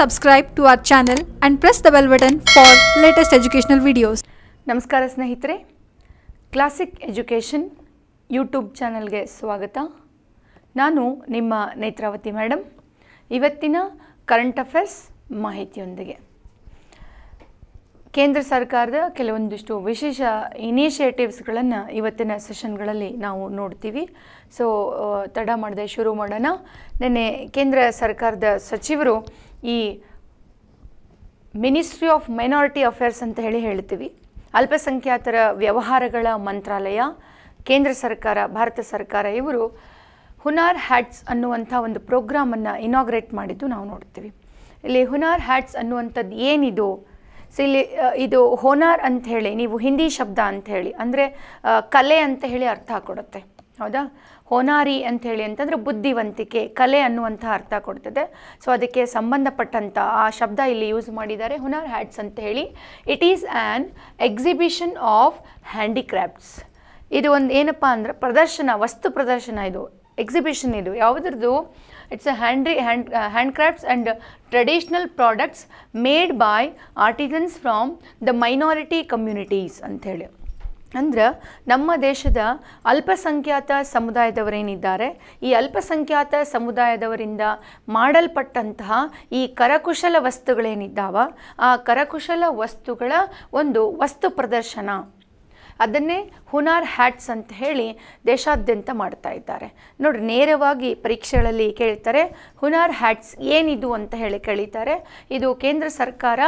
subscribe to our channel and press the bell button for latest educational videos ನಮಸ್ಕಾರ ಸ್ನೇಹಿತರೆ classic education YouTube ಚಾನಲ್ಗೆ ಸ್ವಾಗತ ನಾನು ನಿಮ್ಮ ನೇತ್ರಾವತಿ ಮೇಡಮ್ ಇವತ್ತಿನ ಕರೆಂಟ್ ಅಫೇರ್ಸ್ ಮಾಹಿತಿಯೊಂದಿಗೆ ಕೇಂದ್ರ ಸರ್ಕಾರದ ಕೆಲವೊಂದಿಷ್ಟು ವಿಶೇಷ ಇನಿಷಿಯೇಟಿವ್ಸ್ಗಳನ್ನು ಇವತ್ತಿನ ಸೆಷನ್ಗಳಲ್ಲಿ ನಾವು ನೋಡ್ತೀವಿ ಸೊ ತಡ ಮಾಡದೆ ಶುರು ಮಾಡೋಣ ನಿನ್ನೆ ಕೇಂದ್ರ ಸರ್ಕಾರದ ಸಚಿವರು ಈ ಮಿನಿಸ್ಟ್ರಿ ಆಫ್ ಮೈನಾರಿಟಿ ಅಫೇರ್ಸ್ ಅಂತ ಹೇಳಿ ಹೇಳ್ತೀವಿ ಅಲ್ಪಸಂಖ್ಯಾತರ ವ್ಯವಹಾರಗಳ ಮಂತ್ರಾಲಯ ಕೇಂದ್ರ ಸರ್ಕಾರ ಭಾರತ ಸರ್ಕಾರ ಇವರು ಹುನಾರ್ ಹ್ಯಾಟ್ಸ್ ಅನ್ನುವಂಥ ಒಂದು ಪ್ರೋಗ್ರಾಮನ್ನು ಇನಾಗ್ರೇಟ್ ಮಾಡಿದ್ದು ನಾವು ನೋಡ್ತೀವಿ ಇಲ್ಲಿ ಹುನಾರ್ ಹ್ಯಾಟ್ಸ್ ಅನ್ನುವಂಥದ್ದು ಏನಿದು ಸೊ ಇಲ್ಲಿ ಇದು ಹೋನಾರ್ ಹೇಳಿ ನೀವು ಹಿಂದಿ ಶಬ್ದ ಅಂಥೇಳಿ ಅಂದರೆ ಕಲೆ ಅಂತ ಹೇಳಿ ಅರ್ಥ ಕೊಡುತ್ತೆ ಹೌದಾ ಹೋನಾರಿ ಅಂಥೇಳಿ ಅಂತಂದ್ರೆ ಬುದ್ಧಿವಂತಿಕೆ ಕಲೆ ಅನ್ನುವಂಥ ಅರ್ಥ ಕೊಡ್ತದೆ ಸೊ ಅದಕ್ಕೆ ಸಂಬಂಧಪಟ್ಟಂಥ ಆ ಶಬ್ದ ಇಲ್ಲಿ ಯೂಸ್ ಮಾಡಿದ್ದಾರೆ ಹುನಾರ್ ಹ್ಯಾಟ್ಸ್ ಅಂತ ಹೇಳಿ it is an exhibition of handicrafts ಇದು ಒಂದು ಏನಪ್ಪ ಅಂದ್ರೆ ಪ್ರದರ್ಶನ ವಸ್ತು ಪ್ರದರ್ಶನ ಇದು ಎಕ್ಸಿಬಿಷನ್ ಇದು ಯಾವುದ್ರದ್ದು it's a handi hand handicrafts and traditional products made by artisans from the minority communities ಅಂಥೇಳಿ ಅಂದ್ರೆ ನಮ್ಮ ದೇಶದ ಅಲ್ಪಸಂಖ್ಯಾತ ಸಮುದಾಯದವರೇನಿದ್ದಾರೆ ಈ ಅಲ್ಪಸಂಖ್ಯಾತ ಸಮುದಾಯದವರಿಂದ ಮಾಡಲ್ಪಟ್ಟಂತಹ ಈ ಕರಕುಶಲ ವಸ್ತುಗಳೇನಿದ್ದಾವ ಆ ಕರಕುಶಲ ವಸ್ತುಗಳ ಒಂದು ವಸ್ತು ಪ್ರದರ್ಶನ ಅದನ್ನೇ ಹುನಾರ್ ಹ್ಯಾಟ್ಸ್ ಅಂತ ಹೇಳಿ ದೇಶಾದ್ಯಂತ ಮಾಡ್ತಾ ಇದ್ದಾರೆ ನೋಡಿ ನೇರವಾಗಿ ಪರೀಕ್ಷೆಗಳಲ್ಲಿ ಕೇಳ್ತಾರೆ ಹುನಾರ್ ಹ್ಯಾಟ್ಸ್ ಏನಿದು ಅಂತ ಹೇಳಿ ಕೇಳಿತಾರೆ ಇದು ಕೇಂದ್ರ ಸರ್ಕಾರ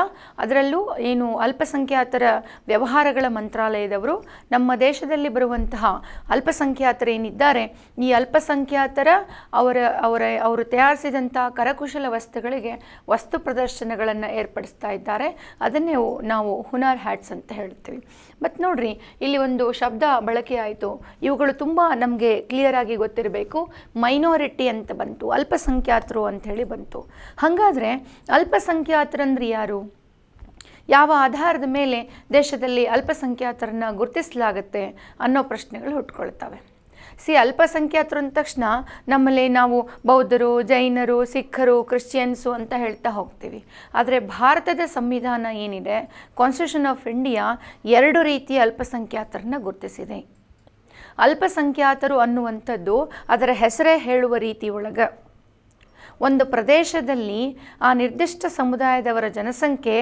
ಅದರಲ್ಲೂ ಏನು ಅಲ್ಪಸಂಖ್ಯಾತರ ವ್ಯವಹಾರಗಳ ಮಂತ್ರಾಲಯದವರು ನಮ್ಮ ದೇಶದಲ್ಲಿ ಬರುವಂತಹ ಅಲ್ಪಸಂಖ್ಯಾತರೇನಿದ್ದಾರೆ ಈ ಅಲ್ಪಸಂಖ್ಯಾತರ ಅವರ ಅವರ ಅವರು ತಯಾರಿಸಿದಂತಹ ಕರಕುಶಲ ವಸ್ತುಗಳಿಗೆ ವಸ್ತು ಪ್ರದರ್ಶನಗಳನ್ನು ಏರ್ಪಡಿಸ್ತಾ ಇದ್ದಾರೆ ಅದನ್ನೇ ನಾವು ಹುನಾರ್ ಹ್ಯಾಟ್ಸ್ ಅಂತ ಹೇಳ್ತೀವಿ ಮತ್ತು ನೋಡ್ರಿ ಇಲ್ಲಿ ಒಂದು ಶಬ್ದ ಬಳಕೆ ಆಯಿತು ಇವುಗಳು ತುಂಬ ನಮಗೆ ಕ್ಲಿಯರ್ ಆಗಿ ಗೊತ್ತಿರಬೇಕು ಮೈನಾರಿಟಿ ಅಂತ ಬಂತು ಅಲ್ಪಸಂಖ್ಯಾತರು ಅಂಥೇಳಿ ಬಂತು ಹಾಗಾದರೆ ಅಲ್ಪಸಂಖ್ಯಾತರಂದ್ರೆ ಯಾರು ಯಾವ ಆಧಾರದ ಮೇಲೆ ದೇಶದಲ್ಲಿ ಅಲ್ಪಸಂಖ್ಯಾತರನ್ನು ಗುರುತಿಸಲಾಗುತ್ತೆ ಅನ್ನೋ ಪ್ರಶ್ನೆಗಳು ಹುಟ್ಕೊಳ್ತವೆ ಸಿ ಅಲ್ಪಸಂಖ್ಯಾತರು ಅಂದ ತಕ್ಷಣ ನಮ್ಮಲ್ಲಿ ನಾವು ಬೌದ್ಧರು ಜೈನರು ಸಿಖ್ಖರು ಕ್ರಿಶ್ಚಿಯನ್ಸು ಅಂತ ಹೇಳ್ತಾ ಹೋಗ್ತೀವಿ ಆದರೆ ಭಾರತದ ಸಂವಿಧಾನ ಏನಿದೆ ಕಾನ್ಸ್ಟಿಟ್ಯೂಷನ್ ಆಫ್ ಇಂಡಿಯಾ ಎರಡು ರೀತಿಯ ಅಲ್ಪಸಂಖ್ಯಾತರನ್ನ ಗುರುತಿಸಿದೆ ಅಲ್ಪಸಂಖ್ಯಾತರು ಅನ್ನುವಂಥದ್ದು ಅದರ ಹೆಸರೇ ಹೇಳುವ ರೀತಿ ಒಂದು ಪ್ರದೇಶದಲ್ಲಿ ಆ ನಿರ್ದಿಷ್ಟ ಸಮುದಾಯದವರ ಜನಸಂಖ್ಯೆ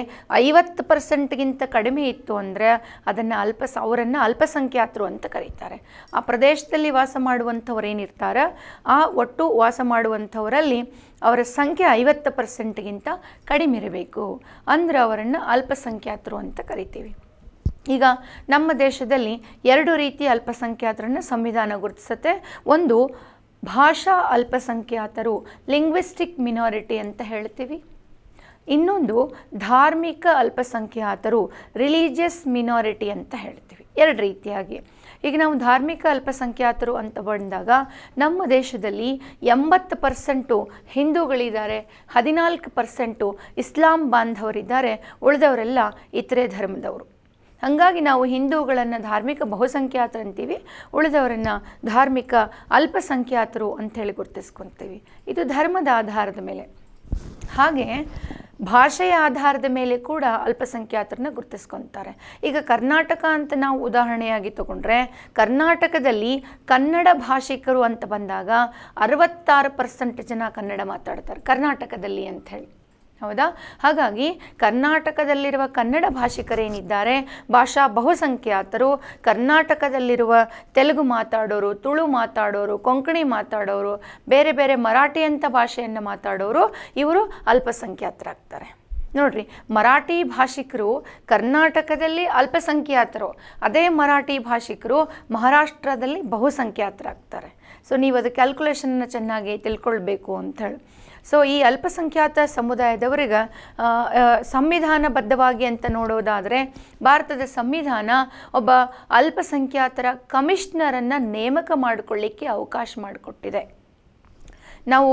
ಐವತ್ತು ಪರ್ಸೆಂಟ್ಗಿಂತ ಕಡಿಮೆ ಇತ್ತು ಅಂದರೆ ಅದನ್ನು ಅಲ್ಪ ಅವರನ್ನು ಅಲ್ಪಸಂಖ್ಯಾತರು ಅಂತ ಕರೀತಾರೆ ಆ ಪ್ರದೇಶದಲ್ಲಿ ವಾಸ ಏನಿರ್ತಾರೆ ಆ ಒಟ್ಟು ವಾಸ ಮಾಡುವಂಥವರಲ್ಲಿ ಅವರ ಸಂಖ್ಯೆ ಐವತ್ತು ಪರ್ಸೆಂಟ್ಗಿಂತ ಕಡಿಮೆ ಇರಬೇಕು ಅಂದರೆ ಅವರನ್ನು ಅಲ್ಪಸಂಖ್ಯಾತರು ಅಂತ ಕರಿತೀವಿ ಈಗ ನಮ್ಮ ದೇಶದಲ್ಲಿ ಎರಡು ರೀತಿಯ ಅಲ್ಪಸಂಖ್ಯಾತರನ್ನು ಸಂವಿಧಾನ ಗುರುತಿಸುತ್ತೆ ಒಂದು ಭಾಷಾ ಅಲ್ಪಸಂಖ್ಯಾತರು ಲಿಂಗ್ವಿಸ್ಟಿಕ್ ಮಿನಾರಿಟಿ ಅಂತ ಹೇಳ್ತೀವಿ ಇನ್ನೊಂದು ಧಾರ್ಮಿಕ ಅಲ್ಪಸಂಖ್ಯಾತರು ರಿಲೀಜಿಯಸ್ ಮಿನಾರಿಟಿ ಅಂತ ಹೇಳ್ತೀವಿ ಎರಡು ರೀತಿಯಾಗಿ ಈಗ ನಾವು ಧಾರ್ಮಿಕ ಅಲ್ಪಸಂಖ್ಯಾತರು ಅಂತ ಬಂದಾಗ ನಮ್ಮ ದೇಶದಲ್ಲಿ ಎಂಬತ್ತು ಪರ್ಸೆಂಟು ಹಿಂದೂಗಳಿದ್ದಾರೆ ಹದಿನಾಲ್ಕು ಪರ್ಸೆಂಟು ಇಸ್ಲಾಂ ಬಾಂಧವರಿದ್ದಾರೆ ಉಳಿದವರೆಲ್ಲ ಇತರೆ ಧರ್ಮದವರು ಹಾಗಾಗಿ ನಾವು ಹಿಂದೂಗಳನ್ನು ಧಾರ್ಮಿಕ ಬಹುಸಂಖ್ಯಾತರು ಅಂತೀವಿ ಉಳಿದವರನ್ನು ಧಾರ್ಮಿಕ ಅಲ್ಪಸಂಖ್ಯಾತರು ಅಂಥೇಳಿ ಗುರುತಿಸ್ಕೊತೀವಿ ಇದು ಧರ್ಮದ ಆಧಾರದ ಮೇಲೆ ಹಾಗೆ ಭಾಷೆಯ ಆಧಾರದ ಮೇಲೆ ಕೂಡ ಅಲ್ಪಸಂಖ್ಯಾತರನ್ನ ಗುರುತಿಸ್ಕೊತಾರೆ ಈಗ ಕರ್ನಾಟಕ ಅಂತ ನಾವು ಉದಾಹರಣೆಯಾಗಿ ತಗೊಂಡ್ರೆ ಕರ್ನಾಟಕದಲ್ಲಿ ಕನ್ನಡ ಭಾಷಿಕರು ಅಂತ ಬಂದಾಗ ಅರವತ್ತಾರು ಪರ್ಸೆಂಟ್ ಜನ ಕನ್ನಡ ಮಾತಾಡ್ತಾರೆ ಕರ್ನಾಟಕದಲ್ಲಿ ಅಂಥೇಳಿ ಹೌದಾ ಹಾಗಾಗಿ ಕರ್ನಾಟಕದಲ್ಲಿರುವ ಕನ್ನಡ ಭಾಷಿಕರೇನಿದ್ದಾರೆ ಭಾಷಾ ಬಹುಸಂಖ್ಯಾತರು ಕರ್ನಾಟಕದಲ್ಲಿರುವ ತೆಲುಗು ಮಾತಾಡೋರು ತುಳು ಮಾತಾಡೋರು ಕೊಂಕಣಿ ಮಾತಾಡೋರು ಬೇರೆ ಬೇರೆ ಮರಾಠಿ ಅಂತ ಭಾಷೆಯನ್ನು ಮಾತಾಡೋರು ಇವರು ಅಲ್ಪಸಂಖ್ಯಾತರಾಗ್ತಾರೆ ನೋಡ್ರಿ ಮರಾಠಿ ಭಾಷಿಕರು ಕರ್ನಾಟಕದಲ್ಲಿ ಅಲ್ಪಸಂಖ್ಯಾತರು ಅದೇ ಮರಾಠಿ ಭಾಷಿಕರು ಮಹಾರಾಷ್ಟ್ರದಲ್ಲಿ ಬಹುಸಂಖ್ಯಾತರಾಗ್ತಾರೆ ಸೊ ನೀವು ಅದು ಕ್ಯಾಲ್ಕುಲೇಷನ್ನ ಚೆನ್ನಾಗಿ ತಿಳ್ಕೊಳ್ಬೇಕು ಅಂಥೇಳಿ ಸೊ ಈ ಅಲ್ಪಸಂಖ್ಯಾತ ಸಮುದಾಯದವರಿಗೆ ಸಂವಿಧಾನಬದ್ಧವಾಗಿ ಅಂತ ನೋಡೋದಾದರೆ ಭಾರತದ ಸಂವಿಧಾನ ಒಬ್ಬ ಅಲ್ಪಸಂಖ್ಯಾತರ ಕಮಿಷನರನ್ನು ನೇಮಕ ಮಾಡಿಕೊಳ್ಳಿಕ್ಕೆ ಅವಕಾಶ ಮಾಡಿಕೊಟ್ಟಿದೆ ನಾವು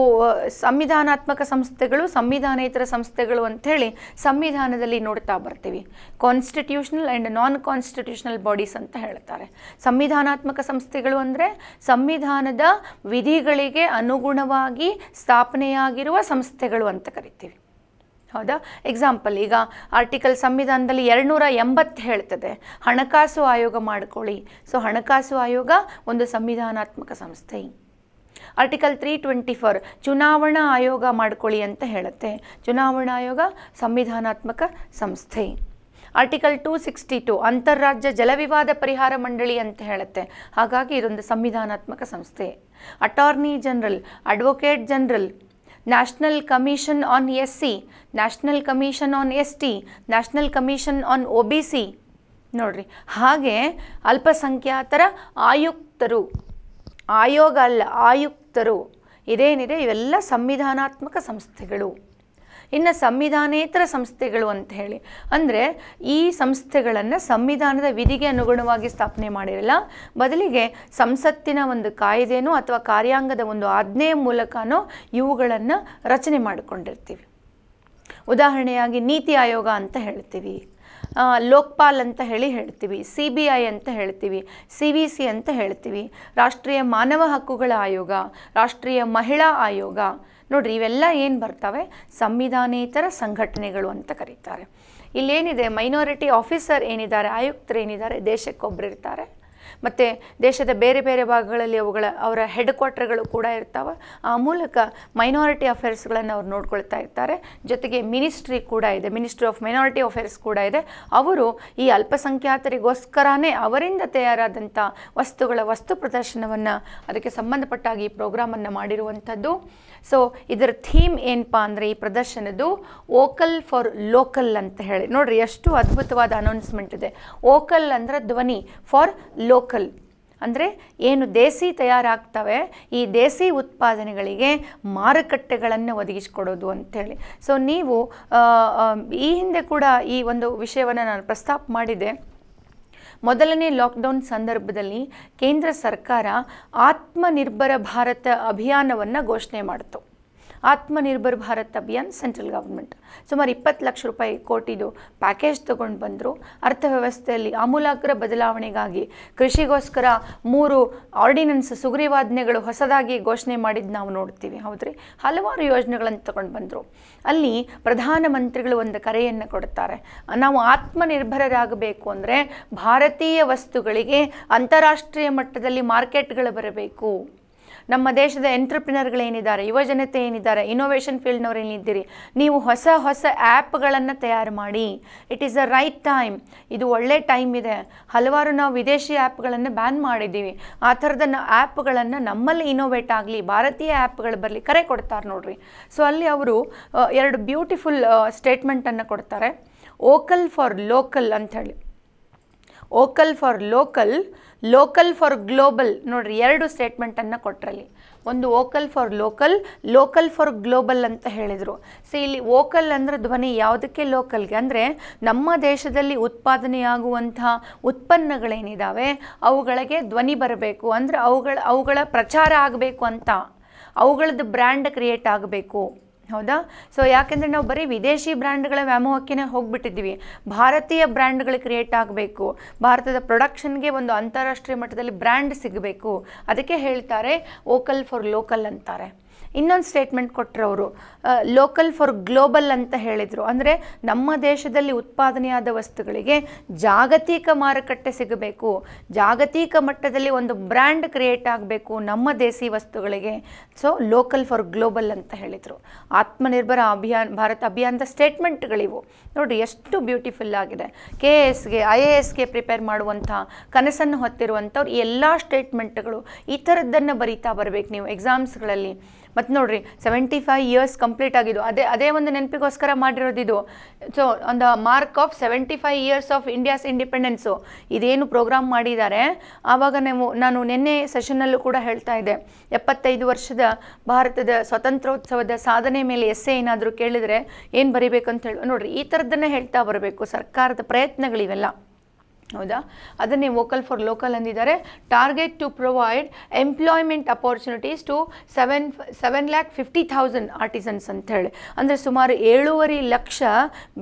ಸಂವಿಧಾನಾತ್ಮಕ ಸಂಸ್ಥೆಗಳು ಸಂವಿಧಾನೇತರ ಸಂಸ್ಥೆಗಳು ಅಂಥೇಳಿ ಸಂವಿಧಾನದಲ್ಲಿ ನೋಡ್ತಾ ಬರ್ತೀವಿ constitutional and non constitutional bodies ಅಂತ ಹೇಳ್ತಾರೆ ಸಂವಿಧಾನಾತ್ಮಕ ಸಂಸ್ಥೆಗಳು ಅಂದರೆ ಸಂವಿಧಾನದ ವಿಧಿಗಳಿಗೆ ಅನುಗುಣವಾಗಿ ಸ್ಥಾಪನೆಯಾಗಿರುವ ಸಂಸ್ಥೆಗಳು ಅಂತ ಕರಿತೀವಿ ಹೌದಾ ಎಕ್ಸಾಂಪಲ್ ಈಗ ಆರ್ಟಿಕಲ್ ಸಂವಿಧಾನದಲ್ಲಿ ಎರಡುನೂರ ಎಂಬತ್ತು ಹೇಳ್ತದೆ ಹಣಕಾಸು ಆಯೋಗ ಮಾಡ್ಕೊಳ್ಳಿ ಸೊ ಹಣಕಾಸು ಆಯೋಗ ಒಂದು ಸಂವಿಧಾನಾತ್ಮಕ ಸಂಸ್ಥೆ ಆರ್ಟಿಕಲ್ ತ್ರೀ ಟ್ವೆಂಟಿ ಫೋರ್ ಚುನಾವಣಾ ಆಯೋಗ ಮಾಡ್ಕೊಳ್ಳಿ ಅಂತ ಹೇಳುತ್ತೆ ಚುನಾವಣಾ ಆಯೋಗ ಸಂವಿಧಾನಾತ್ಮಕ ಸಂಸ್ಥೆ ಆರ್ಟಿಕಲ್ ಟೂ ಸಿಕ್ಸ್ಟಿ ಟು ಅಂತಾರಾಜ್ಯ ಜಲವಿವಾದ ಪರಿಹಾರ ಮಂಡಳಿ ಅಂತ ಹೇಳುತ್ತೆ ಹಾಗಾಗಿ ಇದೊಂದು ಸಂವಿಧಾನಾತ್ಮಕ ಸಂಸ್ಥೆ attorney general advocate general national commission on S C national commission on S T national commission on O B C ನೋಡ್ರಿ ಹಾಗೆ ಅಲ್ಪಸಂಖ್ಯಾತರ ಆಯುಕ್ತರು ಆಯೋಗ ಅಲ್ಲ ಆಯುಕ್ತ ಸಂಸ್ಥರು ಇದೇನಿದೆ ಇವೆಲ್ಲ ಸಂವಿಧಾನಾತ್ಮಕ ಸಂಸ್ಥೆಗಳು ಇನ್ನು ಸಂವಿಧಾನೇತರ ಸಂಸ್ಥೆಗಳು ಅಂತ ಹೇಳಿ ಅಂದರೆ ಈ ಸಂಸ್ಥೆಗಳನ್ನು ಸಂವಿಧಾನದ ವಿಧಿಗೆ ಅನುಗುಣವಾಗಿ ಸ್ಥಾಪನೆ ಮಾಡಿರಲ್ಲ ಬದಲಿಗೆ ಸಂಸತ್ತಿನ ಒಂದು ಕಾಯ್ದೆನೋ ಅಥವಾ ಕಾರ್ಯಾಂಗದ ಒಂದು ಆಜ್ಞೆಯ ಮೂಲಕನೋ ಇವುಗಳನ್ನು ರಚನೆ ಮಾಡಿಕೊಂಡಿರ್ತೀವಿ ಉದಾಹರಣೆಯಾಗಿ ನೀತಿ ಆಯೋಗ ಅಂತ ಹೇಳ್ತೀವಿ ಲೋಕ್ಪಾಲ್ ಅಂತ ಹೇಳಿ ಹೇಳ್ತೀವಿ ಸಿ ಬಿ ಐ ಅಂತ ಹೇಳ್ತೀವಿ ಸಿ ವಿ ಸಿ ಅಂತ ಹೇಳ್ತೀವಿ ರಾಷ್ಟ್ರೀಯ ಮಾನವ ಹಕ್ಕುಗಳ ಆಯೋಗ ರಾಷ್ಟ್ರೀಯ ಮಹಿಳಾ ಆಯೋಗ ನೋಡ್ರಿ ಇವೆಲ್ಲ ಏನು ಬರ್ತವೆ ಸಂವಿಧಾನೇತರ ಸಂಘಟನೆಗಳು ಅಂತ ಕರೀತಾರೆ ಇಲ್ಲೇನಿದೆ ಮೈನಾರಿಟಿ ಆಫೀಸರ್ ಏನಿದ್ದಾರೆ ಆಯುಕ್ತರು ಏನಿದ್ದಾರೆ ಇರ್ತಾರೆ ಮತ್ತು ದೇಶದ ಬೇರೆ ಬೇರೆ ಭಾಗಗಳಲ್ಲಿ ಅವುಗಳ ಅವರ ಹೆಡ್ ಕ್ವಾರ್ಟರ್ಗಳು ಕೂಡ ಇರ್ತಾವೆ ಆ ಮೂಲಕ ಮೈನಾರಿಟಿ ಅಫೇರ್ಸ್ಗಳನ್ನು ಅವ್ರು ನೋಡ್ಕೊಳ್ತಾ ಇರ್ತಾರೆ ಜೊತೆಗೆ ಮಿನಿಸ್ಟ್ರಿ ಕೂಡ ಇದೆ ಮಿನಿಸ್ಟ್ರಿ ಆಫ್ ಮೈನಾರಿಟಿ ಅಫೇರ್ಸ್ ಕೂಡ ಇದೆ ಅವರು ಈ ಅಲ್ಪಸಂಖ್ಯಾತರಿಗೋಸ್ಕರನೇ ಅವರಿಂದ ತಯಾರಾದಂಥ ವಸ್ತುಗಳ ವಸ್ತು ಪ್ರದರ್ಶನವನ್ನು ಅದಕ್ಕೆ ಸಂಬಂಧಪಟ್ಟಾಗಿ ಈ ಪ್ರೋಗ್ರಾಮನ್ನು ಮಾಡಿರುವಂಥದ್ದು ಸೊ ಇದರ ಥೀಮ್ ಏನಪ್ಪ ಅಂದರೆ ಈ ಪ್ರದರ್ಶನದ್ದು ಓಕಲ್ ಫಾರ್ ಲೋಕಲ್ ಅಂತ ಹೇಳಿ ನೋಡ್ರಿ ಎಷ್ಟು ಅದ್ಭುತವಾದ ಅನೌನ್ಸ್ಮೆಂಟ್ ಇದೆ ಓಕಲ್ ಅಂದರೆ ಧ್ವನಿ ಫಾರ್ ಲೋಕಲ್ ಲೋಕಲ್ ಅಂದರೆ ಏನು ದೇಸಿ ತಯಾರಾಗ್ತವೆ ಈ ದೇಸಿ ಉತ್ಪಾದನೆಗಳಿಗೆ ಮಾರುಕಟ್ಟೆಗಳನ್ನು ಒದಗಿಸ್ಕೊಡೋದು ಅಂಥೇಳಿ ಸೊ ನೀವು ಈ ಹಿಂದೆ ಕೂಡ ಈ ಒಂದು ವಿಷಯವನ್ನು ನಾನು ಪ್ರಸ್ತಾಪ ಮಾಡಿದೆ ಮೊದಲನೇ ಲಾಕ್ಡೌನ್ ಸಂದರ್ಭದಲ್ಲಿ ಕೇಂದ್ರ ಸರ್ಕಾರ ಆತ್ಮನಿರ್ಭರ ಭಾರತ ಅಭಿಯಾನವನ್ನು ಘೋಷಣೆ ಮಾಡಿತು ಆತ್ಮನಿರ್ಭರ್ ಭಾರತ್ ಅಭಿಯಾನ್ ಸೆಂಟ್ರಲ್ ಗೌರ್ಮೆಂಟ್ ಸುಮಾರು ಇಪ್ಪತ್ತು ಲಕ್ಷ ರೂಪಾಯಿ ಕೋಟಿದು ಪ್ಯಾಕೇಜ್ ತಗೊಂಡು ಬಂದರು ಅರ್ಥವ್ಯವಸ್ಥೆಯಲ್ಲಿ ಆಮೂಲಾಗ್ರ ಬದಲಾವಣೆಗಾಗಿ ಕೃಷಿಗೋಸ್ಕರ ಮೂರು ಆರ್ಡಿನೆನ್ಸ್ ಸುಗ್ರೀವಾಜ್ಞೆಗಳು ಹೊಸದಾಗಿ ಘೋಷಣೆ ಮಾಡಿದ್ದು ನಾವು ನೋಡ್ತೀವಿ ಹೌದ್ರಿ ಹಲವಾರು ಯೋಜನೆಗಳನ್ನು ತಗೊಂಡು ಬಂದರು ಅಲ್ಲಿ ಪ್ರಧಾನಮಂತ್ರಿಗಳು ಒಂದು ಕರೆಯನ್ನು ಕೊಡ್ತಾರೆ ನಾವು ಆತ್ಮನಿರ್ಭರರಾಗಬೇಕು ಅಂದರೆ ಭಾರತೀಯ ವಸ್ತುಗಳಿಗೆ ಅಂತಾರಾಷ್ಟ್ರೀಯ ಮಟ್ಟದಲ್ಲಿ ಮಾರ್ಕೆಟ್ಗಳು ಬರಬೇಕು ನಮ್ಮ ದೇಶದ ಎಂಟ್ರಪ್ರಿನರ್ಗಳೇನಿದ್ದಾರೆ ಯುವಜನತೆ ಏನಿದ್ದಾರೆ ಇನೋವೇಷನ್ ಫೀಲ್ಡ್ನವ್ರು ಏನಿದ್ದೀರಿ ನೀವು ಹೊಸ ಹೊಸ ಆ್ಯಪ್ಗಳನ್ನು ತಯಾರು ಮಾಡಿ it is the right time ಇದು ಒಳ್ಳೆ ಟೈಮ್ ಇದೆ ಹಲವಾರು ನಾವು ವಿದೇಶಿ ಆ್ಯಪ್ಗಳನ್ನು ಬ್ಯಾನ್ ಮಾಡಿದ್ದೀವಿ ಆ ಥರದ ಆ್ಯಪ್ಗಳನ್ನು ನಮ್ಮಲ್ಲಿ ಇನೋವೇಟ್ ಆಗಲಿ ಭಾರತೀಯ ಆ್ಯಪ್ಗಳು ಬರಲಿ ಕರೆ ಕೊಡ್ತಾರೆ ನೋಡ್ರಿ ಸೊ ಅಲ್ಲಿ ಅವರು ಎರಡು ಬ್ಯೂಟಿಫುಲ್ ಸ್ಟೇಟ್ಮೆಂಟನ್ನು ಕೊಡ್ತಾರೆ ಓಕಲ್ ಫಾರ್ ಲೋಕಲ್ ಅಂಥೇಳಿ vocal for local local for global ನೋಡ್ರಿ ಎರಡು ಸ್ಟೇಟ್ಮೆಂಟನ್ನು ಕೊಟ್ಟರಲ್ಲಿ ಒಂದು vocal for local local for global ಅಂತ ಹೇಳಿದರು ಸೊ ಇಲ್ಲಿ ವೋಕಲ್ ಅಂದರೆ ಧ್ವನಿ ಯಾವುದಕ್ಕೆ ಲೋಕಲ್ಗೆ ಅಂದರೆ ನಮ್ಮ ದೇಶದಲ್ಲಿ ಉತ್ಪಾದನೆಯಾಗುವಂತಹ ಉತ್ಪನ್ನಗಳೇನಿದ್ದಾವೆ ಅವುಗಳಿಗೆ ಧ್ವನಿ ಬರಬೇಕು ಅಂದರೆ ಅವುಗಳ ಅವುಗಳ ಪ್ರಚಾರ ಆಗಬೇಕು ಅಂತ ಅವುಗಳದ್ದು ಬ್ರ್ಯಾಂಡ್ ಕ್ರಿಯೇಟ್ ಆಗಬೇಕು ಹೌದಾ ಸೊ ಯಾಕೆಂದರೆ ನಾವು ಬರೀ ವಿದೇಶಿ ಬ್ರ್ಯಾಂಡ್ಗಳ ವ್ಯಾಮೋಹಕ್ಕೆ ಹೋಗಿಬಿಟ್ಟಿದ್ದೀವಿ ಭಾರತೀಯ ಬ್ರ್ಯಾಂಡ್ಗಳು ಕ್ರಿಯೇಟ್ ಆಗಬೇಕು ಭಾರತದ ಪ್ರೊಡಕ್ಷನ್ಗೆ ಒಂದು ಅಂತಾರಾಷ್ಟ್ರೀಯ ಮಟ್ಟದಲ್ಲಿ ಬ್ರ್ಯಾಂಡ್ ಸಿಗಬೇಕು ಅದಕ್ಕೆ ಹೇಳ್ತಾರೆ ವೋಕಲ್ ಫಾರ್ ಲೋಕಲ್ ಅಂತಾರೆ ಇನ್ನೊಂದು ಸ್ಟೇಟ್ಮೆಂಟ್ ಅವರು ಲೋಕಲ್ ಫಾರ್ ಗ್ಲೋಬಲ್ ಅಂತ ಹೇಳಿದರು ಅಂದರೆ ನಮ್ಮ ದೇಶದಲ್ಲಿ ಉತ್ಪಾದನೆಯಾದ ವಸ್ತುಗಳಿಗೆ ಜಾಗತಿಕ ಮಾರುಕಟ್ಟೆ ಸಿಗಬೇಕು ಜಾಗತಿಕ ಮಟ್ಟದಲ್ಲಿ ಒಂದು ಬ್ರ್ಯಾಂಡ್ ಕ್ರಿಯೇಟ್ ಆಗಬೇಕು ನಮ್ಮ ದೇಸಿ ವಸ್ತುಗಳಿಗೆ ಸೊ ಲೋಕಲ್ ಫಾರ್ ಗ್ಲೋಬಲ್ ಅಂತ ಹೇಳಿದರು ಆತ್ಮನಿರ್ಭರ ಅಭಿಯಾನ್ ಭಾರತ ಅಭಿಯಾನದ ಸ್ಟೇಟ್ಮೆಂಟ್ಗಳಿವು ನೋಡಿ ಎಷ್ಟು ಬ್ಯೂಟಿಫುಲ್ ಆಗಿದೆ ಕೆ ಎ ಎಸ್ಗೆ ಐ ಎ ಎಸ್ಗೆ ಪ್ರಿಪೇರ್ ಮಾಡುವಂಥ ಕನಸನ್ನು ಹೊತ್ತಿರುವಂಥವ್ರು ಎಲ್ಲ ಸ್ಟೇಟ್ಮೆಂಟ್ಗಳು ಈ ಥರದ್ದನ್ನು ಬರೀತಾ ಬರಬೇಕು ನೀವು ಎಕ್ಸಾಮ್ಸ್ಗಳಲ್ಲಿ ಮತ್ತು ನೋಡಿರಿ ಸೆವೆಂಟಿ ಫೈವ್ ಇಯರ್ಸ್ ಕಂಪ್ಲೀಟ್ ಆಗಿದ್ದು ಅದೇ ಅದೇ ಒಂದು ನೆನಪಿಗೋಸ್ಕರ ಮಾಡಿರೋದು ಇದು ಸೊ ಒಂದು mark of seventy five years of India's independence ಇದೇನು ಪ್ರೋಗ್ರಾಮ್ ಮಾಡಿದ್ದಾರೆ ಆವಾಗ ನಾವು ನಾನು ನಿನ್ನೆ ಸೆಷನ್ನಲ್ಲೂ ಕೂಡ ಹೇಳ್ತಾ ಇದ್ದೆ ಎಪ್ಪತ್ತೈದು ವರ್ಷದ ಭಾರತದ ಸ್ವಾತಂತ್ರ್ಯೋತ್ಸವದ ಸಾಧನೆ ಮೇಲೆ ಎಸ್ಸೆ ಏನಾದರೂ ಕೇಳಿದರೆ ಏನು ಬರೀಬೇಕಂತ ಹೇಳಿ ನೋಡಿರಿ ಈ ಥರದ್ದನ್ನೇ ಹೇಳ್ತಾ ಬರಬೇಕು ಸರ್ಕಾರದ ಪ್ರಯತ್ನಗಳಿವೆಲ್ಲ ಹೌದಾ ಅದನ್ನೇ ವೋಕಲ್ ಫಾರ್ ಲೋಕಲ್ ಅಂದಿದ್ದಾರೆ target to provide employment opportunities to seven seven lakh fifty thousand artisans ಅಂಥೇಳಿ ಅಂದರೆ ಸುಮಾರು ಏಳೂವರೆ ಲಕ್ಷ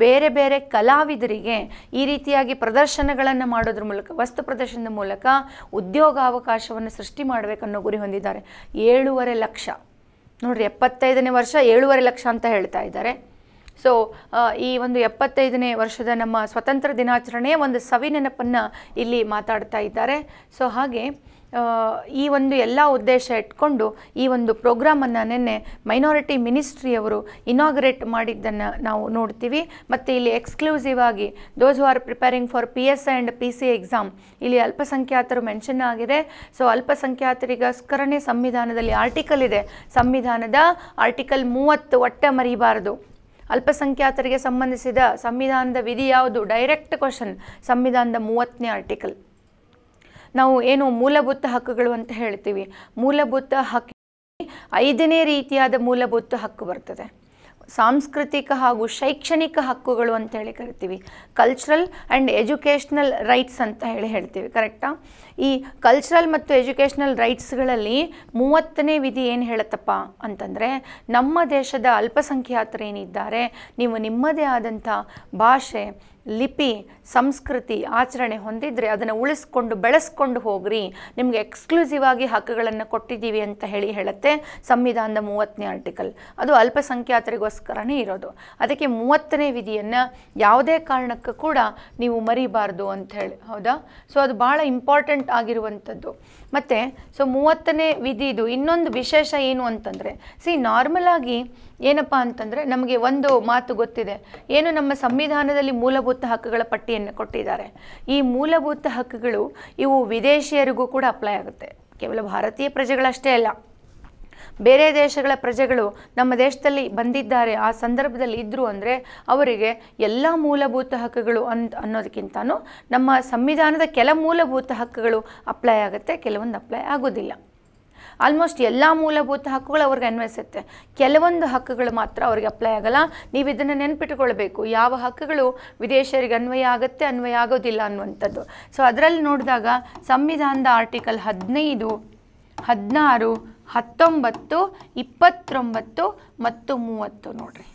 ಬೇರೆ ಬೇರೆ ಕಲಾವಿದರಿಗೆ ಈ ರೀತಿಯಾಗಿ ಪ್ರದರ್ಶನಗಳನ್ನು ಮಾಡೋದ್ರ ಮೂಲಕ ವಸ್ತು ಪ್ರದರ್ಶನದ ಮೂಲಕ ಉದ್ಯೋಗಾವಕಾಶವನ್ನು ಸೃಷ್ಟಿ ಮಾಡಬೇಕನ್ನೋ ಗುರಿ ಹೊಂದಿದ್ದಾರೆ ಏಳುವರೆ ಲಕ್ಷ ನೋಡಿರಿ ಎಪ್ಪತ್ತೈದನೇ ವರ್ಷ ಏಳುವರೆ ಲಕ್ಷ ಅಂತ ಹೇಳ್ತಾ ಇದ್ದಾರೆ ಸೊ ಈ ಒಂದು ಎಪ್ಪತ್ತೈದನೇ ವರ್ಷದ ನಮ್ಮ ಸ್ವತಂತ್ರ ದಿನಾಚರಣೆಯ ಒಂದು ಸವಿನೆನಪನ್ನು ಇಲ್ಲಿ ಮಾತಾಡ್ತಾ ಇದ್ದಾರೆ ಸೊ ಹಾಗೆ ಈ ಒಂದು ಎಲ್ಲ ಉದ್ದೇಶ ಇಟ್ಕೊಂಡು ಈ ಒಂದು ಪ್ರೋಗ್ರಾಮನ್ನು ನಿನ್ನೆ ಮೈನಾರಿಟಿ ಮಿನಿಸ್ಟ್ರಿಯವರು ಇನಾಗ್ರೇಟ್ ಮಾಡಿದ್ದನ್ನು ನಾವು ನೋಡ್ತೀವಿ ಮತ್ತು ಇಲ್ಲಿ ಎಕ್ಸ್ಕ್ಲೂಸಿವ್ ಆಗಿ those are preparing for P S and P C exam ಇಲ್ಲಿ ಅಲ್ಪಸಂಖ್ಯಾತರು ಮೆನ್ಷನ್ ಆಗಿದೆ ಸೊ ಅಲ್ಪಸಂಖ್ಯಾತರಿಗೋಸ್ಕರನೇ ಸಂವಿಧಾನದಲ್ಲಿ ಆರ್ಟಿಕಲ್ ಇದೆ ಸಂವಿಧಾನದ ಆರ್ಟಿಕಲ್ ಮೂವತ್ತು ಒಟ್ಟೆ ಮರಿಬಾರದು ಅಲ್ಪಸಂಖ್ಯಾತರಿಗೆ ಸಂಬಂಧಿಸಿದ ಸಂವಿಧಾನದ ವಿಧಿ ಯಾವುದು ಡೈರೆಕ್ಟ್ ಕ್ವಶನ್ ಸಂವಿಧಾನದ ಮೂವತ್ತನೇ ಆರ್ಟಿಕಲ್ ನಾವು ಏನು ಮೂಲಭೂತ ಹಕ್ಕುಗಳು ಅಂತ ಹೇಳ್ತೀವಿ ಮೂಲಭೂತ ಹಕ್ಕಿ ಐದನೇ ರೀತಿಯಾದ ಮೂಲಭೂತ ಹಕ್ಕು ಬರ್ತದೆ ಸಾಂಸ್ಕೃತಿಕ ಹಾಗೂ ಶೈಕ್ಷಣಿಕ ಹಕ್ಕುಗಳು ಅಂತ ಹೇಳಿ ಕರಿತೀವಿ ಕಲ್ಚರಲ್ ಆ್ಯಂಡ್ ಎಜುಕೇಷ್ನಲ್ ರೈಟ್ಸ್ ಅಂತ ಹೇಳಿ ಹೇಳ್ತೀವಿ ಕರೆಕ್ಟಾ ಈ ಕಲ್ಚರಲ್ ಮತ್ತು ಎಜುಕೇಷ್ನಲ್ ರೈಟ್ಸ್ಗಳಲ್ಲಿ ಮೂವತ್ತನೇ ವಿಧಿ ಏನು ಹೇಳುತ್ತಪ್ಪ ಅಂತಂದರೆ ನಮ್ಮ ದೇಶದ ಅಲ್ಪಸಂಖ್ಯಾತರೇನಿದ್ದಾರೆ ನೀವು ನಿಮ್ಮದೇ ಆದಂಥ ಭಾಷೆ ಲಿಪಿ ಸಂಸ್ಕೃತಿ ಆಚರಣೆ ಹೊಂದಿದರೆ ಅದನ್ನು ಉಳಿಸ್ಕೊಂಡು ಬೆಳೆಸ್ಕೊಂಡು ಹೋಗ್ರಿ ನಿಮಗೆ ಎಕ್ಸ್ಕ್ಲೂಸಿವ್ ಆಗಿ ಹಕ್ಕುಗಳನ್ನು ಕೊಟ್ಟಿದ್ದೀವಿ ಅಂತ ಹೇಳಿ ಹೇಳುತ್ತೆ ಸಂವಿಧಾನದ ಮೂವತ್ತನೇ ಆರ್ಟಿಕಲ್ ಅದು ಅಲ್ಪಸಂಖ್ಯಾತರಿಗೋಸ್ಕರನೇ ಇರೋದು ಅದಕ್ಕೆ ಮೂವತ್ತನೇ ವಿಧಿಯನ್ನು ಯಾವುದೇ ಕಾರಣಕ್ಕೂ ಕೂಡ ನೀವು ಮರಿಬಾರ್ದು ಅಂತ ಹೇಳಿ ಹೌದಾ ಸೊ ಅದು ಭಾಳ ಇಂಪಾರ್ಟೆಂಟ್ ಆಗಿರುವಂಥದ್ದು ಮತ್ತು ಸೊ ಮೂವತ್ತನೇ ಇದು ಇನ್ನೊಂದು ವಿಶೇಷ ಏನು ಅಂತಂದರೆ ಸಿ ನಾರ್ಮಲಾಗಿ ಆಗಿ ಏನಪ್ಪ ಅಂತಂದರೆ ನಮಗೆ ಒಂದು ಮಾತು ಗೊತ್ತಿದೆ ಏನು ನಮ್ಮ ಸಂವಿಧಾನದಲ್ಲಿ ಮೂಲಭೂತ ಹಕ್ಕುಗಳ ಪಟ್ಟಿಯನ್ನು ಕೊಟ್ಟಿದ್ದಾರೆ ಈ ಮೂಲಭೂತ ಹಕ್ಕುಗಳು ಇವು ವಿದೇಶಿಯರಿಗೂ ಕೂಡ ಅಪ್ಲೈ ಆಗುತ್ತೆ ಕೇವಲ ಭಾರತೀಯ ಪ್ರಜೆಗಳಷ್ಟೇ ಅಲ್ಲ ಬೇರೆ ದೇಶಗಳ ಪ್ರಜೆಗಳು ನಮ್ಮ ದೇಶದಲ್ಲಿ ಬಂದಿದ್ದಾರೆ ಆ ಸಂದರ್ಭದಲ್ಲಿ ಇದ್ದರು ಅಂದರೆ ಅವರಿಗೆ ಎಲ್ಲ ಮೂಲಭೂತ ಹಕ್ಕುಗಳು ಅನ್ ಅನ್ನೋದಕ್ಕಿಂತನೂ ನಮ್ಮ ಸಂವಿಧಾನದ ಕೆಲ ಮೂಲಭೂತ ಹಕ್ಕುಗಳು ಅಪ್ಲೈ ಆಗುತ್ತೆ ಕೆಲವೊಂದು ಅಪ್ಲೈ ಆಗೋದಿಲ್ಲ ಆಲ್ಮೋಸ್ಟ್ ಎಲ್ಲ ಮೂಲಭೂತ ಹಕ್ಕುಗಳು ಅವ್ರಿಗೆ ಅನ್ವಯಿಸುತ್ತೆ ಕೆಲವೊಂದು ಹಕ್ಕುಗಳು ಮಾತ್ರ ಅವ್ರಿಗೆ ಅಪ್ಲೈ ಆಗಲ್ಲ ನೀವು ಇದನ್ನು ನೆನಪಿಟ್ಟುಕೊಳ್ಬೇಕು ಯಾವ ಹಕ್ಕುಗಳು ವಿದೇಶಿಯರಿಗೆ ಅನ್ವಯ ಆಗುತ್ತೆ ಅನ್ವಯ ಆಗೋದಿಲ್ಲ ಅನ್ನುವಂಥದ್ದು ಸೊ ಅದರಲ್ಲಿ ನೋಡಿದಾಗ ಸಂವಿಧಾನದ ಆರ್ಟಿಕಲ್ ಹದಿನೈದು ಹದಿನಾರು ಹತ್ತೊಂಬತ್ತು ಇಪ್ಪತ್ತೊಂಬತ್ತು ಮತ್ತು ಮೂವತ್ತು ನೋಡ್ರಿ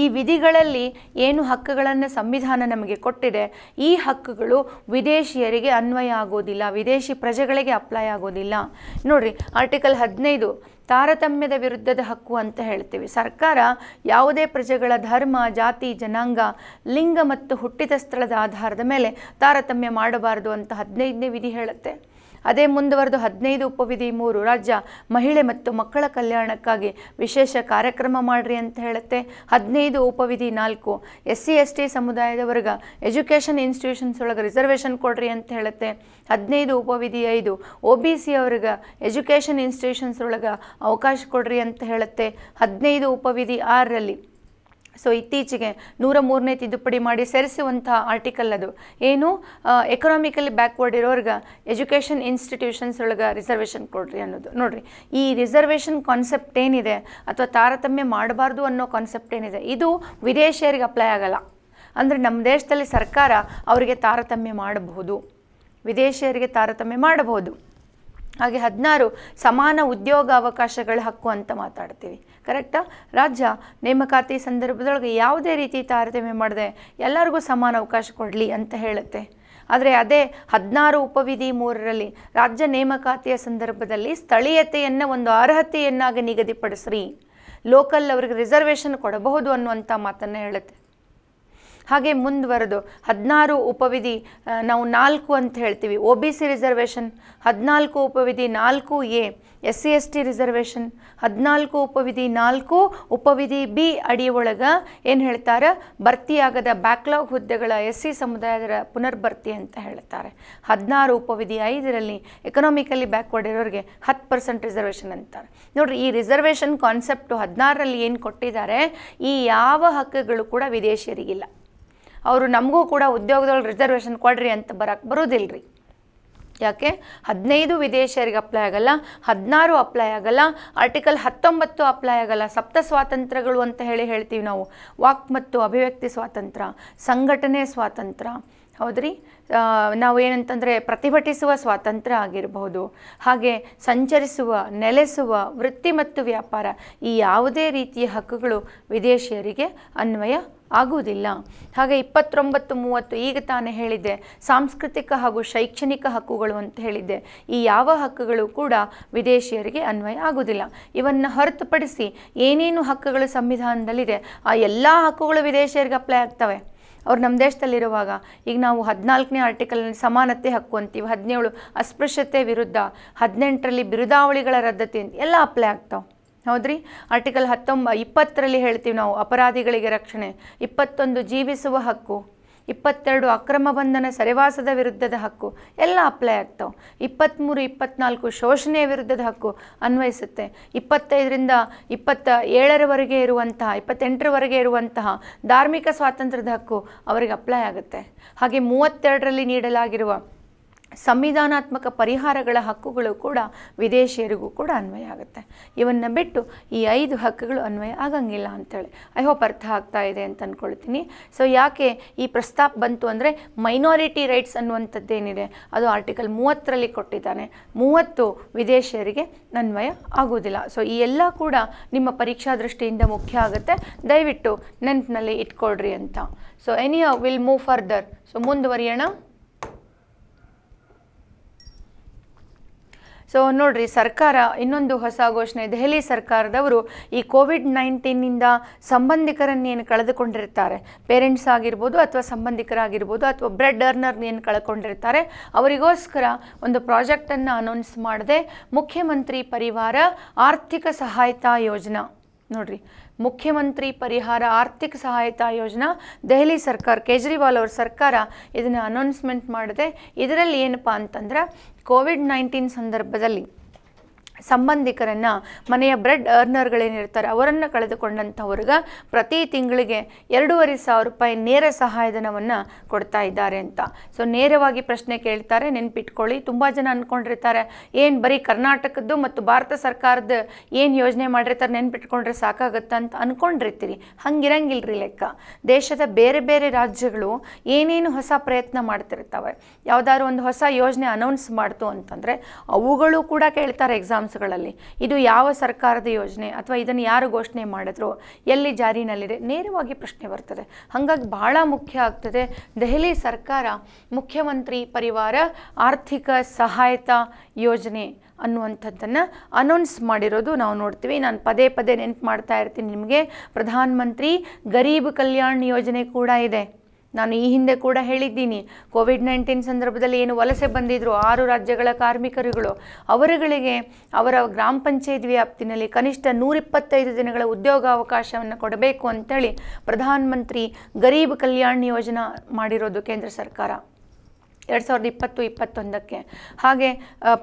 ಈ ವಿಧಿಗಳಲ್ಲಿ ಏನು ಹಕ್ಕುಗಳನ್ನು ಸಂವಿಧಾನ ನಮಗೆ ಕೊಟ್ಟಿದೆ ಈ ಹಕ್ಕುಗಳು ವಿದೇಶಿಯರಿಗೆ ಅನ್ವಯ ಆಗೋದಿಲ್ಲ ವಿದೇಶಿ ಪ್ರಜೆಗಳಿಗೆ ಅಪ್ಲೈ ಆಗೋದಿಲ್ಲ ನೋಡ್ರಿ ಆರ್ಟಿಕಲ್ ಹದಿನೈದು ತಾರತಮ್ಯದ ವಿರುದ್ಧದ ಹಕ್ಕು ಅಂತ ಹೇಳ್ತೀವಿ ಸರ್ಕಾರ ಯಾವುದೇ ಪ್ರಜೆಗಳ ಧರ್ಮ ಜಾತಿ ಜನಾಂಗ ಲಿಂಗ ಮತ್ತು ಹುಟ್ಟಿದ ಸ್ಥಳದ ಆಧಾರದ ಮೇಲೆ ತಾರತಮ್ಯ ಮಾಡಬಾರದು ಅಂತ ಹದಿನೈದನೇ ವಿಧಿ ಹೇಳುತ್ತೆ ಅದೇ ಮುಂದುವರೆದು ಹದಿನೈದು ಉಪವಿಧಿ ಮೂರು ರಾಜ್ಯ ಮಹಿಳೆ ಮತ್ತು ಮಕ್ಕಳ ಕಲ್ಯಾಣಕ್ಕಾಗಿ ವಿಶೇಷ ಕಾರ್ಯಕ್ರಮ ಮಾಡ್ರಿ ಅಂತ ಹೇಳುತ್ತೆ ಹದಿನೈದು ಉಪವಿಧಿ ನಾಲ್ಕು ಎಸ್ ಸಿ ಎಸ್ ಟಿ ಸಮುದಾಯದ ವರ್ಗ ಎಜುಕೇಷನ್ ಇನ್ಸ್ಟಿಟ್ಯೂಷನ್ಸ್ ಒಳಗೆ ರಿಸರ್ವೇಷನ್ ಕೊಡ್ರಿ ಅಂತ ಹೇಳುತ್ತೆ ಹದಿನೈದು ಉಪವಿಧಿ ಐದು ಒ ಬಿ ಸಿ ಅವ್ರಿಗೆ ಎಜುಕೇಷನ್ ಇನ್ಸ್ಟಿಟ್ಯೂಷನ್ಸ್ ಒಳಗೆ ಅವಕಾಶ ಕೊಡ್ರಿ ಅಂತ ಹೇಳುತ್ತೆ ಹದಿನೈದು ಉಪವಿಧಿ ಆರರಲ್ಲಿ ಸೊ ಇತ್ತೀಚೆಗೆ ನೂರ ಮೂರನೇ ತಿದ್ದುಪಡಿ ಮಾಡಿ ಸೇರಿಸುವಂತಹ ಆರ್ಟಿಕಲ್ ಅದು ಏನು ಎಕನಾಮಿಕಲಿ ಬ್ಯಾಕ್ವರ್ಡ್ ಇರೋರ್ಗೆ ಎಜುಕೇಷನ್ ಇನ್ಸ್ಟಿಟ್ಯೂಷನ್ಸ್ ಒಳಗೆ ರಿಸರ್ವೇಷನ್ ಕೊಡ್ರಿ ಅನ್ನೋದು ನೋಡಿರಿ ಈ ರಿಸರ್ವೇಷನ್ ಕಾನ್ಸೆಪ್ಟ್ ಏನಿದೆ ಅಥವಾ ತಾರತಮ್ಯ ಮಾಡಬಾರ್ದು ಅನ್ನೋ ಕಾನ್ಸೆಪ್ಟ್ ಏನಿದೆ ಇದು ವಿದೇಶಿಯರಿಗೆ ಅಪ್ಲೈ ಆಗಲ್ಲ ಅಂದರೆ ನಮ್ಮ ದೇಶದಲ್ಲಿ ಸರ್ಕಾರ ಅವರಿಗೆ ತಾರತಮ್ಯ ಮಾಡಬಹುದು ವಿದೇಶಿಯರಿಗೆ ತಾರತಮ್ಯ ಮಾಡಬಹುದು ಹಾಗೆ ಹದಿನಾರು ಸಮಾನ ಉದ್ಯೋಗ ಅವಕಾಶಗಳ ಹಕ್ಕು ಅಂತ ಮಾತಾಡ್ತೀವಿ ಕರೆಕ್ಟಾ ರಾಜ್ಯ ನೇಮಕಾತಿ ಸಂದರ್ಭದೊಳಗೆ ಯಾವುದೇ ರೀತಿ ತಾರತಮ್ಯ ಮಾಡದೆ ಎಲ್ಲರಿಗೂ ಸಮಾನ ಅವಕಾಶ ಕೊಡಲಿ ಅಂತ ಹೇಳುತ್ತೆ ಆದರೆ ಅದೇ ಹದಿನಾರು ಉಪವಿಧಿ ಮೂರರಲ್ಲಿ ರಾಜ್ಯ ನೇಮಕಾತಿಯ ಸಂದರ್ಭದಲ್ಲಿ ಸ್ಥಳೀಯತೆಯನ್ನು ಒಂದು ಅರ್ಹತೆಯನ್ನಾಗಿ ನಿಗದಿಪಡಿಸ್ರಿ ಲೋಕಲ್ ಅವ್ರಿಗೆ ರಿಸರ್ವೇಷನ್ ಕೊಡಬಹುದು ಅನ್ನುವಂಥ ಮಾತನ್ನು ಹೇಳುತ್ತೆ ಹಾಗೆ ಮುಂದುವರೆದು ಹದಿನಾರು ಉಪವಿಧಿ ನಾವು ನಾಲ್ಕು ಅಂತ ಹೇಳ್ತೀವಿ ಒ ಬಿ ಸಿ ರಿಸರ್ವೇಷನ್ ಹದಿನಾಲ್ಕು ಉಪವಿಧಿ ನಾಲ್ಕು A S C S T reservation ಹದಿನಾಲ್ಕು ಉಪವಿಧಿ ನಾಲ್ಕು ಉಪವಿಧಿ ಬಿ ಅಡಿ ಏನು ಹೇಳ್ತಾರೆ ಭರ್ತಿಯಾಗದ ಬ್ಯಾಕ್ಲಾಗ್ ಹುದ್ದೆಗಳ ಎಸ್ ಸಿ ಸಮುದಾಯದ ಪುನರ್ಭರ್ತಿ ಅಂತ ಹೇಳ್ತಾರೆ ಹದಿನಾರು ಉಪವಿಧಿ ಐದರಲ್ಲಿ ಎಕನಾಮಿಕಲಿ ಬ್ಯಾಕ್ವರ್ಡ್ ಇರೋರಿಗೆ ಹತ್ತು ಪರ್ಸೆಂಟ್ ರಿಸರ್ವೇಷನ್ ಅಂತಾರೆ ನೋಡಿರಿ ಈ ರಿಸರ್ವೇಷನ್ ಕಾನ್ಸೆಪ್ಟು ಹದಿನಾರರಲ್ಲಿ ಏನು ಕೊಟ್ಟಿದ್ದಾರೆ ಈ ಯಾವ ಹಕ್ಕುಗಳು ಕೂಡ ವಿದೇಶಿಯರಿಗಿಲ್ಲ ಅವರು ನಮಗೂ ಕೂಡ ಉದ್ಯೋಗದೊಳಗೆ ರಿಸರ್ವೇಷನ್ ಕೊಡ್ರಿ ಅಂತ ಬರೋಕ್ಕೆ ಬರೋದಿಲ್ಲರಿ ಯಾಕೆ ಹದಿನೈದು ವಿದೇಶಿಯರಿಗೆ ಅಪ್ಲೈ ಆಗಲ್ಲ ಹದಿನಾರು ಅಪ್ಲೈ ಆಗಲ್ಲ ಆರ್ಟಿಕಲ್ ಹತ್ತೊಂಬತ್ತು ಅಪ್ಲೈ ಆಗಲ್ಲ ಸಪ್ತ ಸ್ವಾತಂತ್ರ್ಯಗಳು ಅಂತ ಹೇಳಿ ಹೇಳ್ತೀವಿ ನಾವು ವಾಕ್ ಮತ್ತು ಅಭಿವ್ಯಕ್ತಿ ಸ್ವಾತಂತ್ರ್ಯ ಸಂಘಟನೆ ಸ್ವಾತಂತ್ರ್ಯ ಹೌದ್ರಿ ನಾವು ಏನಂತಂದರೆ ಪ್ರತಿಭಟಿಸುವ ಸ್ವಾತಂತ್ರ್ಯ ಆಗಿರಬಹುದು ಹಾಗೆ ಸಂಚರಿಸುವ ನೆಲೆಸುವ ವೃತ್ತಿ ಮತ್ತು ವ್ಯಾಪಾರ ಈ ಯಾವುದೇ ರೀತಿಯ ಹಕ್ಕುಗಳು ವಿದೇಶಿಯರಿಗೆ ಅನ್ವಯ ಆಗುವುದಿಲ್ಲ ಹಾಗೆ ಇಪ್ಪತ್ತೊಂಬತ್ತು ಮೂವತ್ತು ಈಗ ತಾನೇ ಹೇಳಿದ್ದೆ ಸಾಂಸ್ಕೃತಿಕ ಹಾಗೂ ಶೈಕ್ಷಣಿಕ ಹಕ್ಕುಗಳು ಅಂತ ಹೇಳಿದ್ದೆ ಈ ಯಾವ ಹಕ್ಕುಗಳು ಕೂಡ ವಿದೇಶಿಯರಿಗೆ ಅನ್ವಯ ಆಗುವುದಿಲ್ಲ ಇವನ್ನು ಹೊರತುಪಡಿಸಿ ಏನೇನು ಹಕ್ಕುಗಳು ಸಂವಿಧಾನದಲ್ಲಿದೆ ಆ ಎಲ್ಲ ಹಕ್ಕುಗಳು ವಿದೇಶಿಯರಿಗೆ ಅಪ್ಲೈ ಆಗ್ತವೆ ಅವ್ರು ನಮ್ಮ ದೇಶದಲ್ಲಿರುವಾಗ ಈಗ ನಾವು ಹದಿನಾಲ್ಕನೇ ಆರ್ಟಿಕಲ್ನಲ್ಲಿ ಸಮಾನತೆ ಹಕ್ಕು ಅಂತೀವಿ ಹದಿನೇಳು ಅಸ್ಪೃಶ್ಯತೆ ವಿರುದ್ಧ ಹದಿನೆಂಟರಲ್ಲಿ ಬಿರುದಾವಳಿಗಳ ರದ್ದತಿ ಅಂತ ಎಲ್ಲ ಅಪ್ಲೈ ಆಗ್ತಾವೆ ಹೌದ್ರಿ ಆರ್ಟಿಕಲ್ ಹತ್ತೊಂಬ ಇಪ್ಪತ್ತರಲ್ಲಿ ಹೇಳ್ತೀವಿ ನಾವು ಅಪರಾಧಿಗಳಿಗೆ ರಕ್ಷಣೆ ಇಪ್ಪತ್ತೊಂದು ಜೀವಿಸುವ ಹಕ್ಕು ಇಪ್ಪತ್ತೆರಡು ಅಕ್ರಮ ಬಂಧನ ಸರಿವಾಸದ ವಿರುದ್ಧದ ಹಕ್ಕು ಎಲ್ಲ ಅಪ್ಲೈ ಆಗ್ತಾವೆ ಇಪ್ಪತ್ತ್ಮೂರು ಇಪ್ಪತ್ನಾಲ್ಕು ಶೋಷಣೆಯ ವಿರುದ್ಧದ ಹಕ್ಕು ಅನ್ವಯಿಸುತ್ತೆ ಇಪ್ಪತ್ತೈದರಿಂದ ಇಪ್ಪತ್ತ ಏಳರವರೆಗೆ ಇರುವಂತಹ ಇಪ್ಪತ್ತೆಂಟರವರೆಗೆ ಇರುವಂತಹ ಧಾರ್ಮಿಕ ಸ್ವಾತಂತ್ರ್ಯದ ಹಕ್ಕು ಅವರಿಗೆ ಅಪ್ಲೈ ಆಗುತ್ತೆ ಹಾಗೆ ಮೂವತ್ತೆರಡರಲ್ಲಿ ನೀಡಲಾಗಿರುವ ಸಂವಿಧಾನಾತ್ಮಕ ಪರಿಹಾರಗಳ ಹಕ್ಕುಗಳು ಕೂಡ ವಿದೇಶಿಯರಿಗೂ ಕೂಡ ಅನ್ವಯ ಆಗುತ್ತೆ ಇವನ್ನು ಬಿಟ್ಟು ಈ ಐದು ಹಕ್ಕುಗಳು ಅನ್ವಯ ಆಗಂಗಿಲ್ಲ ಅಂತೇಳಿ ಐ ಹೋಪ್ ಅರ್ಥ ಆಗ್ತಾ ಇದೆ ಅಂತ ಅಂದ್ಕೊಳ್ತೀನಿ ಸೊ ಯಾಕೆ ಈ ಪ್ರಸ್ತಾಪ ಬಂತು ಅಂದರೆ ಮೈನಾರಿಟಿ ರೈಟ್ಸ್ ಅನ್ನುವಂಥದ್ದೇನಿದೆ ಅದು ಆರ್ಟಿಕಲ್ ಮೂವತ್ತರಲ್ಲಿ ಕೊಟ್ಟಿದ್ದಾನೆ ಮೂವತ್ತು ವಿದೇಶಿಯರಿಗೆ ಅನ್ವಯ ಆಗೋದಿಲ್ಲ ಸೊ ಈ ಎಲ್ಲ ಕೂಡ ನಿಮ್ಮ ಪರೀಕ್ಷಾ ದೃಷ್ಟಿಯಿಂದ ಮುಖ್ಯ ಆಗುತ್ತೆ ದಯವಿಟ್ಟು ನೆನಪಿನಲ್ಲಿ ಇಟ್ಕೊಳ್ರಿ ಅಂತ so any will move further so ಮುಂದುವರಿಯೋಣ ಸೊ ನೋಡ್ರಿ ಸರ್ಕಾರ ಇನ್ನೊಂದು ಹೊಸ ಘೋಷಣೆ ದೆಹಲಿ ಸರ್ಕಾರದವರು ಈ ಕೋವಿಡ್ ನೈನ್ಟೀನಿಂದ ಸಂಬಂಧಿಕರನ್ನೇನು ಕಳೆದುಕೊಂಡಿರ್ತಾರೆ ಪೇರೆಂಟ್ಸ್ ಆಗಿರ್ಬೋದು ಅಥವಾ ಸಂಬಂಧಿಕರಾಗಿರ್ಬೋದು ಅಥವಾ ಬ್ರೆಡ್ ಏನು ಕಳ್ಕೊಂಡಿರ್ತಾರೆ ಅವರಿಗೋಸ್ಕರ ಒಂದು ಪ್ರಾಜೆಕ್ಟನ್ನು ಅನೌನ್ಸ್ ಮಾಡಿದೆ ಮುಖ್ಯಮಂತ್ರಿ ಪರಿವಾರ ಆರ್ಥಿಕ ಸಹಾಯತಾ ಯೋಜನಾ ನೋಡ್ರಿ ಮುಖ್ಯಮಂತ್ರಿ ಪರಿಹಾರ ಆರ್ಥಿಕ ಸಹಾಯತಾ ಯೋಜನಾ ದೆಹಲಿ ಸರ್ಕಾರ ಕೇಜ್ರಿವಾಲ್ ಅವ್ರ ಸರ್ಕಾರ ಇದನ್ನು ಅನೌನ್ಸ್ಮೆಂಟ್ ಮಾಡಿದೆ ಇದರಲ್ಲಿ ಏನಪ್ಪ ಅಂತಂದ್ರೆ ಕೋವಿಡ್ ನೈನ್ಟೀನ್ ಸಂದರ್ಭದಲ್ಲಿ ಸಂಬಂಧಿಕರನ್ನು ಮನೆಯ ಬ್ರೆಡ್ ಅರ್ನರ್ಗಳೇನಿರ್ತಾರೆ ಅವರನ್ನು ಕಳೆದುಕೊಂಡಂಥವ್ರಿಗೆ ಪ್ರತಿ ತಿಂಗಳಿಗೆ ಎರಡೂವರೆ ಸಾವಿರ ರೂಪಾಯಿ ನೇರ ಸಹಾಯಧನವನ್ನು ಕೊಡ್ತಾ ಇದ್ದಾರೆ ಅಂತ ಸೊ ನೇರವಾಗಿ ಪ್ರಶ್ನೆ ಕೇಳ್ತಾರೆ ನೆನ್ಪಿಟ್ಕೊಳ್ಳಿ ತುಂಬ ಜನ ಅಂದ್ಕೊಂಡಿರ್ತಾರೆ ಏನು ಬರೀ ಕರ್ನಾಟಕದ್ದು ಮತ್ತು ಭಾರತ ಸರ್ಕಾರದ ಏನು ಯೋಜನೆ ಮಾಡಿರ್ತಾರೆ ನೆನ್ಪಿಟ್ಕೊಂಡ್ರೆ ಸಾಕಾಗುತ್ತೆ ಅಂತ ಅಂದ್ಕೊಂಡಿರ್ತೀರಿ ಹಂಗಿರಂಗಿಲ್ಲರಿ ಲೆಕ್ಕ ದೇಶದ ಬೇರೆ ಬೇರೆ ರಾಜ್ಯಗಳು ಏನೇನು ಹೊಸ ಪ್ರಯತ್ನ ಮಾಡ್ತಿರ್ತವೆ ಯಾವುದಾದ್ರು ಒಂದು ಹೊಸ ಯೋಜನೆ ಅನೌನ್ಸ್ ಮಾಡ್ತು ಅಂತಂದರೆ ಅವುಗಳು ಕೂಡ ಕೇಳ್ತಾರೆ ಎಕ್ಸಾಮ್ಸ್ ಮಾಸಗಳಲ್ಲಿ ಇದು ಯಾವ ಸರ್ಕಾರದ ಯೋಜನೆ ಅಥವಾ ಇದನ್ನು ಯಾರು ಘೋಷಣೆ ಮಾಡಿದ್ರು ಎಲ್ಲಿ ಜಾರಿನಲ್ಲಿದೆ ನೇರವಾಗಿ ಪ್ರಶ್ನೆ ಬರ್ತದೆ ಹಾಗಾಗಿ ಬಹಳ ಮುಖ್ಯ ಆಗ್ತದೆ ದೆಹಲಿ ಸರ್ಕಾರ ಮುಖ್ಯಮಂತ್ರಿ ಪರಿವಾರ ಆರ್ಥಿಕ ಸಹಾಯತಾ ಯೋಜನೆ ಅನ್ನುವಂಥದ್ದನ್ನು ಅನೌನ್ಸ್ ಮಾಡಿರೋದು ನಾವು ನೋಡ್ತೀವಿ ನಾನು ಪದೇ ಪದೇ ನೆನಪು ಮಾಡ್ತಾ ಇರ್ತೀನಿ ನಿಮಗೆ ಪ್ರಧಾನಮಂತ್ರಿ ಗರೀಬ್ ಕಲ್ಯಾಣ್ ಯೋಜನೆ ಕೂಡ ಇದೆ ನಾನು ಈ ಹಿಂದೆ ಕೂಡ ಹೇಳಿದ್ದೀನಿ ಕೋವಿಡ್ ನೈನ್ಟೀನ್ ಸಂದರ್ಭದಲ್ಲಿ ಏನು ವಲಸೆ ಬಂದಿದ್ರು ಆರು ರಾಜ್ಯಗಳ ಕಾರ್ಮಿಕರುಗಳು ಅವರುಗಳಿಗೆ ಅವರ ಗ್ರಾಮ ಪಂಚಾಯತ್ ವ್ಯಾಪ್ತಿನಲ್ಲಿ ಕನಿಷ್ಠ ನೂರಿಪ್ಪತ್ತೈದು ದಿನಗಳ ಉದ್ಯೋಗಾವಕಾಶವನ್ನು ಕೊಡಬೇಕು ಅಂತೇಳಿ ಪ್ರಧಾನಮಂತ್ರಿ ಗರೀಬ್ ಕಲ್ಯಾಣ್ ಯೋಜನಾ ಮಾಡಿರೋದು ಕೇಂದ್ರ ಸರ್ಕಾರ ಎರಡು ಸಾವಿರದ ಇಪ್ಪತ್ತು ಇಪ್ಪತ್ತೊಂದಕ್ಕೆ ಹಾಗೆ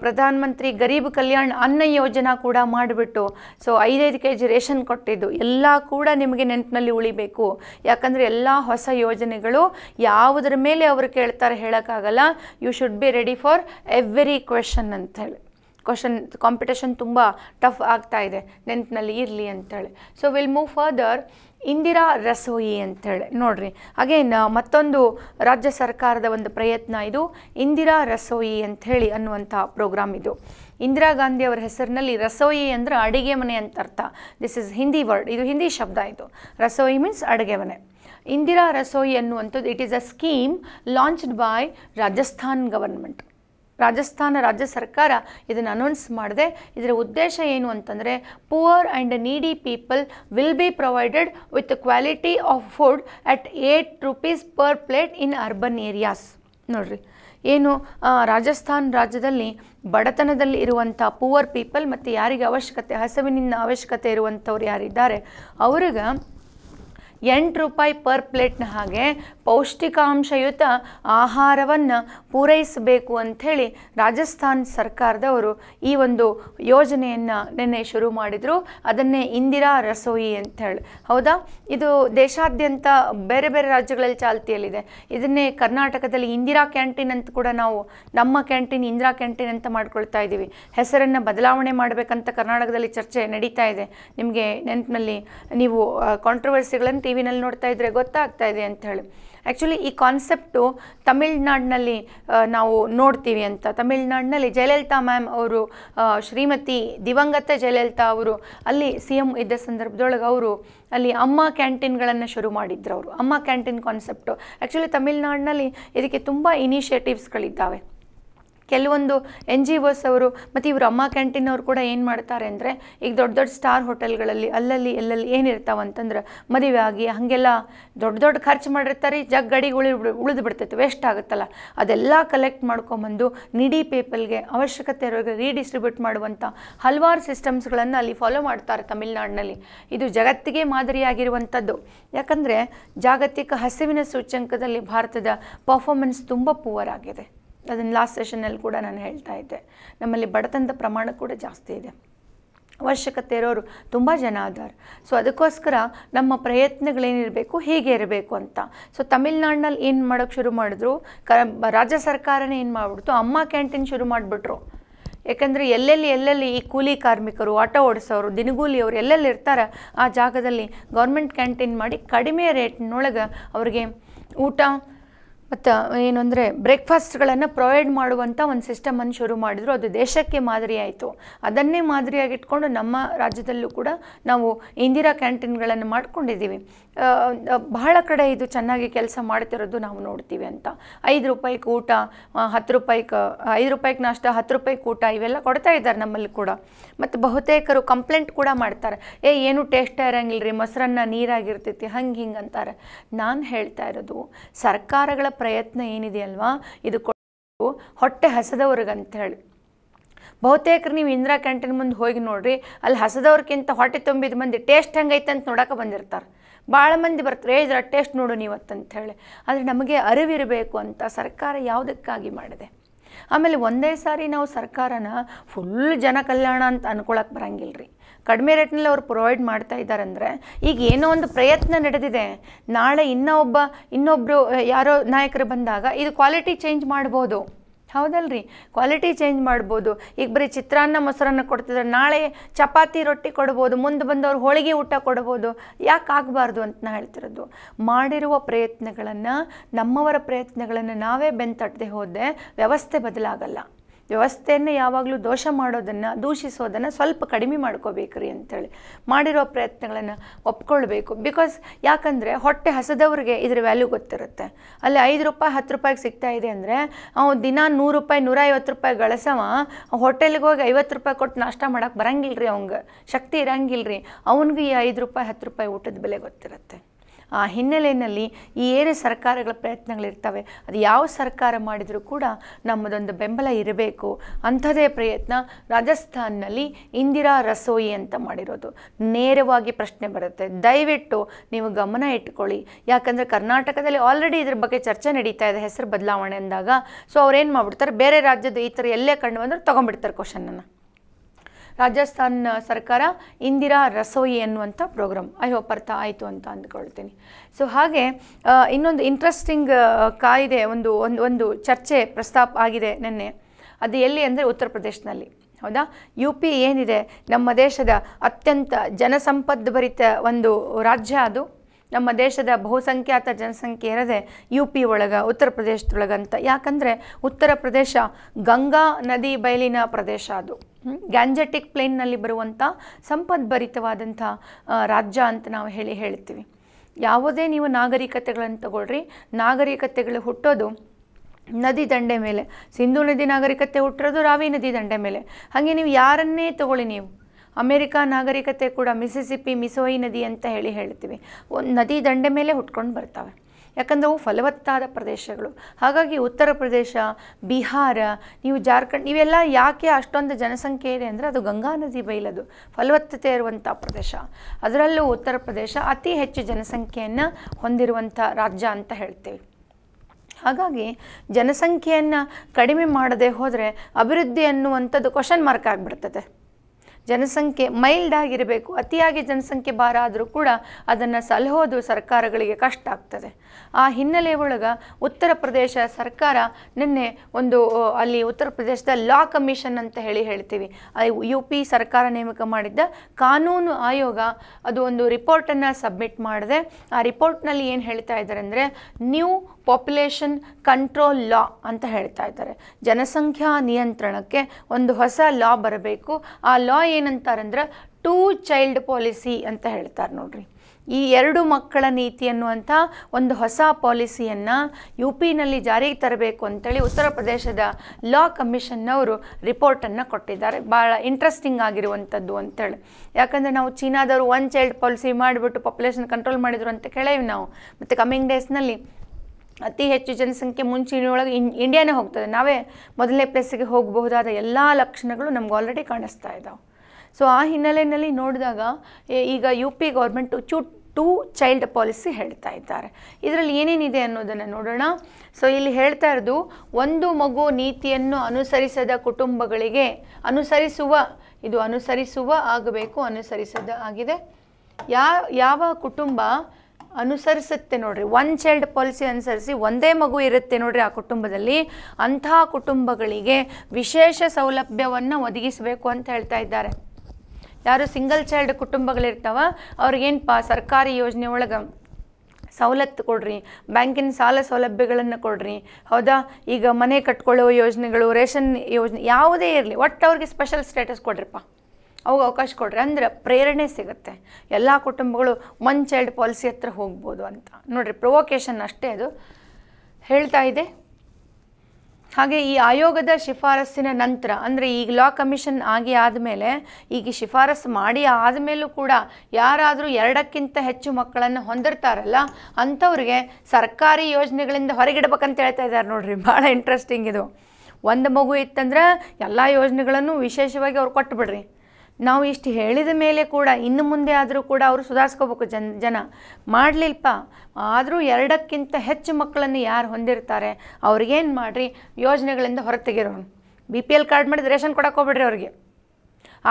ಪ್ರಧಾನಮಂತ್ರಿ ಗರೀಬ್ ಕಲ್ಯಾಣ್ ಅನ್ನ ಯೋಜನಾ ಕೂಡ ಮಾಡಿಬಿಟ್ಟು ಸೊ ಐದೈದು ಕೆ ಜಿ ರೇಷನ್ ಕೊಟ್ಟಿದ್ದು ಎಲ್ಲ ಕೂಡ ನಿಮಗೆ ನೆನಪಿನಲ್ಲಿ ಉಳಿಬೇಕು ಯಾಕಂದರೆ ಎಲ್ಲ ಹೊಸ ಯೋಜನೆಗಳು ಯಾವುದರ ಮೇಲೆ ಅವರು ಕೇಳ್ತಾರೆ ಹೇಳೋಕ್ಕಾಗಲ್ಲ you should be ready for every question ಅಂತ ಹೇಳಿ ಕ್ವಶನ್ ಕಾಂಪಿಟೇಷನ್ ತುಂಬ ಟಫ್ ಆಗ್ತಾ ಇದೆ ನೆನಪಿನಲ್ಲಿ ಇರಲಿ ಅಂಥೇಳಿ so will move further Indira Rasoi ಅಂಥೇಳಿ ನೋಡ್ರಿ ಅಗೇನ್ ಮತ್ತೊಂದು ರಾಜ್ಯ ಸರ್ಕಾರದ ಒಂದು ಪ್ರಯತ್ನ ಇದು ಇಂದಿರಾ ರಸೋಯಿ ಅಂಥೇಳಿ ಅನ್ನುವಂಥ ಪ್ರೋಗ್ರಾಮ್ ಇದು ಇಂದಿರಾ ಗಾಂಧಿ ಅವರ ಹೆಸರಿನಲ್ಲಿ ರಸೋಯಿ ಅಂದರೆ ಅಡುಗೆ ಮನೆ ಅಂತ ಅರ್ಥ ದಿಸ್ ಇಸ್ ಹಿಂದಿ ವರ್ಡ್ ಇದು ಹಿಂದಿ ಶಬ್ದ ಇದು ರಸೋಯಿ ಮೀನ್ಸ್ ಅಡುಗೆ ಮನೆ ಇಂದಿರಾ ರಸೋಯಿ ಅನ್ನುವಂಥದ್ದು it is a scheme launched by Rajasthan government Rajasthan ರಾಜ್ಯ ಸರ್ಕಾರ ಇದನ್ನು ಅನೌನ್ಸ್ ಮಾಡಿದೆ ಇದರ ಉದ್ದೇಶ ಏನು ಅಂತಂದರೆ poor and needy people will be provided with quality of food at eight rupees per plate in urban areas ನೋಡಿರಿ ಏನು ರಾಜಸ್ಥಾನ್ ರಾಜ್ಯದಲ್ಲಿ ಬಡತನದಲ್ಲಿ ಇರುವಂಥ ಪುವರ್ ಪೀಪಲ್ ಮತ್ತು ಯಾರಿಗೆ ಅವಶ್ಯಕತೆ ಹಸಿವಿನಿಂದ ಅವಶ್ಯಕತೆ ಇರುವಂಥವ್ರು ಯಾರಿದ್ದಾರೆ ಅವ್ರಿಗೆ ಎಂಟು ರೂಪಾಯಿ ಪರ್ ಪ್ಲೇಟ್ನ ಹಾಗೆ ಪೌಷ್ಟಿಕಾಂಶಯುತ ಆಹಾರವನ್ನು ಪೂರೈಸಬೇಕು ಅಂಥೇಳಿ ರಾಜಸ್ಥಾನ್ ಸರ್ಕಾರದವರು ಈ ಒಂದು ಯೋಜನೆಯನ್ನು ನಿನ್ನೆ ಶುರು ಮಾಡಿದರು ಅದನ್ನೇ ಇಂದಿರಾ ರಸೋಯಿ ಅಂಥೇಳಿ ಹೌದಾ ಇದು ದೇಶಾದ್ಯಂತ ಬೇರೆ ಬೇರೆ ರಾಜ್ಯಗಳಲ್ಲಿ ಚಾಲ್ತಿಯಲ್ಲಿದೆ ಇದನ್ನೇ ಕರ್ನಾಟಕದಲ್ಲಿ ಇಂದಿರಾ ಕ್ಯಾಂಟೀನ್ ಅಂತ ಕೂಡ ನಾವು ನಮ್ಮ ಕ್ಯಾಂಟೀನ್ ಇಂದಿರಾ ಕ್ಯಾಂಟೀನ್ ಅಂತ ಮಾಡ್ಕೊಳ್ತಾ ಇದ್ದೀವಿ ಹೆಸರನ್ನು ಬದಲಾವಣೆ ಮಾಡಬೇಕಂತ ಕರ್ನಾಟಕದಲ್ಲಿ ಚರ್ಚೆ ನಡೀತಾ ಇದೆ ನಿಮಗೆ ನೆನಪಿನಲ್ಲಿ ನೀವು ಕಾಂಟ್ರವರ್ಸಿಗಳಂತೆ ಟಿ ವಿನಲ್ಲಿ ನೋಡ್ತಾ ಇದ್ರೆ ಗೊತ್ತಾಗ್ತಾ ಇದೆ ಅಂತ ಹೇಳಿ ಆ್ಯಕ್ಚುಲಿ ಈ ಕಾನ್ಸೆಪ್ಟು ತಮಿಳ್ನಾಡಿನಲ್ಲಿ ನಾವು ನೋಡ್ತೀವಿ ಅಂತ ತಮಿಳ್ನಾಡಿನಲ್ಲಿ ಜಯಲಲಿತಾ ಮ್ಯಾಮ್ ಅವರು ಶ್ರೀಮತಿ ದಿವಂಗತ ಜಯಲಲಿತಾ ಅವರು ಅಲ್ಲಿ ಸಿ ಎಂ ಇದ್ದ ಸಂದರ್ಭದೊಳಗೆ ಅವರು ಅಲ್ಲಿ ಅಮ್ಮ ಕ್ಯಾಂಟೀನ್ಗಳನ್ನು ಶುರು ಮಾಡಿದ್ರು ಅವರು ಅಮ್ಮ ಕ್ಯಾಂಟೀನ್ ಕಾನ್ಸೆಪ್ಟು ಆ್ಯಕ್ಚುಲಿ ತಮಿಳ್ನಾಡಿನಲ್ಲಿ ಇದಕ್ಕೆ ತುಂಬ ಇನಿಷಿಯೇಟಿವ್ಸ್ಗಳಿದ್ದಾವೆ ಕೆಲವೊಂದು ಎನ್ ಜಿ ಓಸ್ ಅವರು ಮತ್ತು ಇವರು ಅಮ್ಮ ಕ್ಯಾಂಟೀನ್ ಅವರು ಕೂಡ ಏನು ಮಾಡ್ತಾರೆ ಅಂದರೆ ಈಗ ದೊಡ್ಡ ದೊಡ್ಡ ಸ್ಟಾರ್ ಹೋಟೆಲ್ಗಳಲ್ಲಿ ಅಲ್ಲಲ್ಲಿ ಎಲ್ಲಲ್ಲಿ ಏನಿರ್ತಾವೆ ಅಂತಂದ್ರೆ ಮದುವೆ ಆಗಿ ಹಾಗೆಲ್ಲ ದೊಡ್ಡ ದೊಡ್ಡ ಖರ್ಚು ಮಾಡಿರ್ತಾರೆ ಜಗ್ ಗಡಿ ಉಳಿ ಉಳಿದು ಬಿಡ್ತೈತೆ ವೇಸ್ಟ್ ಆಗುತ್ತಲ್ಲ ಅದೆಲ್ಲ ಕಲೆಕ್ಟ್ ಮಾಡ್ಕೊಂಬಂದು ನಿಡಿ ಪೇಪಲ್ಗೆ ಅವಶ್ಯಕತೆ ಇರೋರಿಗೆ ರೀಡಿಸ್ಟ್ರಿಬ್ಯೂಟ್ ಮಾಡುವಂಥ ಹಲವಾರು ಸಿಸ್ಟಮ್ಸ್ಗಳನ್ನು ಅಲ್ಲಿ ಫಾಲೋ ಮಾಡ್ತಾರೆ ತಮಿಳ್ನಾಡಿನಲ್ಲಿ ಇದು ಜಗತ್ತಿಗೆ ಮಾದರಿಯಾಗಿರುವಂಥದ್ದು ಯಾಕಂದರೆ ಜಾಗತಿಕ ಹಸಿವಿನ ಸೂಚ್ಯಂಕದಲ್ಲಿ ಭಾರತದ ಪರ್ಫಾರ್ಮೆನ್ಸ್ ತುಂಬ ಪೂವರ್ ಆಗಿದೆ ಅದನ್ನು ಲಾಸ್ಟ್ ಸೆಷನಲ್ಲಿ ಕೂಡ ನಾನು ಹೇಳ್ತಾ ಇದ್ದೆ ನಮ್ಮಲ್ಲಿ ಬಡತನದ ಪ್ರಮಾಣ ಕೂಡ ಜಾಸ್ತಿ ಇದೆ ಅವಶ್ಯಕತೆ ಇರೋರು ತುಂಬ ಜನ ಅದಾರ ಸೊ ಅದಕ್ಕೋಸ್ಕರ ನಮ್ಮ ಪ್ರಯತ್ನಗಳೇನಿರಬೇಕು ಹೀಗೆ ಇರಬೇಕು ಅಂತ ಸೊ ತಮಿಳ್ನಾಡಿನಲ್ಲಿ ಏನು ಮಾಡೋಕ್ಕೆ ಶುರು ಮಾಡಿದ್ರು ಕ ರಾಜ್ಯ ಸರ್ಕಾರನೇ ಏನು ಮಾಡಿಬಿಡ್ತು ಅಮ್ಮ ಕ್ಯಾಂಟೀನ್ ಶುರು ಮಾಡಿಬಿಟ್ರು ಯಾಕಂದರೆ ಎಲ್ಲೆಲ್ಲಿ ಎಲ್ಲೆಲ್ಲಿ ಈ ಕೂಲಿ ಕಾರ್ಮಿಕರು ಆಟೋ ಓಡಿಸೋರು ದಿನಗೂಲಿಯವರು ಎಲ್ಲೆಲ್ಲಿ ಇರ್ತಾರೆ ಆ ಜಾಗದಲ್ಲಿ ಗೌರ್ಮೆಂಟ್ ಕ್ಯಾಂಟೀನ್ ಮಾಡಿ ಕಡಿಮೆ ರೇಟ್ನೊಳಗೆ ಅವ್ರಿಗೆ ಊಟ ಮತ್ತು ಅಂದರೆ ಬ್ರೇಕ್ಫಾಸ್ಟ್ಗಳನ್ನು ಪ್ರೊವೈಡ್ ಮಾಡುವಂಥ ಒಂದು ಸಿಸ್ಟಮನ್ನು ಶುರು ಮಾಡಿದರು ಅದು ದೇಶಕ್ಕೆ ಮಾದರಿ ಆಯಿತು ಅದನ್ನೇ ಮಾದರಿಯಾಗಿಟ್ಕೊಂಡು ನಮ್ಮ ರಾಜ್ಯದಲ್ಲೂ ಕೂಡ ನಾವು ಇಂದಿರಾ ಕ್ಯಾಂಟೀನ್ಗಳನ್ನು ಮಾಡ್ಕೊಂಡಿದ್ದೀವಿ ಬಹಳ ಕಡೆ ಇದು ಚೆನ್ನಾಗಿ ಕೆಲಸ ಮಾಡ್ತಿರೋದು ನಾವು ನೋಡ್ತೀವಿ ಅಂತ ಐದು ರೂಪಾಯಿಗೆ ಊಟ ಹತ್ತು ರೂಪಾಯಿಗೆ ಐದು ರೂಪಾಯಿಗೆ ನಾಷ್ಟ ಹತ್ತು ರೂಪಾಯಿಗೆ ಊಟ ಇವೆಲ್ಲ ಕೊಡ್ತಾ ಇದ್ದಾರೆ ನಮ್ಮಲ್ಲಿ ಕೂಡ ಮತ್ತು ಬಹುತೇಕರು ಕಂಪ್ಲೇಂಟ್ ಕೂಡ ಮಾಡ್ತಾರೆ ಏ ಏನು ಟೇಸ್ಟ್ ಇರೋಂಗಿಲ್ಲ ರೀ ಮೊಸರನ್ನ ನೀರಾಗಿರ್ತೈತಿ ಹಂಗೆ ಹಿಂಗೆ ಅಂತಾರೆ ನಾನು ಹೇಳ್ತಾ ಇರೋದು ಸರ್ಕಾರಗಳ ಪ್ರಯತ್ನ ಏನಿದೆಯಲ್ವಾ ಇದು ಹೊಟ್ಟೆ ಹಸದವ್ರಿಗಂತ ಹೇಳಿ ಬಹುತೇಕರು ನೀವು ಇಂದಿರಾ ಕ್ಯಾಂಟೀನ್ ಮುಂದೆ ಹೋಗಿ ನೋಡಿರಿ ಅಲ್ಲಿ ಹಸದವ್ರಿಗಿಂತ ಹೊಟ್ಟೆ ತುಂಬಿದ ಮಂದಿ ಟೇಸ್ಟ್ ಹೆಂಗೈತೆ ಅಂತ ನೋಡೋಕೆ ಬಂದಿರ್ತಾರೆ ಭಾಳ ಮಂದಿ ಬರ್ತಾರೆ ಏಜ್ರ ಟೇಸ್ಟ್ ನೋಡು ನೀವತ್ತಂಥೇಳಿ ಹೇಳಿ ಆದರೆ ನಮಗೆ ಅರಿವಿರಬೇಕು ಅಂತ ಸರ್ಕಾರ ಯಾವುದಕ್ಕಾಗಿ ಮಾಡಿದೆ ಆಮೇಲೆ ಒಂದೇ ಸಾರಿ ನಾವು ಸರ್ಕಾರನ ಫುಲ್ ಜನ ಕಲ್ಯಾಣ ಅಂತ ಅನ್ಕೊಳಕ್ಕೆ ಬರಂಗಿಲ್ಲ ರೀ ಕಡಿಮೆ ರೇಟ್ನಲ್ಲಿ ಅವ್ರು ಪ್ರೊವೈಡ್ ಮಾಡ್ತಾ ಇದ್ದಾರೆ ಅಂದರೆ ಈಗ ಏನೋ ಒಂದು ಪ್ರಯತ್ನ ನಡೆದಿದೆ ನಾಳೆ ಇನ್ನೊಬ್ಬ ಒಬ್ಬ ಇನ್ನೊಬ್ಬರು ಯಾರೋ ನಾಯಕರು ಬಂದಾಗ ಇದು ಕ್ವಾಲಿಟಿ ಚೇಂಜ್ ಮಾಡ್ಬೋದು ಹೌದಲ್ರಿ ಕ್ವಾಲಿಟಿ ಚೇಂಜ್ ಮಾಡ್ಬೋದು ಈಗ ಬರೀ ಚಿತ್ರಾನ್ನ ಮೊಸರನ್ನ ಕೊಡ್ತಿದ್ರೆ ನಾಳೆ ಚಪಾತಿ ರೊಟ್ಟಿ ಕೊಡ್ಬೋದು ಮುಂದೆ ಬಂದವ್ರು ಹೋಳಿಗೆ ಊಟ ಕೊಡ್ಬೋದು ಯಾಕೆ ಆಗಬಾರ್ದು ಅಂತ ನಾ ಹೇಳ್ತಿರೋದು ಮಾಡಿರುವ ಪ್ರಯತ್ನಗಳನ್ನು ನಮ್ಮವರ ಪ್ರಯತ್ನಗಳನ್ನು ನಾವೇ ಬೆಂತಟ್ಟದೆ ಹೋದೆ ವ್ಯವಸ್ಥೆ ಬದಲಾಗಲ್ಲ ವ್ಯವಸ್ಥೆಯನ್ನು ಯಾವಾಗಲೂ ದೋಷ ಮಾಡೋದನ್ನು ದೂಷಿಸೋದನ್ನು ಸ್ವಲ್ಪ ಕಡಿಮೆ ಮಾಡ್ಕೋಬೇಕು ರೀ ಅಂಥೇಳಿ ಮಾಡಿರೋ ಪ್ರಯತ್ನಗಳನ್ನು ಒಪ್ಕೊಳ್ಬೇಕು ಬಿಕಾಸ್ ಯಾಕಂದರೆ ಹೊಟ್ಟೆ ಹಸದವ್ರಿಗೆ ಇದ್ರ ವ್ಯಾಲ್ಯೂ ಗೊತ್ತಿರುತ್ತೆ ಅಲ್ಲಿ ಐದು ರೂಪಾಯಿ ಹತ್ತು ರೂಪಾಯಿಗೆ ಸಿಗ್ತಾ ಇದೆ ಅಂದರೆ ಅವ್ನು ದಿನ ನೂರು ರೂಪಾಯಿ ನೂರೈವತ್ತು ರೂಪಾಯಿ ಗಳಿಸವ ಹೋಟೆಲ್ಗೆ ಹೋಗಿ ಐವತ್ತು ರೂಪಾಯಿ ಕೊಟ್ಟು ನಾಷ್ಟ ಮಾಡೋಕ್ಕೆ ಬರಂಗಿಲ್ಲ ರೀ ಶಕ್ತಿ ಇರಂಗಿಲ್ಲ ರೀ ಅವನಿಗೂ ಈ ಐದು ರೂಪಾಯಿ ಹತ್ತು ರೂಪಾಯಿ ಊಟದ ಬೆಲೆ ಗೊತ್ತಿರುತ್ತೆ ಆ ಹಿನ್ನೆಲೆಯಲ್ಲಿ ಈ ಏನೇ ಸರ್ಕಾರಗಳ ಪ್ರಯತ್ನಗಳಿರ್ತವೆ ಅದು ಯಾವ ಸರ್ಕಾರ ಮಾಡಿದರೂ ಕೂಡ ನಮ್ಮದೊಂದು ಬೆಂಬಲ ಇರಬೇಕು ಅಂಥದೇ ಪ್ರಯತ್ನ ರಾಜಸ್ಥಾನ್ನಲ್ಲಿ ಇಂದಿರಾ ರಸೋಯಿ ಅಂತ ಮಾಡಿರೋದು ನೇರವಾಗಿ ಪ್ರಶ್ನೆ ಬರುತ್ತೆ ದಯವಿಟ್ಟು ನೀವು ಗಮನ ಇಟ್ಕೊಳ್ಳಿ ಯಾಕಂದರೆ ಕರ್ನಾಟಕದಲ್ಲಿ ಆಲ್ರೆಡಿ ಇದ್ರ ಬಗ್ಗೆ ಚರ್ಚೆ ನಡೀತಾ ಇದೆ ಹೆಸರು ಬದಲಾವಣೆ ಅಂದಾಗ ಸೊ ಅವ್ರೇನು ಮಾಡ್ಬಿಡ್ತಾರೆ ಬೇರೆ ರಾಜ್ಯದ ಈ ಥರ ಎಲ್ಲೇ ಕಂಡು ಬಂದರೂ ತೊಗೊಂಡ್ಬಿಡ್ತಾರೆ ಕ್ವಶನನ್ನು ರಾಜಸ್ಥಾನ್ ಸರ್ಕಾರ ಇಂದಿರಾ ರಸೋಯಿ ಅನ್ನುವಂಥ ಪ್ರೋಗ್ರಾಮ್ ಐ ಹೋಪ್ ಅರ್ಥ ಆಯಿತು ಅಂತ ಅಂದ್ಕೊಳ್ತೀನಿ ಸೊ ಹಾಗೆ ಇನ್ನೊಂದು ಇಂಟ್ರೆಸ್ಟಿಂಗ್ ಕಾಯಿದೆ ಒಂದು ಒಂದು ಒಂದು ಚರ್ಚೆ ಪ್ರಸ್ತಾಪ ಆಗಿದೆ ನಿನ್ನೆ ಅದು ಎಲ್ಲಿ ಅಂದರೆ ಉತ್ತರ ಪ್ರದೇಶದಲ್ಲಿ ಹೌದಾ ಯು ಪಿ ಏನಿದೆ ನಮ್ಮ ದೇಶದ ಅತ್ಯಂತ ಜನಸಂಪದ್ಭರಿತ ಒಂದು ರಾಜ್ಯ ಅದು ನಮ್ಮ ದೇಶದ ಬಹುಸಂಖ್ಯಾತ ಜನಸಂಖ್ಯೆ ಇರದೆ ಯು ಪಿ ಒಳಗೆ ಉತ್ತರ ಪ್ರದೇಶದೊಳಗಂತ ಯಾಕಂದರೆ ಉತ್ತರ ಪ್ರದೇಶ ಗಂಗಾ ನದಿ ಬಯಲಿನ ಪ್ರದೇಶ ಅದು ಗ್ಯಾಂಜೆಟಿಕ್ ಪ್ಲೇನ್ನಲ್ಲಿ ಬರುವಂಥ ಸಂಪದ್ಭರಿತವಾದಂಥ ರಾಜ್ಯ ಅಂತ ನಾವು ಹೇಳಿ ಹೇಳ್ತೀವಿ ಯಾವುದೇ ನೀವು ನಾಗರಿಕತೆಗಳನ್ನು ತಗೊಳ್ರಿ ನಾಗರಿಕತೆಗಳು ಹುಟ್ಟೋದು ನದಿ ದಂಡೆ ಮೇಲೆ ಸಿಂಧು ನದಿ ನಾಗರಿಕತೆ ಹುಟ್ಟಿರೋದು ರಾವಿ ನದಿ ದಂಡೆ ಮೇಲೆ ಹಾಗೆ ನೀವು ಯಾರನ್ನೇ ತಗೊಳ್ಳಿ ನೀವು ಅಮೆರಿಕ ನಾಗರಿಕತೆ ಕೂಡ ಮಿಸಿಸಿಪಿ ಮಿಸೋಯಿ ನದಿ ಅಂತ ಹೇಳಿ ಹೇಳ್ತೀವಿ ಒಂದು ನದಿ ದಂಡೆ ಮೇಲೆ ಹುಟ್ಕೊಂಡು ಬರ್ತವೆ ಯಾಕಂದರೆ ಅವು ಫಲವತ್ತಾದ ಪ್ರದೇಶಗಳು ಹಾಗಾಗಿ ಉತ್ತರ ಪ್ರದೇಶ ಬಿಹಾರ ನೀವು ಜಾರ್ಖಂಡ್ ಇವೆಲ್ಲ ಯಾಕೆ ಅಷ್ಟೊಂದು ಜನಸಂಖ್ಯೆ ಇದೆ ಅಂದರೆ ಅದು ಗಂಗಾ ನದಿ ಬೈಲದು ಫಲವತ್ತತೆ ಇರುವಂಥ ಪ್ರದೇಶ ಅದರಲ್ಲೂ ಉತ್ತರ ಪ್ರದೇಶ ಅತಿ ಹೆಚ್ಚು ಜನಸಂಖ್ಯೆಯನ್ನು ಹೊಂದಿರುವಂಥ ರಾಜ್ಯ ಅಂತ ಹೇಳ್ತೀವಿ ಹಾಗಾಗಿ ಜನಸಂಖ್ಯೆಯನ್ನು ಕಡಿಮೆ ಮಾಡದೆ ಹೋದರೆ ಅಭಿವೃದ್ಧಿ ಅನ್ನುವಂಥದ್ದು ಕ್ವಶನ್ ಮಾರ್ಕ್ ಆಗಿಬಿಡ್ತದೆ ಜನಸಂಖ್ಯೆ ಮೈಲ್ಡ್ ಆಗಿರಬೇಕು ಅತಿಯಾಗಿ ಜನಸಂಖ್ಯೆ ಭಾರ ಆದರೂ ಕೂಡ ಅದನ್ನು ಸಲಹೋದು ಸರ್ಕಾರಗಳಿಗೆ ಕಷ್ಟ ಆಗ್ತದೆ ಆ ಹಿನ್ನೆಲೆ ಒಳಗೆ ಉತ್ತರ ಪ್ರದೇಶ ಸರ್ಕಾರ ನಿನ್ನೆ ಒಂದು ಅಲ್ಲಿ ಉತ್ತರ ಪ್ರದೇಶದ ಲಾ ಕಮಿಷನ್ ಅಂತ ಹೇಳಿ ಹೇಳ್ತೀವಿ ಯು ಪಿ ಸರ್ಕಾರ ನೇಮಕ ಮಾಡಿದ್ದ ಕಾನೂನು ಆಯೋಗ ಅದು ಒಂದು ರಿಪೋರ್ಟನ್ನು ಸಬ್ಮಿಟ್ ಮಾಡಿದೆ ಆ ರಿಪೋರ್ಟ್ನಲ್ಲಿ ಏನು ಹೇಳ್ತಾ ಇದ್ದಾರೆ ಅಂದರೆ ನ್ಯೂ ಪಾಪ್ಯುಲೇಷನ್ ಕಂಟ್ರೋಲ್ ಲಾ ಅಂತ ಹೇಳ್ತಾ ಇದ್ದಾರೆ ಜನಸಂಖ್ಯಾ ನಿಯಂತ್ರಣಕ್ಕೆ ಒಂದು ಹೊಸ ಲಾ ಬರಬೇಕು ಆ ಲಾ ಏನಂತಾರೆ ಏನಂತಾರಂದ್ರೆ ಟೂ ಚೈಲ್ಡ್ ಪಾಲಿಸಿ ಅಂತ ಹೇಳ್ತಾರೆ ನೋಡ್ರಿ ಈ ಎರಡು ಮಕ್ಕಳ ನೀತಿ ಅನ್ನುವಂಥ ಒಂದು ಹೊಸ ಪಾಲಿಸಿಯನ್ನು ಯು ಪಿನಲ್ಲಿ ಜಾರಿಗೆ ತರಬೇಕು ಅಂತೇಳಿ ಉತ್ತರ ಪ್ರದೇಶದ ಲಾ ಕಮಿಷನ್ನವರು ರಿಪೋರ್ಟನ್ನು ಕೊಟ್ಟಿದ್ದಾರೆ ಭಾಳ ಇಂಟ್ರೆಸ್ಟಿಂಗ್ ಆಗಿರುವಂಥದ್ದು ಅಂತೇಳಿ ಯಾಕಂದರೆ ನಾವು ಚೀನಾದವರು ಒನ್ ಚೈಲ್ಡ್ ಪಾಲಿಸಿ ಮಾಡಿಬಿಟ್ಟು ಪಾಪ್ಯುಲೇಷನ್ ಕಂಟ್ರೋಲ್ ಮಾಡಿದರು ಅಂತ ಕೇಳೇವಿ ನಾವು ಮತ್ತು ಕಮಿಂಗ್ ಡೇಸ್ನಲ್ಲಿ ಅತಿ ಹೆಚ್ಚು ಜನಸಂಖ್ಯೆ ಮುಂಚಿನೊಳಗೆ ಇನ್ ಇಂಡಿಯಾನೇ ಹೋಗ್ತದೆ ನಾವೇ ಮೊದಲನೇ ಪ್ಲೇಸಿಗೆ ಹೋಗಬಹುದಾದ ಎಲ್ಲ ಲಕ್ಷಣಗಳು ನಮ್ಗೆ ಆಲ್ರೆಡಿ ಕಾಣಿಸ್ತಾ ಇದ್ದಾವೆ ಸೊ ಆ ಹಿನ್ನೆಲೆಯಲ್ಲಿ ನೋಡಿದಾಗ ಈಗ ಯು ಪಿ ಗೌರ್ಮೆಂಟು ಚೂ ಟೂ ಚೈಲ್ಡ್ ಪಾಲಿಸಿ ಹೇಳ್ತಾ ಇದ್ದಾರೆ ಇದರಲ್ಲಿ ಏನೇನಿದೆ ಅನ್ನೋದನ್ನು ನೋಡೋಣ ಸೊ ಇಲ್ಲಿ ಹೇಳ್ತಾ ಇರೋದು ಒಂದು ಮಗು ನೀತಿಯನ್ನು ಅನುಸರಿಸದ ಕುಟುಂಬಗಳಿಗೆ ಅನುಸರಿಸುವ ಇದು ಅನುಸರಿಸುವ ಆಗಬೇಕು ಅನುಸರಿಸದ ಆಗಿದೆ ಯಾವ ಕುಟುಂಬ ಅನುಸರಿಸುತ್ತೆ ನೋಡ್ರಿ ಒನ್ ಚೈಲ್ಡ್ ಪಾಲಿಸಿ ಅನುಸರಿಸಿ ಒಂದೇ ಮಗು ಇರುತ್ತೆ ನೋಡ್ರಿ ಆ ಕುಟುಂಬದಲ್ಲಿ ಅಂತಹ ಕುಟುಂಬಗಳಿಗೆ ವಿಶೇಷ ಸೌಲಭ್ಯವನ್ನು ಒದಗಿಸಬೇಕು ಅಂತ ಹೇಳ್ತಾ ಇದ್ದಾರೆ ಯಾರು ಸಿಂಗಲ್ ಚೈಲ್ಡ್ ಕುಟುಂಬಗಳಿರ್ತಾವ ಅವ್ರಿಗೇನಪ್ಪ ಸರ್ಕಾರಿ ಯೋಜನೆ ಒಳಗೆ ಸವಲತ್ತು ಕೊಡ್ರಿ ಬ್ಯಾಂಕಿನ ಸಾಲ ಸೌಲಭ್ಯಗಳನ್ನು ಕೊಡ್ರಿ ಹೌದಾ ಈಗ ಮನೆ ಕಟ್ಕೊಳ್ಳುವ ಯೋಜನೆಗಳು ರೇಷನ್ ಯೋಜನೆ ಯಾವುದೇ ಇರಲಿ ಒಟ್ಟು ಅವ್ರಿಗೆ ಸ್ಪೆಷಲ್ ಸ್ಟೇಟಸ್ ಕೊಡ್ರಿಪ್ಪ ಅವಾಗ ಅವಕಾಶ ಕೊಡ್ರಿ ಅಂದ್ರೆ ಪ್ರೇರಣೆ ಸಿಗುತ್ತೆ ಎಲ್ಲ ಕುಟುಂಬಗಳು ಒನ್ ಚೈಲ್ಡ್ ಪಾಲಿಸಿ ಹತ್ರ ಹೋಗ್ಬೋದು ಅಂತ ನೋಡಿರಿ ಪ್ರೊವೊಕೇಶನ್ ಅಷ್ಟೇ ಅದು ಹೇಳ್ತಾ ಇದೆ ಹಾಗೆ ಈ ಆಯೋಗದ ಶಿಫಾರಸ್ಸಿನ ನಂತರ ಅಂದರೆ ಈಗ ಲಾ ಕಮಿಷನ್ ಆಗಿ ಆದಮೇಲೆ ಈಗ ಶಿಫಾರಸ್ಸು ಮಾಡಿ ಆದಮೇಲೂ ಕೂಡ ಯಾರಾದರೂ ಎರಡಕ್ಕಿಂತ ಹೆಚ್ಚು ಮಕ್ಕಳನ್ನು ಹೊಂದಿರ್ತಾರಲ್ಲ ಅಂಥವ್ರಿಗೆ ಸರ್ಕಾರಿ ಯೋಜನೆಗಳಿಂದ ಹೊರಗಿಡ್ಬೇಕಂತ ಹೇಳ್ತಾ ಇದ್ದಾರೆ ನೋಡಿರಿ ಭಾಳ ಇಂಟ್ರೆಸ್ಟಿಂಗ್ ಇದು ಒಂದು ಮಗು ಇತ್ತಂದ್ರೆ ಎಲ್ಲ ಯೋಜನೆಗಳನ್ನು ವಿಶೇಷವಾಗಿ ಅವ್ರು ಕೊಟ್ಟುಬಿಡ್ರಿ ನಾವು ಇಷ್ಟು ಹೇಳಿದ ಮೇಲೆ ಕೂಡ ಇನ್ನು ಮುಂದೆ ಆದರೂ ಕೂಡ ಅವರು ಸುಧಾರಿಸ್ಕೋಬೇಕು ಜನ ಜನ ಮಾಡಲಿಲ್ಪ ಆದರೂ ಎರಡಕ್ಕಿಂತ ಹೆಚ್ಚು ಮಕ್ಕಳನ್ನು ಯಾರು ಹೊಂದಿರ್ತಾರೆ ಅವ್ರಿಗೇನು ಮಾಡಿರಿ ಯೋಜನೆಗಳಿಂದ ಹೊರತೆಗಿರೋರು ಬಿ ಪಿ ಎಲ್ ಕಾರ್ಡ್ ಮಾಡಿದ ರೇಷನ್ ಕೊಡಕ್ಕೆ ಹೋಗ್ಬಿಡ್ರಿ ಅವ್ರಿಗೆ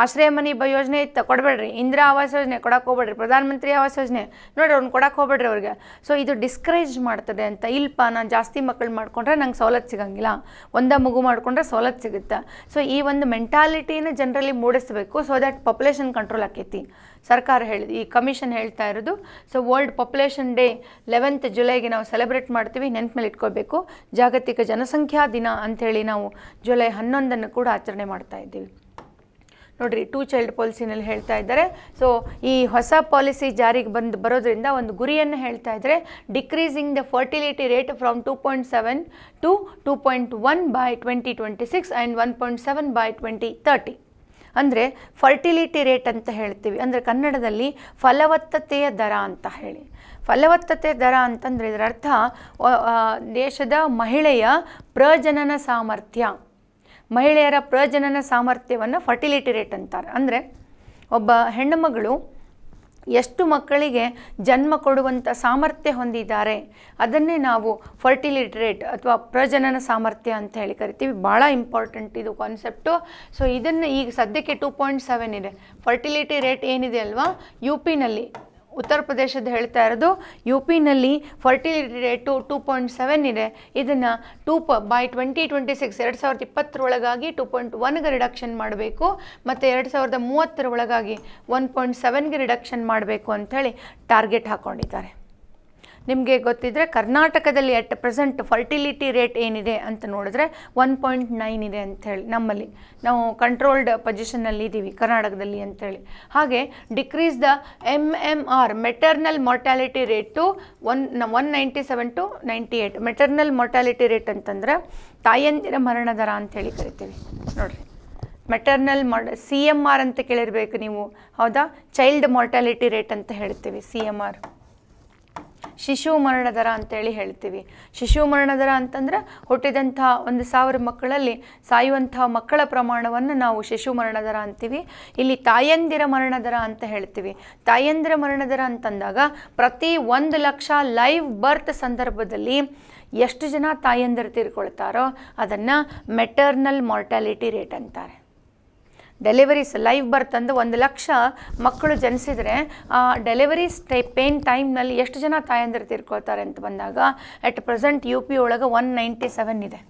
ಆಶ್ರಯ ಮನೆ ಬ ಯೋಜನೆ ಇತ್ತು ಕೊಡಬೇಡ್ರಿ ಇಂದಿರಾ ಆವಾಸ್ ಯೋಜನೆ ಕೊಡಕ್ಕೆ ಹೋಗ್ಬೇಡ್ರಿ ಪ್ರಧಾನಮಂತ್ರಿ ಆವಾಸ್ ಯೋಜನೆ ನೋಡಿರಿ ಅವ್ನು ಕೊಡಕ್ಕೆ ಹೋಗ್ಬೇಡ್ರಿ ಅವ್ರಿಗೆ ಸೊ ಇದು ಡಿಸ್ಕರೇಜ್ ಮಾಡ್ತದೆ ಅಂತ ಇಲ್ಲಪ್ಪ ನಾನು ಜಾಸ್ತಿ ಮಕ್ಕಳು ಮಾಡಿಕೊಂಡ್ರೆ ನಂಗೆ ಸವಲತ್ತು ಸಿಗಂಗಿಲ್ಲ ಒಂದೇ ಮಗು ಮಾಡಿಕೊಂಡ್ರೆ ಸವಲತ್ತು ಸಿಗುತ್ತೆ ಸೊ ಈ ಒಂದು ಮೆಂಟಾಲಿಟಿನ ಜನರಲ್ಲಿ ಮೂಡಿಸಬೇಕು ಸೊ ದ್ಯಾಟ್ ಪಾಪ್ಯುಲೇಷನ್ ಕಂಟ್ರೋಲ್ ಆಕೈತಿ ಸರ್ಕಾರ ಹೇಳಿದೆ ಈ ಕಮಿಷನ್ ಹೇಳ್ತಾ ಇರೋದು so world population day eleventh ಜುಲೈಗೆ ನಾವು ಸೆಲೆಬ್ರೇಟ್ ಮಾಡ್ತೀವಿ ಮೇಲೆ ಇಟ್ಕೋಬೇಕು ಜಾಗತಿಕ ಜನಸಂಖ್ಯಾ ದಿನ ಅಂಥೇಳಿ ನಾವು ಜುಲೈ ಹನ್ನೊಂದನ್ನು ಕೂಡ ಆಚರಣೆ ಮಾಡ್ತಾ ಇದ್ದೀವಿ ನೋಡಿರಿ ಟೂ ಚೈಲ್ಡ್ ಪಾಲಿಸಿನಲ್ಲಿ ಹೇಳ್ತಾ ಇದ್ದಾರೆ ಸೊ ಈ ಹೊಸ ಪಾಲಿಸಿ ಜಾರಿಗೆ ಬಂದು ಬರೋದ್ರಿಂದ ಒಂದು ಗುರಿಯನ್ನು ಹೇಳ್ತಾ ಇದ್ದಾರೆ decreasing the fertility rate from two point seven to two point one by twenty twenty six and one point seven by twenty thirty ಅಂದರೆ ಫರ್ಟಿಲಿಟಿ ರೇಟ್ ಅಂತ ಹೇಳ್ತೀವಿ ಅಂದರೆ ಕನ್ನಡದಲ್ಲಿ ಫಲವತ್ತತೆಯ ದರ ಅಂತ ಹೇಳಿ ಫಲವತ್ತತೆ ದರ ಅಂತಂದರೆ ಇದರ ಅರ್ಥ ದೇಶದ ಮಹಿಳೆಯ ಪ್ರಜನನ ಸಾಮರ್ಥ್ಯ ಮಹಿಳೆಯರ ಪ್ರಜನನ ಸಾಮರ್ಥ್ಯವನ್ನು ಫರ್ಟಿಲಿಟಿ ರೇಟ್ ಅಂತಾರೆ ಅಂದರೆ ಒಬ್ಬ ಹೆಣ್ಣುಮಗಳು ಎಷ್ಟು ಮಕ್ಕಳಿಗೆ ಜನ್ಮ ಕೊಡುವಂಥ ಸಾಮರ್ಥ್ಯ ಹೊಂದಿದ್ದಾರೆ ಅದನ್ನೇ ನಾವು ಫರ್ಟಿಲಿಟಿ ರೇಟ್ ಅಥವಾ ಪ್ರಜನನ ಸಾಮರ್ಥ್ಯ ಅಂತ ಹೇಳಿ ಕರಿತೀವಿ ಭಾಳ ಇಂಪಾರ್ಟೆಂಟ್ ಇದು ಕಾನ್ಸೆಪ್ಟು ಸೊ ಇದನ್ನು ಈಗ ಸದ್ಯಕ್ಕೆ ಟೂ ಪಾಯಿಂಟ್ ಸೆವೆನ್ ಇದೆ ಫರ್ಟಿಲಿಟಿ ರೇಟ್ ಏನಿದೆ ಅಲ್ವಾ ಯು ಪಿನಲ್ಲಿ ಉತ್ತರ ಪ್ರದೇಶದ ಹೇಳ್ತಾ ಇರೋದು ಯು ಪಿನಲ್ಲಿ fertility rate two point seven ಇದೆ ಇದನ್ನು ಟೂ ಪ ಬೈ ಟ್ವೆಂಟಿ ಟ್ವೆಂಟಿ ಸಿಕ್ಸ್ ಎರಡು ಸಾವಿರದ ಇಪ್ಪತ್ತರೊಳಗಾಗಿ ಟೂ ಪಾಯಿಂಟ್ ಒನ್ಗೆ ರಿಡಕ್ಷನ್ ಮಾಡಬೇಕು ಮತ್ತು ಎರಡು ಸಾವಿರದ ಮೂವತ್ತರ ಒಳಗಾಗಿ ಒನ್ ಪಾಯಿಂಟ್ ಸೆವೆನ್ಗೆ ರಿಡಕ್ಷನ್ ಮಾಡಬೇಕು ಅಂಥೇಳಿ ಟಾರ್ಗೆಟ್ ಹಾಕ್ಕೊಂಡಿದ್ದಾರೆ ನಿಮಗೆ ಗೊತ್ತಿದ್ರೆ ಕರ್ನಾಟಕದಲ್ಲಿ ಅಟ್ ಪ್ರೆಸೆಂಟ್ ಫರ್ಟಿಲಿಟಿ ರೇಟ್ ಏನಿದೆ ಅಂತ ನೋಡಿದ್ರೆ ಒನ್ ಪಾಯಿಂಟ್ ನೈನ್ ಇದೆ ಅಂಥೇಳಿ ನಮ್ಮಲ್ಲಿ ನಾವು ಕಂಟ್ರೋಲ್ಡ್ ಪೊಸಿಷನ್ನಲ್ಲಿ ಇದ್ದೀವಿ ಕರ್ನಾಟಕದಲ್ಲಿ ಅಂಥೇಳಿ ಹಾಗೆ decrease the M M R maternal mortality rate to one one ninety seven to ninety eight maternal mortality rate ಅಂತಂದರೆ ತಾಯಂದಿರ ಮರಣ ದರ ಅಂಥೇಳಿ ಕರಿತೀವಿ ನೋಡಿರಿ ಮೆಟರ್ನಲ್ ಮಾಡ ಸಿ ಎಮ್ ಆರ್ ಅಂತ ಕೇಳಿರಬೇಕು ನೀವು ಹೌದಾ ಚೈಲ್ಡ್ ಮಾರ್ಟಾಲಿಟಿ ರೇಟ್ ಅಂತ ಹೇಳ್ತೀವಿ ಸಿ ಎಮ್ ಆರ್ ಶಿಶು ಮರಣ ದರ ಅಂತೇಳಿ ಹೇಳ್ತೀವಿ ಶಿಶು ಮರಣ ದರ ಅಂತಂದರೆ ಹುಟ್ಟಿದಂಥ ಒಂದು ಸಾವಿರ ಮಕ್ಕಳಲ್ಲಿ ಸಾಯುವಂಥ ಮಕ್ಕಳ ಪ್ರಮಾಣವನ್ನು ನಾವು ಶಿಶು ಮರಣ ದರ ಅಂತೀವಿ ಇಲ್ಲಿ ತಾಯಂದಿರ ಮರಣ ದರ ಅಂತ ಹೇಳ್ತೀವಿ ತಾಯಂದಿರ ಮರಣ ದರ ಅಂತಂದಾಗ ಪ್ರತಿ ಒಂದು ಲಕ್ಷ ಲೈವ್ ಬರ್ತ್ ಸಂದರ್ಭದಲ್ಲಿ ಎಷ್ಟು ಜನ ತಾಯಂದಿರು ತೀರ್ಕೊಳ್ತಾರೋ ಅದನ್ನು ಮೆಟರ್ನಲ್ ಮಾರ್ಟಾಲಿಟಿ ರೇಟ್ ಅಂತಾರೆ ಡೆಲಿವರೀಸ್ ಲೈವ್ ಬರ್ತ್ ಅಂದು ಒಂದು ಲಕ್ಷ ಮಕ್ಕಳು ಜನಿಸಿದರೆ ಡೆಲಿವರೀಸ್ ಟೈ ಪೇನ್ ಟೈಮ್ನಲ್ಲಿ ಎಷ್ಟು ಜನ ತಾಯಂದಿರು ತೀರ್ಕೊಳ್ತಾರೆ ಅಂತ ಬಂದಾಗ ಎಟ್ ಪ್ರೆಸೆಂಟ್ ಯು ಪಿ ಒಳಗೆ ಒನ್ ನೈಂಟಿ ಸೆವೆನ್ ಇದೆ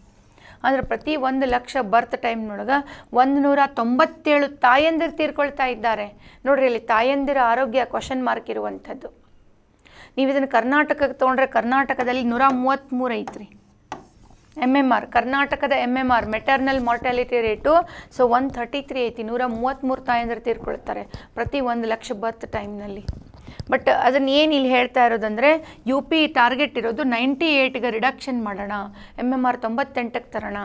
ಅಂದರೆ ಪ್ರತಿ ಒಂದು ಲಕ್ಷ ಬರ್ತ್ ಟೈಮ್ನೊಳಗೆ ಒಂದು ನೂರ ತೊಂಬತ್ತೇಳು ತಾಯಂದಿರು ತೀರ್ಕೊಳ್ತಾ ಇದ್ದಾರೆ ನೋಡಿರಿ ಇಲ್ಲಿ ತಾಯಂದಿರ ಆರೋಗ್ಯ ಕ್ವಶನ್ ಮಾರ್ಕ್ ಇರುವಂಥದ್ದು ನೀವು ಇದನ್ನು ಕರ್ನಾಟಕಕ್ಕೆ ತೊಗೊಂಡ್ರೆ ಕರ್ನಾಟಕದಲ್ಲಿ ನೂರ ಮೂವತ್ತ್ಮೂರು ಐತ್ರಿ ಎಮ್ ಎಮ್ ಆರ್ ಕರ್ನಾಟಕದ M M R maternal mortality rate so one thirty three ಐತಿ ನೂರ ಮೂವತ್ತ್ಮೂರು ತಾಯಂದ್ರೆ ತೀರ್ಕೊಳ್ತಾರೆ ಪ್ರತಿ ಒಂದು ಲಕ್ಷ ಬರ್ತ್ ಟೈಮ್ನಲ್ಲಿ ಬಟ್ ಅದನ್ನು ಏನು ಇಲ್ಲಿ ಹೇಳ್ತಾ ಇರೋದಂದರೆ ಯು ಪಿ ಟಾರ್ಗೆಟ್ ಇರೋದು ನೈಂಟಿ ಏಯ್ಟ್ಗೆ ರಿಡಕ್ಷನ್ ಮಾಡೋಣ ಎಮ್ ಎಮ್ ಆರ್ ತೊಂಬತ್ತೆಂಟಕ್ಕೆ ತರೋಣ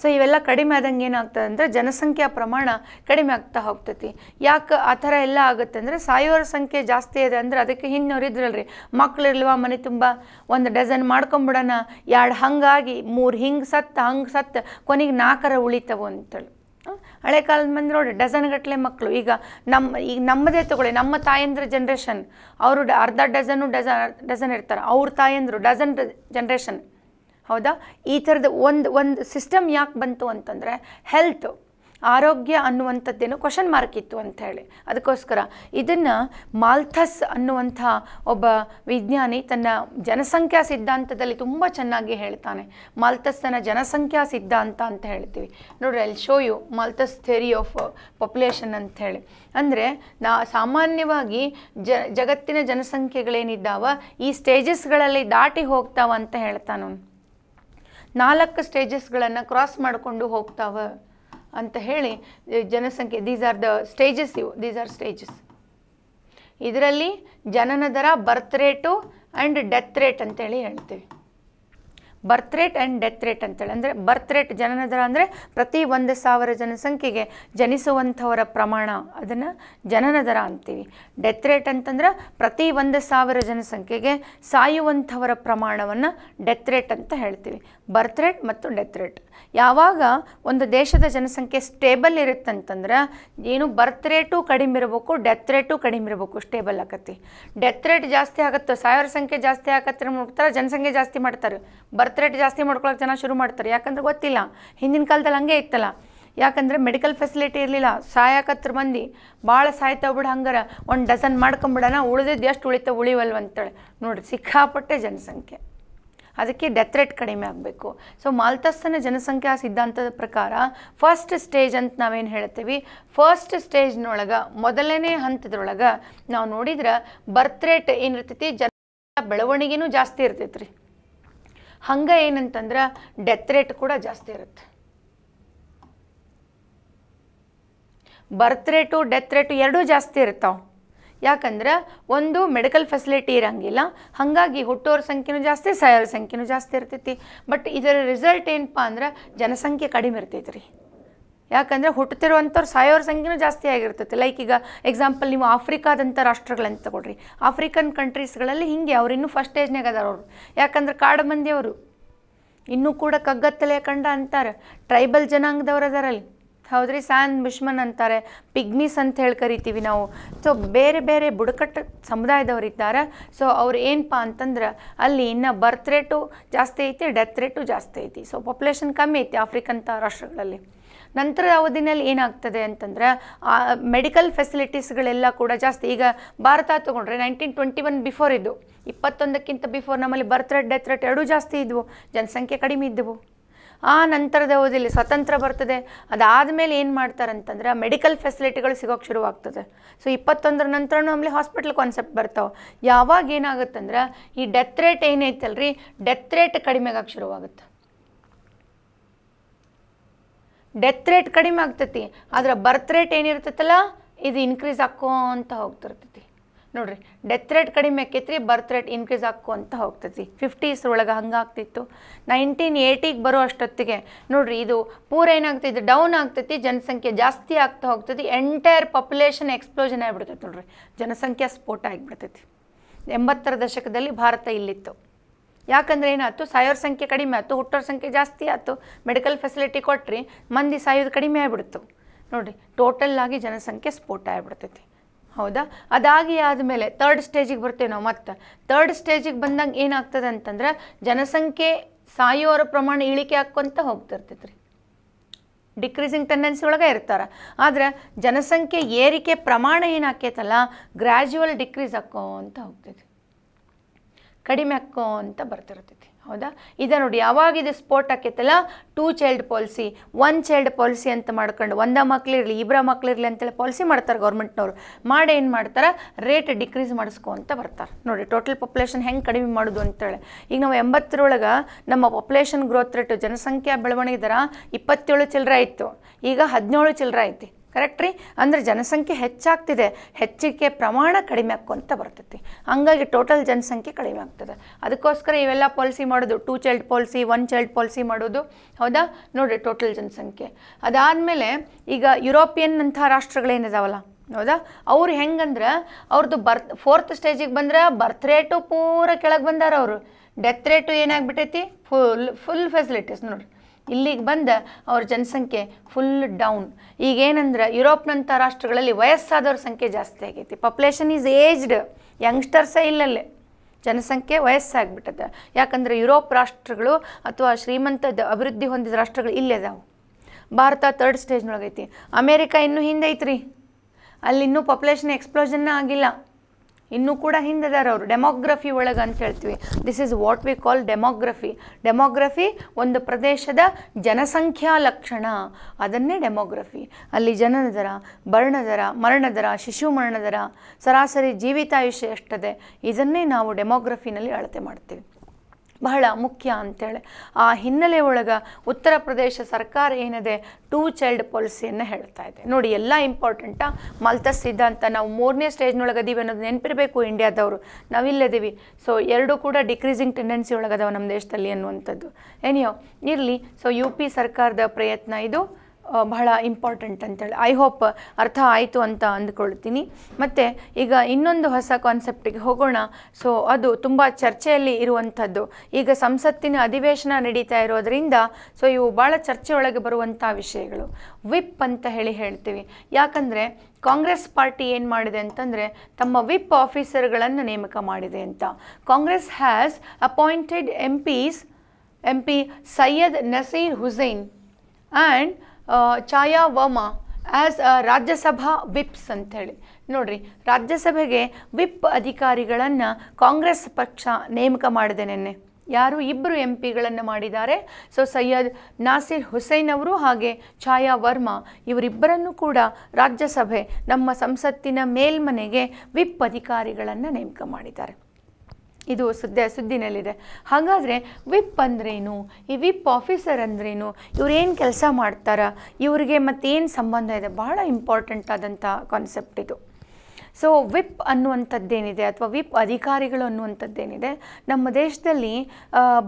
ಸೊ ಇವೆಲ್ಲ ಕಡಿಮೆ ಆದಂಗೆ ಏನಾಗ್ತದೆ ಅಂದರೆ ಜನಸಂಖ್ಯಾ ಪ್ರಮಾಣ ಕಡಿಮೆ ಆಗ್ತಾ ಹೋಗ್ತೈತಿ ಯಾಕೆ ಆ ಥರ ಎಲ್ಲ ಆಗುತ್ತೆ ಅಂದರೆ ಸಾಯೋರ ಸಂಖ್ಯೆ ಜಾಸ್ತಿ ಇದೆ ಅಂದರೆ ಅದಕ್ಕೆ ರೀ ಇದ್ರಲ್ರಿ ಮಕ್ಳಿರ್ಲ್ವ ಮನೆ ತುಂಬ ಒಂದು ಡಜನ್ ಮಾಡ್ಕೊಂಬಿಡೋಣ ಎರಡು ಹಂಗಾಗಿ ಮೂರು ಹಿಂಗೆ ಸತ್ತು ಹಂಗೆ ಸತ್ತು ಕೊನೆಗೆ ನಾಲ್ಕರ ಉಳಿತವು ಅಂತೇಳಿ ಹಳೆ ಕಾಲದ ಮಂದಿ ನೋಡಿ ಡಜನ್ ಗಟ್ಟಲೆ ಮಕ್ಕಳು ಈಗ ನಮ್ಮ ಈಗ ನಮ್ಮದೇ ತೊಗೊಳ್ಳಿ ನಮ್ಮ ತಾಯಂದ್ರ ಜನ್ರೇಷನ್ ಅವರು ಅರ್ಧ ಡಜನು ಡಜನ್ ಡಜನ್ ಇರ್ತಾರೆ ಅವ್ರ ತಾಯಂದರು ಡಜನ್ ಜನ್ರೇಷನ್ ಹೌದಾ ಈ ಥರದ ಒಂದು ಒಂದು ಸಿಸ್ಟಮ್ ಯಾಕೆ ಬಂತು ಅಂತಂದರೆ ಹೆಲ್ತ್ ಆರೋಗ್ಯ ಅನ್ನುವಂಥದ್ದೇನು ಕ್ವಶನ್ ಮಾರ್ಕ್ ಇತ್ತು ಅಂತ ಹೇಳಿ ಅದಕ್ಕೋಸ್ಕರ ಇದನ್ನು ಮಾಲ್ಥಸ್ ಅನ್ನುವಂಥ ಒಬ್ಬ ವಿಜ್ಞಾನಿ ತನ್ನ ಜನಸಂಖ್ಯಾ ಸಿದ್ಧಾಂತದಲ್ಲಿ ತುಂಬ ಚೆನ್ನಾಗಿ ಹೇಳ್ತಾನೆ ಮಾಲ್ಥಸ್ ತನ್ನ ಜನಸಂಖ್ಯಾ ಸಿದ್ಧಾಂತ ಅಂತ ಹೇಳ್ತೀವಿ ನೋಡ್ರಿ ಅಲ್ಲಿ show you Malthus theory of population uh, ಅಂತ ಹೇಳಿ ಅಂದರೆ ನಾ ಸಾಮಾನ್ಯವಾಗಿ ಜ ಜಗತ್ತಿನ ಜನಸಂಖ್ಯೆಗಳೇನಿದ್ದಾವ ಈ ಸ್ಟೇಜಸ್ಗಳಲ್ಲಿ ದಾಟಿ ಹೋಗ್ತಾವ ಅಂತ ಹೇಳ್ತಾನು ನಾಲ್ಕು ಸ್ಟೇಜಸ್ಗಳನ್ನು ಕ್ರಾಸ್ ಮಾಡಿಕೊಂಡು ಹೋಗ್ತಾವೆ ಅಂತ ಹೇಳಿ ಜನಸಂಖ್ಯೆ ದೀಸ್ ಆರ್ ದ ಸ್ಟೇಜಸ್ ಇವು ದೀಸ್ ಆರ್ ಸ್ಟೇಜಸ್ ಇದರಲ್ಲಿ ಜನನ ದರ birth rate and death rate ಅಂತೇಳಿ ಹೇಳ್ತೀವಿ birth rate and death rate ಅಂತೇಳಿ ಅಂದರೆ ಬರ್ತ್ ರೇಟ್ ಜನನ ದರ ಅಂದರೆ ಪ್ರತಿ ಒಂದು ಸಾವಿರ ಜನಸಂಖ್ಯೆಗೆ ಜನಿಸುವಂಥವರ ಪ್ರಮಾಣ ಅದನ್ನು ಜನನ ದರ ಅಂತೀವಿ ಡೆತ್ ರೇಟ್ ಅಂತಂದ್ರೆ ಪ್ರತಿ ಒಂದು ಸಾವಿರ ಜನಸಂಖ್ಯೆಗೆ ಸಾಯುವಂಥವರ ಪ್ರಮಾಣವನ್ನು ಡೆತ್ ರೇಟ್ ಅಂತ ಹೇಳ್ತೀವಿ ಬರ್ತ್ ರೇಟ್ ಮತ್ತು ಡೆತ್ ರೇಟ್ ಯಾವಾಗ ಒಂದು ದೇಶದ ಜನಸಂಖ್ಯೆ ಸ್ಟೇಬಲ್ ಇರುತ್ತಂತಂದ್ರೆ ಏನು ಬರ್ತ್ ರೇಟು ಕಡಿಮೆ ಇರಬೇಕು ಡೆತ್ ರೇಟು ಕಡಿಮೆ ಇರಬೇಕು ಸ್ಟೇಬಲ್ ಆಗತ್ತೆ ಡೆತ್ ರೇಟ್ ಜಾಸ್ತಿ ಆಗುತ್ತೋ ಸಾವಿರ ಸಂಖ್ಯೆ ಜಾಸ್ತಿ ಆಗತ್ತೆ ಮಾಡ್ತಾರೆ ಜನಸಂಖ್ಯೆ ಜಾಸ್ತಿ ಮಾಡ್ತಾರೆ ಬರ್ತ್ ರೇಟ್ ಜಾಸ್ತಿ ಮಾಡ್ಕೊಳಕ್ಕೆ ಜನ ಶುರು ಮಾಡ್ತಾರೆ ಯಾಕಂದ್ರೆ ಗೊತ್ತಿಲ್ಲ ಹಿಂದಿನ ಕಾಲದಲ್ಲಿ ಹಂಗೆ ಇತ್ತಲ್ಲ ಯಾಕಂದರೆ ಮೆಡಿಕಲ್ ಫೆಸಿಲಿಟಿ ಇರಲಿಲ್ಲ ಸಾಯಕತ್ರ ಮಂದಿ ಭಾಳ ಸಾಯ್ತಾವ ಬಿಡು ಹಂಗಾರ ಒಂದು ಡಸನ್ ಮಾಡ್ಕೊಂಬಿಡೋಣ ಉಳಿದಿದ್ದು ಎಷ್ಟು ಉಳಿತ ಉಳಿವಲ್ವ ಅಂತೇಳಿ ನೋಡಿರಿ ಸಿಕ್ಕಾಪಟ್ಟೆ ಜನಸಂಖ್ಯೆ ಅದಕ್ಕೆ ಡೆತ್ ರೇಟ್ ಕಡಿಮೆ ಆಗಬೇಕು ಸೊ ಮಾಲ್ತಸ್ತನ ಜನಸಂಖ್ಯಾ ಸಿದ್ಧಾಂತದ ಪ್ರಕಾರ ಫಸ್ಟ್ ಸ್ಟೇಜ್ ಅಂತ ನಾವೇನು ಹೇಳ್ತೀವಿ ಫಸ್ಟ್ ಸ್ಟೇಜ್ನೊಳಗೆ ಮೊದಲನೇ ಹಂತದೊಳಗೆ ನಾವು ನೋಡಿದ್ರೆ ಬರ್ತ್ ರೇಟ್ ಏನಿರ್ತೈತಿ ಜನ ಬೆಳವಣಿಗೆನೂ ಜಾಸ್ತಿ ಇರ್ತೈತ್ರಿ ಹಂಗೆ ಏನಂತಂದ್ರೆ ಡೆತ್ ರೇಟ್ ಕೂಡ ಜಾಸ್ತಿ ಇರುತ್ತೆ ಬರ್ತ್ ರೇಟು ಡೆತ್ ರೇಟು ಎರಡೂ ಜಾಸ್ತಿ ಇರ್ತಾವೆ ಯಾಕಂದ್ರೆ ಒಂದು ಮೆಡಿಕಲ್ ಫೆಸಿಲಿಟಿ ಇರಂಗಿಲ್ಲ ಹಾಗಾಗಿ ಹುಟ್ಟೋರ ಸಂಖ್ಯೆನೂ ಜಾಸ್ತಿ ಸಾಯೋರ ಸಂಖ್ಯೆನೂ ಜಾಸ್ತಿ ಇರ್ತೈತಿ ಬಟ್ ಇದರ ರಿಸಲ್ಟ್ ಏನಪ್ಪ ಅಂದ್ರೆ ಜನಸಂಖ್ಯೆ ಕಡಿಮೆ ಇರ್ತೈತಿ ರೀ ಯಾಕಂದರೆ ಹುಟ್ಟುತ್ತಿರುವಂಥವ್ರು ಸಾಯೋರ ಸಂಖ್ಯೆನೂ ಜಾಸ್ತಿ ಆಗಿರ್ತೈತೆ ಲೈಕ್ ಈಗ ಎಕ್ಸಾಂಪಲ್ ನೀವು ಆಫ್ರಿಕಾದಂಥ ರಾಷ್ಟ್ರಗಳನ್ನು ತಗೊಳ್ರಿ ಆಫ್ರಿಕನ್ ಕಂಟ್ರೀಸ್ಗಳಲ್ಲಿ ಹೀಗೆ ಅವ್ರು ಇನ್ನೂ ಫಸ್ಟ್ ಏಜ್ನಾಗ ಅದಾರ ಅವರು ಯಾಕಂದ್ರೆ ಕಾಡು ಮಂದಿಯವರು ಇನ್ನೂ ಕೂಡ ಕಗ್ಗತ್ತಲೆ ಕಂಡ ಅಂತಾರೆ ಟ್ರೈಬಲ್ ಜನಾಂಗದವ್ರು ಅದರಲ್ಲಿ ಹೌದ್ರಿ ಸ್ಯಾನ್ ಬುಷ್ಮನ್ ಅಂತಾರೆ ಪಿಗ್ಮೀಸ್ ಅಂತ ಹೇಳಿ ಕರಿತೀವಿ ನಾವು ಸೊ ಬೇರೆ ಬೇರೆ ಬುಡಕಟ್ಟು ಸಮುದಾಯದವರು ಇದ್ದಾರೆ ಸೊ ಅವ್ರು ಏನಪ್ಪ ಅಂತಂದ್ರೆ ಅಲ್ಲಿ ಇನ್ನು ಬರ್ತ್ ರೇಟು ಜಾಸ್ತಿ ಐತಿ ಡೆತ್ ರೇಟು ಜಾಸ್ತಿ ಐತಿ ಸೊ ಪಾಪ್ಯುಲೇಷನ್ ಕಮ್ಮಿ ಐತಿ ಆಫ್ರಿಕನ್ ರಾಷ್ಟ್ರಗಳಲ್ಲಿ ನಂತರ ಅವಧಿನಲ್ಲಿ ಏನಾಗ್ತದೆ ಅಂತಂದ್ರೆ ಮೆಡಿಕಲ್ ಫೆಸಿಲಿಟೀಸ್ಗಳೆಲ್ಲ ಕೂಡ ಜಾಸ್ತಿ ಈಗ ಭಾರತ ತೊಗೊಂಡ್ರೆ ನೈನ್ಟೀನ್ ಟ್ವೆಂಟಿ ಒನ್ ಬಿಫೋರ್ ಇದ್ದವು ಇಪ್ಪತ್ತೊಂದಕ್ಕಿಂತ ಬಿಫೋರ್ ನಮ್ಮಲ್ಲಿ ಬರ್ತ್ ರೇಟ್ ಡೆತ್ ರೇಟ್ ಎರಡೂ ಜಾಸ್ತಿ ಇದ್ವು ಜನಸಂಖ್ಯೆ ಕಡಿಮೆ ಇದ್ದವು ಆ ನಂತರದ ಅವಧಿಯಲ್ಲಿ ಸ್ವತಂತ್ರ ಬರ್ತದೆ ಅದಾದಮೇಲೆ ಏನು ಮಾಡ್ತಾರೆ ಅಂತಂದ್ರೆ ಮೆಡಿಕಲ್ ಫೆಸಿಲಿಟಿಗಳು ಸಿಗೋಕ್ಕೆ ಶುರುವಾಗ್ತದೆ ಸೊ ಇಪ್ಪತ್ತೊಂದರ ನಂತರ ನಮ್ಮಲ್ಲಿ ಹಾಸ್ಪಿಟಲ್ ಕಾನ್ಸೆಪ್ಟ್ ಬರ್ತಾವೆ ಯಾವಾಗ ಏನಾಗುತ್ತಂದ್ರೆ ಈ ಡೆತ್ ರೇಟ್ ಏನೈತಲ್ರಿ ಡೆತ್ ರೇಟ್ ಕಡಿಮೆಗಾಗಿ ಶುರುವಾಗುತ್ತೆ ಡೆತ್ ರೇಟ್ ಕಡಿಮೆ ಆಗ್ತೈತಿ ಆದ್ರೆ ಬರ್ತ್ ರೇಟ್ ಏನಿರ್ತೈತಲ್ಲ ಇದು ಇನ್ಕ್ರೀಸ್ ಅಂತ ಹೋಗ್ತಿರ್ತೈತಿ ನೋಡ್ರಿ ಡೆತ್ ರೇಟ್ ಕಡಿಮೆ ಆಕೈತ್ರಿ ಬರ್ತ್ ರೇಟ್ ಇನ್ಕ್ರೀಸ್ ಅಂತ ಹೋಗ್ತೈತಿ ಫಿಫ್ಟೀಸ್ ಒಳಗೆ ಹಂಗೆ ಆಗ್ತಿತ್ತು ನೈನ್ಟೀನ್ ಏಯ್ಟಿಗೆ ಬರೋ ಅಷ್ಟೊತ್ತಿಗೆ ನೋಡ್ರಿ ಇದು ಪೂರ ಏನಾಗ್ತೈತಿ ಡೌನ್ ಆಗ್ತೈತಿ ಜನಸಂಖ್ಯೆ ಜಾಸ್ತಿ ಆಗ್ತಾ ಹೋಗ್ತೈತಿ ಎಂಟೈರ್ ಪಾಪ್ಯುಲೇಷನ್ ಎಕ್ಸ್ಪ್ಲೋಷನ್ ಆಗಿಬಿಡ್ತೈತಿ ನೋಡ್ರಿ ಜನಸಂಖ್ಯಾ ಸ್ಫೋಟ ಆಗಿಬಿಡ್ತೈತಿ ಎಂಬತ್ತರ ದಶಕದಲ್ಲಿ ಭಾರತ ಇಲ್ಲಿತ್ತು ಯಾಕಂದ್ರೆ ಏನಾಯ್ತು ಸಾಯೋರ ಸಂಖ್ಯೆ ಕಡಿಮೆ ಆಯ್ತು ಹುಟ್ಟೋರ ಸಂಖ್ಯೆ ಜಾಸ್ತಿ ಆಯ್ತು ಮೆಡಿಕಲ್ ಫೆಸಿಲಿಟಿ ಕೊಟ್ಟರೆ ಮಂದಿ ಸಾಯೋದು ಕಡಿಮೆ ಆಗಿಬಿಡ್ತು ನೋಡಿರಿ ಟೋಟಲ್ ಆಗಿ ಜನಸಂಖ್ಯೆ ಸ್ಫೋಟ ಆಗ್ಬಿಡ್ತೈತಿ ಹೌದಾ ಅದಾಗಿ ಆದಮೇಲೆ ತರ್ಡ್ ಸ್ಟೇಜಿಗೆ ಬರ್ತೇವೆ ನಾವು ಮತ್ತೆ ತರ್ಡ್ ಸ್ಟೇಜಿಗೆ ಬಂದಂಗೆ ಏನಾಗ್ತದೆ ಅಂತಂದ್ರೆ ಜನಸಂಖ್ಯೆ ಸಾಯೋರ ಪ್ರಮಾಣ ಇಳಿಕೆ ಹಾಕ್ಕೊಂತ ಹೋಗ್ತಿರ್ತೈತೆ ರೀ ಡಿಕ್ರೀಸಿಂಗ್ ಟೆಂಡೆನ್ಸಿ ಒಳಗೆ ಇರ್ತಾರೆ ಆದರೆ ಜನಸಂಖ್ಯೆ ಏರಿಕೆ ಪ್ರಮಾಣ ಏನಾಕೈತಲ್ಲ ಗ್ರ್ಯಾಜುವಲ್ ಡಿಕ್ರೀಸ್ ಅಂತ ಹೋಗ್ತೈತಿ ಕಡಿಮೆ ಅಕ್ಕೋ ಅಂತ ಬರ್ತಿರ್ತೈತಿ ಹೌದಾ ಇದೆ ನೋಡಿ ಯಾವಾಗ ಇದು ಸ್ಪೋರ್ಟ್ ಆಕೈತಲ್ಲ two child policy one child policy ಅಂತ ಮಾಡ್ಕೊಂಡು ಒಂದ ಮಕ್ಳಿರಲಿ ಇಬ್ಬರ ಮಕ್ಳಿರಲಿ ಅಂತೇಳಿ ಪಾಲಿಸಿ ಮಾಡ್ತಾರೆ ಗೌರ್ಮೆಂಟ್ನವರು ಮಾಡಿ ಏನು ಮಾಡ್ತಾರೆ ರೇಟ್ ಡಿಕ್ರೀಸ್ ಮಾಡಿಸ್ಕೊ ಅಂತ ಬರ್ತಾರೆ ನೋಡಿ ಟೋಟಲ್ ಪಾಪ್ಯುಲೇಷನ್ ಹೆಂಗೆ ಕಡಿಮೆ ಮಾಡೋದು ಅಂತೇಳಿ ಈಗ ನಾವು ಎಂಬತ್ತರೊಳಗೆ ನಮ್ಮ ಪಾಪ್ಯುಲೇಷನ್ ಗ್ರೋತ್ ರೇಟು ಜನಸಂಖ್ಯಾ ಬೆಳವಣಿಗೆ ದರ ಇಪ್ಪತ್ತೇಳು ಚಿಲ್ಲರೆ ಇತ್ತು ಈಗ ಹದಿನೇಳು ಚಿಲ್ಲರೆ ಐತಿ ಕರೆಕ್ಟ್ ರೀ ಅಂದರೆ ಜನಸಂಖ್ಯೆ ಹೆಚ್ಚಾಗ್ತಿದೆ ಹೆಚ್ಚಿಗೆ ಪ್ರಮಾಣ ಕಡಿಮೆ ಆಕ್ಕೊಂತ ಬರ್ತೈತಿ ಹಂಗಾಗಿ ಟೋಟಲ್ ಜನಸಂಖ್ಯೆ ಕಡಿಮೆ ಆಗ್ತದೆ ಅದಕ್ಕೋಸ್ಕರ ಇವೆಲ್ಲ ಪಾಲಿಸಿ ಮಾಡೋದು two child policy one child policy ಮಾಡೋದು ಹೌದಾ ನೋಡಿ ಟೋಟಲ್ ಜನಸಂಖ್ಯೆ ಅದಾದಮೇಲೆ ಈಗ ಯುರೋಪಿಯನ್ ಅಂತಹ ರಾಷ್ಟ್ರಗಳೇನಿದಾವಲ್ಲ ಹೌದಾ ಅವ್ರು ಹೆಂಗಂದ್ರೆ ಅವ್ರದ್ದು ಬರ್ತ್ ಫೋರ್ತ್ ಸ್ಟೇಜಿಗೆ ಬಂದ್ರೆ ಬರ್ತ್ ರೇಟು ಪೂರ ಕೆಳಗೆ ಬಂದಾರ ಅವರು ಡೆತ್ ರೇಟು ಏನಾಗ್ಬಿಟ್ಟೈತಿ ಫುಲ್ ಫುಲ್ ಫೆಸಿಲಿಟೀಸ್ ನೋಡಿರಿ ಇಲ್ಲಿಗೆ ಬಂದ ಅವ್ರ ಜನಸಂಖ್ಯೆ ಫುಲ್ ಡೌನ್ ಏನಂದ್ರೆ ಯುರೋಪ್ನಂಥ ರಾಷ್ಟ್ರಗಳಲ್ಲಿ ವಯಸ್ಸಾದವ್ರ ಸಂಖ್ಯೆ ಜಾಸ್ತಿ ಆಗೈತಿ ಪಾಪ್ಯುಲೇಷನ್ ಈಸ್ ಏಜ್ಡ್ ಯಂಗ್ಸ್ಟರ್ಸೇ ಇಲ್ಲಲ್ಲೇ ಜನಸಂಖ್ಯೆ ವಯಸ್ಸಾಗ್ಬಿಟ್ಟದ ಯಾಕಂದರೆ ಯುರೋಪ್ ರಾಷ್ಟ್ರಗಳು ಅಥವಾ ಶ್ರೀಮಂತದ ಅಭಿವೃದ್ಧಿ ಹೊಂದಿದ ರಾಷ್ಟ್ರಗಳು ಇಲ್ಲೇ ಅದಾವೆ ಭಾರತ ತರ್ಡ್ ಸ್ಟೇಜ್ನೊಳಗೈತಿ ಅಮೇರಿಕಾ ಇನ್ನೂ ಹಿಂದೆ ಐತ್ರಿ ಅಲ್ಲಿ ಇನ್ನೂ ಪಾಪ್ಯುಲೇಷನ್ ಎಕ್ಸ್ಪ್ಲೋಷನ್ನ ಆಗಿಲ್ಲ ಇನ್ನೂ ಕೂಡ ಹಿಂದಿದ್ದಾರೆ ಅವರು ಡೆಮೋಗ್ರಫಿ ಒಳಗೆ ಅಂತ ಹೇಳ್ತೀವಿ this is what we call demography demography ಒಂದು ಪ್ರದೇಶದ ಜನಸಂಖ್ಯಾ ಲಕ್ಷಣ ಅದನ್ನೇ ಡೆಮೋಗ್ರಫಿ ಅಲ್ಲಿ ಜನನ ದರ ದರ ಮರಣ ದರ ಶಿಶು ಮರಣ ದರ ಸರಾಸರಿ ಜೀವಿತಾಯುಷ್ಯ ಎಷ್ಟದೆ ಇದನ್ನೇ ನಾವು ಡೆಮೋಗ್ರಫಿನಲ್ಲಿ ಅಳತೆ ಮಾಡ್ತೀವಿ ಬಹಳ ಮುಖ್ಯ ಅಂತೇಳಿ ಆ ಹಿನ್ನೆಲೆ ಒಳಗೆ ಉತ್ತರ ಪ್ರದೇಶ ಸರ್ಕಾರ ಏನಿದೆ ಟೂ ಚೈಲ್ಡ್ ಪಾಲಿಸಿಯನ್ನು ಹೇಳ್ತಾ ಇದೆ ನೋಡಿ ಎಲ್ಲ ಇಂಪಾರ್ಟೆಂಟಾ ಮಲ್ತಸ್ ಸಿದ್ಧಾಂತ ನಾವು ಮೂರನೇ ಸ್ಟೇಜ್ನೊಳಗೆ ಅದೀವಿ ಅನ್ನೋದು ನೆನಪಿರಬೇಕು ಇಂಡಿಯಾದವರು ನಾವಿಲ್ಲದೀವಿ ಸೊ ಎರಡೂ ಕೂಡ ಡಿಕ್ರೀಸಿಂಗ್ ಟೆಂಡೆನ್ಸಿ ಒಳಗದವ ನಮ್ಮ ದೇಶದಲ್ಲಿ ಅನ್ನುವಂಥದ್ದು ಏನಿಯೋ ಇರಲಿ ಸೊ ಯು ಪಿ ಸರ್ಕಾರದ ಪ್ರಯತ್ನ ಇದು ಬಹಳ ಇಂಪಾರ್ಟೆಂಟ್ ಅಂತೇಳಿ ಐ ಹೋಪ್ ಅರ್ಥ ಆಯಿತು ಅಂತ ಅಂದ್ಕೊಳ್ತೀನಿ ಮತ್ತು ಈಗ ಇನ್ನೊಂದು ಹೊಸ ಕಾನ್ಸೆಪ್ಟಿಗೆ ಹೋಗೋಣ ಸೊ ಅದು ತುಂಬ ಚರ್ಚೆಯಲ್ಲಿ ಇರುವಂಥದ್ದು ಈಗ ಸಂಸತ್ತಿನ ಅಧಿವೇಶನ ನಡೀತಾ ಇರೋದರಿಂದ ಸೊ ಇವು ಭಾಳ ಚರ್ಚೆ ಒಳಗೆ ಬರುವಂಥ ವಿಷಯಗಳು ವಿಪ್ ಅಂತ ಹೇಳಿ ಹೇಳ್ತೀವಿ ಯಾಕಂದರೆ ಕಾಂಗ್ರೆಸ್ ಪಾರ್ಟಿ ಏನು ಮಾಡಿದೆ ಅಂತಂದರೆ ತಮ್ಮ ವಿಪ್ ಆಫೀಸರ್ಗಳನ್ನು ನೇಮಕ ಮಾಡಿದೆ ಅಂತ Congress has appointed MPs M P Syed Nasir Hussain and Chhaya Verma as Rajya Sabha whips ಅಂಥೇಳಿ ನೋಡಿರಿ ರಾಜ್ಯಸಭೆಗೆ ವಿಪ್ ಅಧಿಕಾರಿಗಳನ್ನು ಕಾಂಗ್ರೆಸ್ ಪಕ್ಷ ನೇಮಕ ಮಾಡಿದೆ ನಿನ್ನೆ ಯಾರು ಇಬ್ಬರು ಎಂ ಪಿಗಳನ್ನು ಮಾಡಿದ್ದಾರೆ ಸೊ ಸೈಯದ್ ನಾಸಿರ್ ಹುಸೈನ್ ಅವರು ಹಾಗೆ ಛಾಯಾ ವರ್ಮಾ ಇವರಿಬ್ಬರನ್ನು ಕೂಡ ರಾಜ್ಯಸಭೆ ನಮ್ಮ ಸಂಸತ್ತಿನ ಮೇಲ್ಮನೆಗೆ ವಿಪ್ ಅಧಿಕಾರಿಗಳನ್ನು ನೇಮಕ ಮಾಡಿದ್ದಾರೆ ಇದು ಸುದ್ದಿ ಸುದ್ದಿನಲ್ಲಿದೆ ಹಾಗಾದರೆ ವಿಪ್ ಅಂದ್ರೇನು ಈ ವಿಪ್ ಆಫೀಸರ್ ಅಂದ್ರೇನು ಇವರೇನು ಕೆಲಸ ಮಾಡ್ತಾರಾ ಇವರಿಗೆ ಮತ್ತೇನು ಸಂಬಂಧ ಇದೆ ಬಹಳ ಇಂಪಾರ್ಟೆಂಟ್ ಆದಂಥ ಕಾನ್ಸೆಪ್ಟ್ ಇದು ಸೊ ವಿಪ್ ಅನ್ನುವಂಥದ್ದೇನಿದೆ ಅಥವಾ ವಿಪ್ ಅಧಿಕಾರಿಗಳು ಅನ್ನುವಂಥದ್ದೇನಿದೆ ನಮ್ಮ ದೇಶದಲ್ಲಿ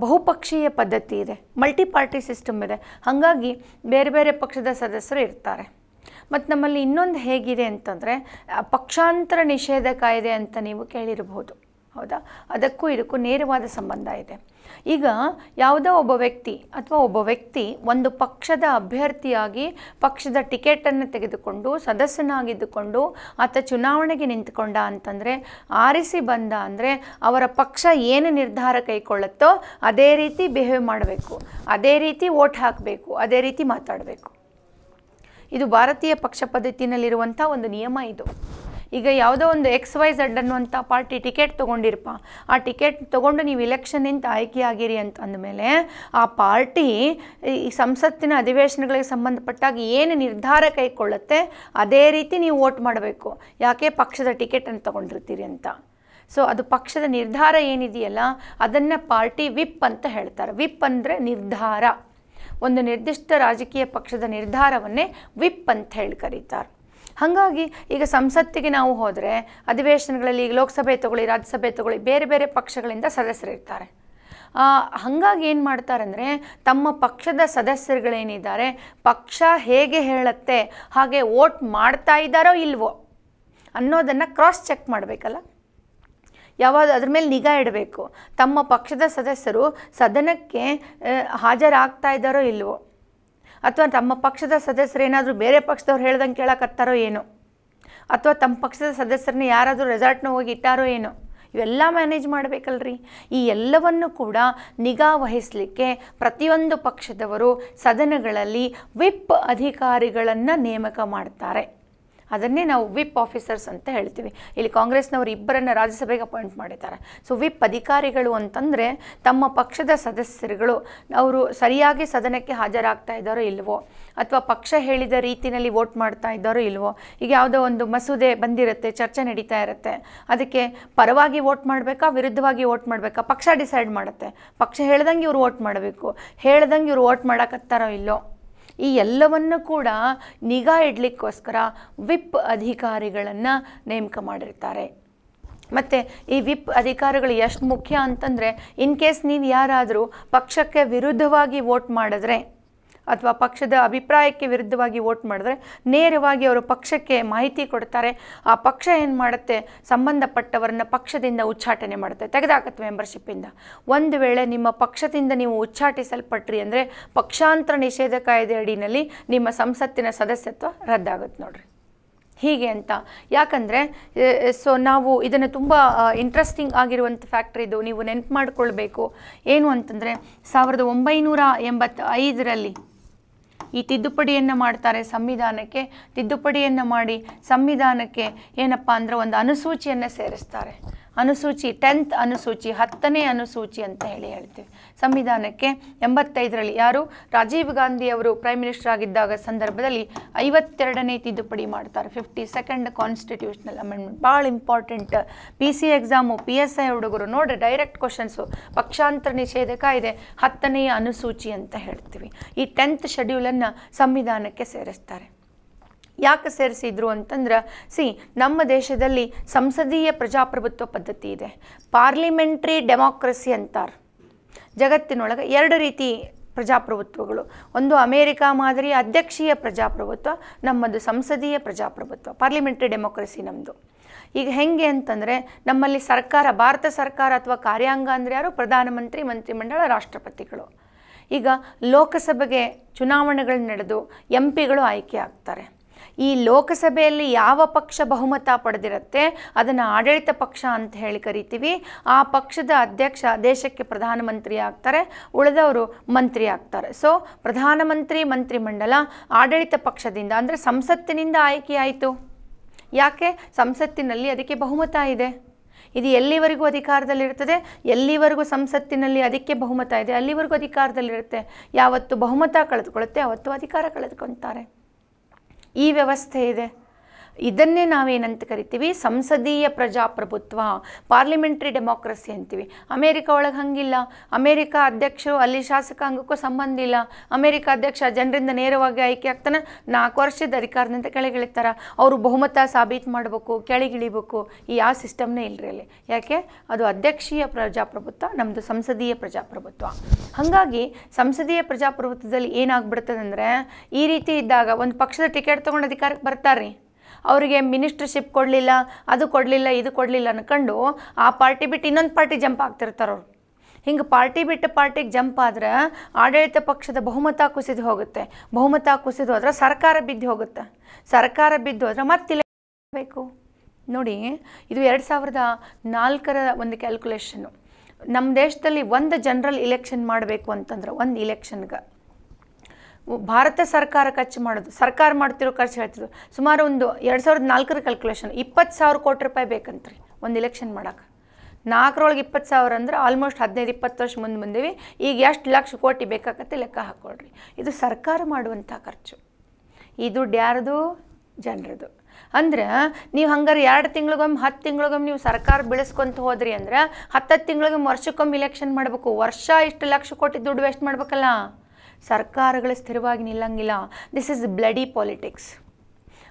ಬಹುಪಕ್ಷೀಯ ಪದ್ಧತಿ ಇದೆ ಮಲ್ಟಿ ಪಾರ್ಟಿ ಸಿಸ್ಟಮ್ ಇದೆ ಹಾಗಾಗಿ ಬೇರೆ ಬೇರೆ ಪಕ್ಷದ ಸದಸ್ಯರು ಇರ್ತಾರೆ ಮತ್ತು ನಮ್ಮಲ್ಲಿ ಇನ್ನೊಂದು ಹೇಗಿದೆ ಅಂತಂದರೆ ಪಕ್ಷಾಂತರ ನಿಷೇಧ ಕಾಯ್ದೆ ಅಂತ ನೀವು ಕೇಳಿರಬಹುದು ಹೌದಾ ಅದಕ್ಕೂ ಇದಕ್ಕೂ ನೇರವಾದ ಸಂಬಂಧ ಇದೆ ಈಗ ಯಾವುದೋ ಒಬ್ಬ ವ್ಯಕ್ತಿ ಅಥವಾ ಒಬ್ಬ ವ್ಯಕ್ತಿ ಒಂದು ಪಕ್ಷದ ಅಭ್ಯರ್ಥಿಯಾಗಿ ಪಕ್ಷದ ಟಿಕೆಟನ್ನು ತೆಗೆದುಕೊಂಡು ಸದಸ್ಯನಾಗಿದ್ದುಕೊಂಡು ಆತ ಚುನಾವಣೆಗೆ ನಿಂತುಕೊಂಡ ಅಂತಂದರೆ ಆರಿಸಿ ಬಂದ ಅಂದರೆ ಅವರ ಪಕ್ಷ ಏನು ನಿರ್ಧಾರ ಕೈಗೊಳ್ಳುತ್ತೋ ಅದೇ ರೀತಿ ಬಿಹೇವ್ ಮಾಡಬೇಕು ಅದೇ ರೀತಿ ಓಟ್ ಹಾಕಬೇಕು ಅದೇ ರೀತಿ ಮಾತಾಡಬೇಕು ಇದು ಭಾರತೀಯ ಪಕ್ಷ ಪದ್ಧತಿಯಲ್ಲಿರುವಂಥ ಒಂದು ನಿಯಮ ಇದು ಈಗ ಯಾವುದೋ ಒಂದು ಎಕ್ಸ್ ವೈ ಝಡ್ ಅನ್ನುವಂಥ ಪಾರ್ಟಿ ಟಿಕೆಟ್ ತೊಗೊಂಡಿರಪ್ಪ ಆ ಟಿಕೆಟ್ ತೊಗೊಂಡು ನೀವು ಆಯ್ಕೆ ಆಗಿರಿ ಅಂತ ಅಂದಮೇಲೆ ಆ ಪಾರ್ಟಿ ಈ ಸಂಸತ್ತಿನ ಅಧಿವೇಶನಗಳಿಗೆ ಸಂಬಂಧಪಟ್ಟಾಗ ಏನು ನಿರ್ಧಾರ ಕೈಕೊಳ್ಳುತ್ತೆ ಅದೇ ರೀತಿ ನೀವು ವೋಟ್ ಮಾಡಬೇಕು ಯಾಕೆ ಪಕ್ಷದ ಟಿಕೆಟನ್ನು ತೊಗೊಂಡಿರ್ತೀರಿ ಅಂತ ಸೊ ಅದು ಪಕ್ಷದ ನಿರ್ಧಾರ ಏನಿದೆಯಲ್ಲ ಅದನ್ನು ಪಾರ್ಟಿ ವಿಪ್ ಅಂತ ಹೇಳ್ತಾರೆ ವಿಪ್ ಅಂದರೆ ನಿರ್ಧಾರ ಒಂದು ನಿರ್ದಿಷ್ಟ ರಾಜಕೀಯ ಪಕ್ಷದ ನಿರ್ಧಾರವನ್ನೇ ವಿಪ್ ಅಂತ ಹೇಳಿ ಕರೀತಾರೆ ಹಾಗಾಗಿ ಈಗ ಸಂಸತ್ತಿಗೆ ನಾವು ಹೋದರೆ ಅಧಿವೇಶನಗಳಲ್ಲಿ ಈಗ ಲೋಕಸಭೆ ತಗೊಳ್ಳಿ ರಾಜ್ಯಸಭೆ ತಗೊಳ್ಳಿ ಬೇರೆ ಬೇರೆ ಪಕ್ಷಗಳಿಂದ ಸದಸ್ಯರು ಇರ್ತಾರೆ ಹಾಗಾಗಿ ಏನು ಮಾಡ್ತಾರಂದರೆ ತಮ್ಮ ಪಕ್ಷದ ಸದಸ್ಯರುಗಳೇನಿದ್ದಾರೆ ಪಕ್ಷ ಹೇಗೆ ಹೇಳುತ್ತೆ ಹಾಗೆ ವೋಟ್ ಮಾಡ್ತಾ ಇದ್ದಾರೋ ಇಲ್ವೋ ಅನ್ನೋದನ್ನು ಕ್ರಾಸ್ ಚೆಕ್ ಮಾಡಬೇಕಲ್ಲ ಯಾವಾಗ ಅದ್ರ ಮೇಲೆ ನಿಗಾ ಇಡಬೇಕು ತಮ್ಮ ಪಕ್ಷದ ಸದಸ್ಯರು ಸದನಕ್ಕೆ ಹಾಜರಾಗ್ತಾ ಇದ್ದಾರೋ ಇಲ್ವೋ ಅಥವಾ ತಮ್ಮ ಪಕ್ಷದ ಸದಸ್ಯರೇನಾದರೂ ಬೇರೆ ಪಕ್ಷದವ್ರು ಹೇಳ್ದಂಗೆ ಕೇಳಕತ್ತಾರೋ ಏನೋ ಅಥವಾ ತಮ್ಮ ಪಕ್ಷದ ಸದಸ್ಯರನ್ನ ಯಾರಾದರೂ ರೆಸಾರ್ಟ್ನ ಹೋಗಿ ಇಟ್ಟಾರೋ ಏನೋ ಇವೆಲ್ಲ ಮ್ಯಾನೇಜ್ ಮಾಡಬೇಕಲ್ರಿ ಈ ಎಲ್ಲವನ್ನು ಕೂಡ ನಿಗಾ ವಹಿಸಲಿಕ್ಕೆ ಪ್ರತಿಯೊಂದು ಪಕ್ಷದವರು ಸದನಗಳಲ್ಲಿ ವಿಪ್ ಅಧಿಕಾರಿಗಳನ್ನು ನೇಮಕ ಮಾಡ್ತಾರೆ ಅದನ್ನೇ ನಾವು ವಿಪ್ ಆಫೀಸರ್ಸ್ ಅಂತ ಹೇಳ್ತೀವಿ ಇಲ್ಲಿ ಕಾಂಗ್ರೆಸ್ನವರು ಇಬ್ಬರನ್ನು ರಾಜ್ಯಸಭೆಗೆ ಅಪಾಯಿಂಟ್ ಮಾಡಿದ್ದಾರೆ ಸೊ ವಿಪ್ ಅಧಿಕಾರಿಗಳು ಅಂತಂದರೆ ತಮ್ಮ ಪಕ್ಷದ ಸದಸ್ಯರುಗಳು ಅವರು ಸರಿಯಾಗಿ ಸದನಕ್ಕೆ ಹಾಜರಾಗ್ತಾ ಇದ್ದಾರೋ ಇಲ್ವೋ ಅಥವಾ ಪಕ್ಷ ಹೇಳಿದ ರೀತಿಯಲ್ಲಿ ವೋಟ್ ಮಾಡ್ತಾ ಇದ್ದಾರೋ ಇಲ್ವೋ ಈಗ ಯಾವುದೋ ಒಂದು ಮಸೂದೆ ಬಂದಿರುತ್ತೆ ಚರ್ಚೆ ನಡೀತಾ ಇರುತ್ತೆ ಅದಕ್ಕೆ ಪರವಾಗಿ ವೋಟ್ ಮಾಡಬೇಕಾ ವಿರುದ್ಧವಾಗಿ ವೋಟ್ ಮಾಡಬೇಕಾ ಪಕ್ಷ ಡಿಸೈಡ್ ಮಾಡುತ್ತೆ ಪಕ್ಷ ಹೇಳ್ದಂಗೆ ಇವರು ವೋಟ್ ಮಾಡಬೇಕು ಹೇಳ್ದಂಗೆ ಇವ್ರು ವೋಟ್ ಮಾಡೋಕತ್ತಾರೋ ಇಲ್ಲೋ ಈ ಎಲ್ಲವನ್ನು ಕೂಡ ನಿಗಾ ಇಡಲಿಕ್ಕೋಸ್ಕರ ವಿಪ್ ಅಧಿಕಾರಿಗಳನ್ನು ನೇಮಕ ಮಾಡಿರ್ತಾರೆ ಮತ್ತು ಈ ವಿಪ್ ಅಧಿಕಾರಿಗಳು ಎಷ್ಟು ಮುಖ್ಯ ಅಂತಂದರೆ ಇನ್ ಕೇಸ್ ನೀವು ಯಾರಾದರೂ ಪಕ್ಷಕ್ಕೆ ವಿರುದ್ಧವಾಗಿ ವೋಟ್ ಮಾಡಿದ್ರೆ ಅಥವಾ ಪಕ್ಷದ ಅಭಿಪ್ರಾಯಕ್ಕೆ ವಿರುದ್ಧವಾಗಿ ವೋಟ್ ಮಾಡಿದ್ರೆ ನೇರವಾಗಿ ಅವರು ಪಕ್ಷಕ್ಕೆ ಮಾಹಿತಿ ಕೊಡ್ತಾರೆ ಆ ಪಕ್ಷ ಏನು ಮಾಡುತ್ತೆ ಸಂಬಂಧಪಟ್ಟವರನ್ನು ಪಕ್ಷದಿಂದ ಉಚ್ಚಾಟನೆ ಮಾಡುತ್ತೆ ತೆಗೆದಾಕತ್ತೆ ಮೆಂಬರ್ಶಿಪ್ಪಿಂದ ಒಂದು ವೇಳೆ ನಿಮ್ಮ ಪಕ್ಷದಿಂದ ನೀವು ಉಚ್ಚಾಟಿಸಲ್ಪಟ್ರಿ ಅಂದರೆ ಪಕ್ಷಾಂತರ ನಿಷೇಧ ಕಾಯ್ದೆ ಅಡಿನಲ್ಲಿ ನಿಮ್ಮ ಸಂಸತ್ತಿನ ಸದಸ್ಯತ್ವ ರದ್ದಾಗುತ್ತೆ ನೋಡ್ರಿ ಹೀಗೆ ಅಂತ ಯಾಕಂದರೆ ಸೊ ನಾವು ಇದನ್ನು ತುಂಬ ಇಂಟ್ರೆಸ್ಟಿಂಗ್ ಆಗಿರುವಂಥ ಫ್ಯಾಕ್ಟ್ರಿ ಇದು ನೀವು ನೆನಪು ಮಾಡಿಕೊಳ್ಬೇಕು ಏನು ಅಂತಂದರೆ ಸಾವಿರದ ಒಂಬೈನೂರ ಎಂಬತ್ತೈದರಲ್ಲಿ ಈ ತಿದ್ದುಪಡಿಯನ್ನು ಮಾಡ್ತಾರೆ ಸಂವಿಧಾನಕ್ಕೆ ತಿದ್ದುಪಡಿಯನ್ನು ಮಾಡಿ ಸಂವಿಧಾನಕ್ಕೆ ಏನಪ್ಪ ಅಂದರೆ ಒಂದು ಅನುಸೂಚಿಯನ್ನು ಸೇರಿಸ್ತಾರೆ ಅನುಸೂಚಿ ಟೆಂತ್ ಅನುಸೂಚಿ ಹತ್ತನೇ ಅನುಸೂಚಿ ಅಂತ ಹೇಳಿ ಹೇಳ್ತೀವಿ ಸಂವಿಧಾನಕ್ಕೆ ಎಂಬತ್ತೈದರಲ್ಲಿ ಯಾರು ರಾಜೀವ್ ಗಾಂಧಿ ಅವರು ಪ್ರೈಮ್ ಮಿನಿಸ್ಟರ್ ಆಗಿದ್ದಾಗ ಸಂದರ್ಭದಲ್ಲಿ ಐವತ್ತೆರಡನೇ ತಿದ್ದುಪಡಿ ಮಾಡ್ತಾರೆ ಫಿಫ್ಟಿ ಸೆಕೆಂಡ್ ಕಾನ್ಸ್ಟಿಟ್ಯೂಷನಲ್ ಅಮೆಂಡ್ಮೆಂಟ್ ಭಾಳ important P C exam P S I ಹುಡುಗರು ನೋಡಿ ಡೈರೆಕ್ಟ್ ಕ್ವಶನ್ಸು ಪಕ್ಷಾಂತರ ನಿಷೇಧ ಕಾಯ್ದೆ ಹತ್ತನೆಯ ಅನುಸೂಚಿ ಅಂತ ಹೇಳ್ತೀವಿ ಈ ಟೆಂತ್ ಶೆಡ್ಯೂಲನ್ನು ಸಂವಿಧಾನಕ್ಕೆ ಸೇರಿಸ್ತಾರೆ ಯಾಕೆ ಸೇರಿಸಿದ್ರು ಅಂತಂದ್ರೆ ಸಿ ನಮ್ಮ ದೇಶದಲ್ಲಿ ಸಂಸದೀಯ ಪ್ರಜಾಪ್ರಭುತ್ವ ಪದ್ಧತಿ ಇದೆ ಪಾರ್ಲಿಮೆಂಟ್ರಿ ಡೆಮಾಕ್ರಸಿ ಅಂತಾರೆ ಜಗತ್ತಿನೊಳಗೆ ಎರಡು ರೀತಿ ಪ್ರಜಾಪ್ರಭುತ್ವಗಳು ಒಂದು ಅಮೇರಿಕಾ ಮಾದರಿ ಅಧ್ಯಕ್ಷೀಯ ಪ್ರಜಾಪ್ರಭುತ್ವ ನಮ್ಮದು ಸಂಸದೀಯ ಪ್ರಜಾಪ್ರಭುತ್ವ ಪಾರ್ಲಿಮೆಂಟ್ರಿ ಡೆಮೋಕ್ರಸಿ ನಮ್ಮದು ಈಗ ಹೆಂಗೆ ಅಂತಂದರೆ ನಮ್ಮಲ್ಲಿ ಸರ್ಕಾರ ಭಾರತ ಸರ್ಕಾರ ಅಥವಾ ಕಾರ್ಯಾಂಗ ಅಂದರೆ ಯಾರು ಪ್ರಧಾನಮಂತ್ರಿ ಮಂತ್ರಿಮಂಡಲ ರಾಷ್ಟ್ರಪತಿಗಳು ಈಗ ಲೋಕಸಭೆಗೆ ಚುನಾವಣೆಗಳು ನಡೆದು ಎಂ ಪಿಗಳು ಆಯ್ಕೆ ಆಗ್ತಾರೆ ಈ ಲೋಕಸಭೆಯಲ್ಲಿ ಯಾವ ಪಕ್ಷ ಬಹುಮತ ಪಡೆದಿರುತ್ತೆ ಅದನ್ನು ಆಡಳಿತ ಪಕ್ಷ ಅಂತ ಹೇಳಿ ಕರಿತೀವಿ ಆ ಪಕ್ಷದ ಅಧ್ಯಕ್ಷ ದೇಶಕ್ಕೆ ಪ್ರಧಾನಮಂತ್ರಿ ಆಗ್ತಾರೆ ಉಳಿದವರು ಮಂತ್ರಿ ಆಗ್ತಾರೆ ಸೊ ಪ್ರಧಾನಮಂತ್ರಿ ಮಂತ್ರಿಮಂಡಲ ಆಡಳಿತ ಪಕ್ಷದಿಂದ ಅಂದರೆ ಸಂಸತ್ತಿನಿಂದ ಆಯ್ಕೆಯಾಯಿತು ಯಾಕೆ ಸಂಸತ್ತಿನಲ್ಲಿ ಅದಕ್ಕೆ ಬಹುಮತ ಇದೆ ಇದು ಎಲ್ಲಿವರೆಗೂ ಅಧಿಕಾರದಲ್ಲಿರ್ತದೆ ಎಲ್ಲಿವರೆಗೂ ಸಂಸತ್ತಿನಲ್ಲಿ ಅದಕ್ಕೆ ಬಹುಮತ ಇದೆ ಅಲ್ಲಿವರೆಗೂ ಅಧಿಕಾರದಲ್ಲಿರುತ್ತೆ ಯಾವತ್ತು ಬಹುಮತ ಕಳೆದುಕೊಳ್ಳುತ್ತೆ ಅವತ್ತು ಅಧಿಕಾರ ಕಳೆದುಕೊಳ್ತಾರೆ ಈ ವ್ಯವಸ್ಥೆ ಇದೆ ಇದನ್ನೇ ನಾವೇನಂತ ಕರಿತೀವಿ ಸಂಸದೀಯ ಪ್ರಜಾಪ್ರಭುತ್ವ ಪಾರ್ಲಿಮೆಂಟ್ರಿ ಡೆಮೋಕ್ರಸಿ ಅಂತೀವಿ ಅಮೇರಿಕ ಒಳಗೆ ಹಂಗಿಲ್ಲ ಅಮೇರಿಕ ಅಧ್ಯಕ್ಷರು ಅಲ್ಲಿ ಶಾಸಕಾಂಗಕ್ಕೂ ಸಂಬಂಧ ಇಲ್ಲ ಅಮೇರಿಕ ಅಧ್ಯಕ್ಷ ಜನರಿಂದ ನೇರವಾಗಿ ಆಯ್ಕೆ ಆಗ್ತಾನೆ ನಾಲ್ಕು ವರ್ಷದ ಅಧಿಕಾರದಿಂದ ಕೆಳಗಿಳಿತಾರೆ ಅವರು ಬಹುಮತ ಸಾಬೀತು ಮಾಡಬೇಕು ಕೆಳಗಿಳಿಬೇಕು ಈ ಆ ಸಿಸ್ಟಮ್ನೇ ಇಲ್ಲರಿ ಅಲ್ಲಿ ಯಾಕೆ ಅದು ಅಧ್ಯಕ್ಷೀಯ ಪ್ರಜಾಪ್ರಭುತ್ವ ನಮ್ಮದು ಸಂಸದೀಯ ಪ್ರಜಾಪ್ರಭುತ್ವ ಹಾಗಾಗಿ ಸಂಸದೀಯ ಪ್ರಜಾಪ್ರಭುತ್ವದಲ್ಲಿ ಏನಾಗ್ಬಿಡ್ತದೆ ಅಂದರೆ ಈ ರೀತಿ ಇದ್ದಾಗ ಒಂದು ಪಕ್ಷದ ಟಿಕೆಟ್ ತೊಗೊಂಡು ಅಧಿಕಾರಕ್ಕೆ ಬರ್ತಾರೆ ರೀ ಅವರಿಗೆ ಮಿನಿಸ್ಟ್ರಿಶಿಪ್ ಕೊಡಲಿಲ್ಲ ಅದು ಕೊಡಲಿಲ್ಲ ಇದು ಕೊಡಲಿಲ್ಲ ಅನ್ಕೊಂಡು ಆ ಪಾರ್ಟಿ ಬಿಟ್ಟು ಇನ್ನೊಂದು ಪಾರ್ಟಿ ಜಂಪ್ ಆಗ್ತಿರ್ತಾರೆ ಅವರು ಹಿಂಗೆ ಪಾರ್ಟಿ ಬಿಟ್ಟು ಪಾರ್ಟಿಗೆ ಜಂಪ್ ಆದ್ರೆ ಆಡಳಿತ ಪಕ್ಷದ ಬಹುಮತ ಕುಸಿದು ಹೋಗುತ್ತೆ ಬಹುಮತ ಕುಸಿದು ಹೋದ್ರೆ ಸರ್ಕಾರ ಬಿದ್ದು ಹೋಗುತ್ತೆ ಸರ್ಕಾರ ಬಿದ್ದು ಹೋದ್ರೆ ಮತ್ತಿಲ್ಲ ಬೇಕು ನೋಡಿ ಇದು ಎರಡು ಸಾವಿರದ ನಾಲ್ಕರ ಒಂದು ಕ್ಯಾಲ್ಕುಲೇಷನ್ನು ನಮ್ಮ ದೇಶದಲ್ಲಿ ಒಂದು ಜನರಲ್ ಇಲೆಕ್ಷನ್ ಮಾಡಬೇಕು ಅಂತಂದ್ರೆ ಒಂದು ಇಲೆಕ್ಷನ್ಗೆ ಭಾರತ ಸರ್ಕಾರ ಖರ್ಚು ಮಾಡೋದು ಸರ್ಕಾರ ಮಾಡ್ತಿರೋ ಖರ್ಚು ಹೇಳ್ತಿದ್ರು ಸುಮಾರು ಒಂದು ಎರಡು ಸಾವಿರದ ನಾಲ್ಕರ ಕ್ಯಾಲ್ಕುಲೇಷನ್ ಇಪ್ಪತ್ತು ಸಾವಿರ ಕೋಟಿ ರೂಪಾಯಿ ಬೇಕಂತ್ರಿ ಒಂದು ಇಲೆಕ್ಷನ್ ಮಾಡೋಕೆ ನಾಲ್ಕರೊಳಗೆ ಇಪ್ಪತ್ತು ಸಾವಿರ ಅಂದ್ರೆ ಆಲ್ಮೋಸ್ಟ್ ಹದಿನೈದು ಇಪ್ಪತ್ತು ವರ್ಷ ಮುಂದೆ ಬಂದೀವಿ ಈಗ ಎಷ್ಟು ಲಕ್ಷ ಕೋಟಿ ಬೇಕಾಗತ್ತೆ ಲೆಕ್ಕ ಹಾಕ್ಕೊಳ್ರಿ ಇದು ಸರ್ಕಾರ ಮಾಡುವಂಥ ಖರ್ಚು ಈ ದುಡ್ಡು ಯಾರ್ದು ಜನರದು ಅಂದ್ರೆ ನೀವು ಹಂಗಾರೆ ಎರಡು ತಿಂಗಳಿಗೊಮ್ಮೆ ಹತ್ತು ತಿಂಗಳಿಗೊಮ್ಮೆ ನೀವು ಸರ್ಕಾರ ಬೆಳೆಸ್ಕೊಂತ ಹೋದ್ರಿ ಅಂದ್ರೆ ಹತ್ತತ್ತು ತಿಂಗಳಿಗೊಮ್ಮೆ ವರ್ಷಕ್ಕೊಮ್ಮೆ ಇಲೆಕ್ಷನ್ ಮಾಡಬೇಕು ವರ್ಷ ಇಷ್ಟು ಲಕ್ಷ ಕೋಟಿ ದುಡ್ಡು ವೇಸ್ಟ್ ಮಾಡ್ಬೇಕಲ್ಲ ಸರ್ಕಾರಗಳು ಸ್ಥಿರವಾಗಿ ನಿಲ್ಲಂಗಿಲ್ಲ ದಿಸ್ ಇಸ್ ಬ್ಲಡಿ ಪಾಲಿಟಿಕ್ಸ್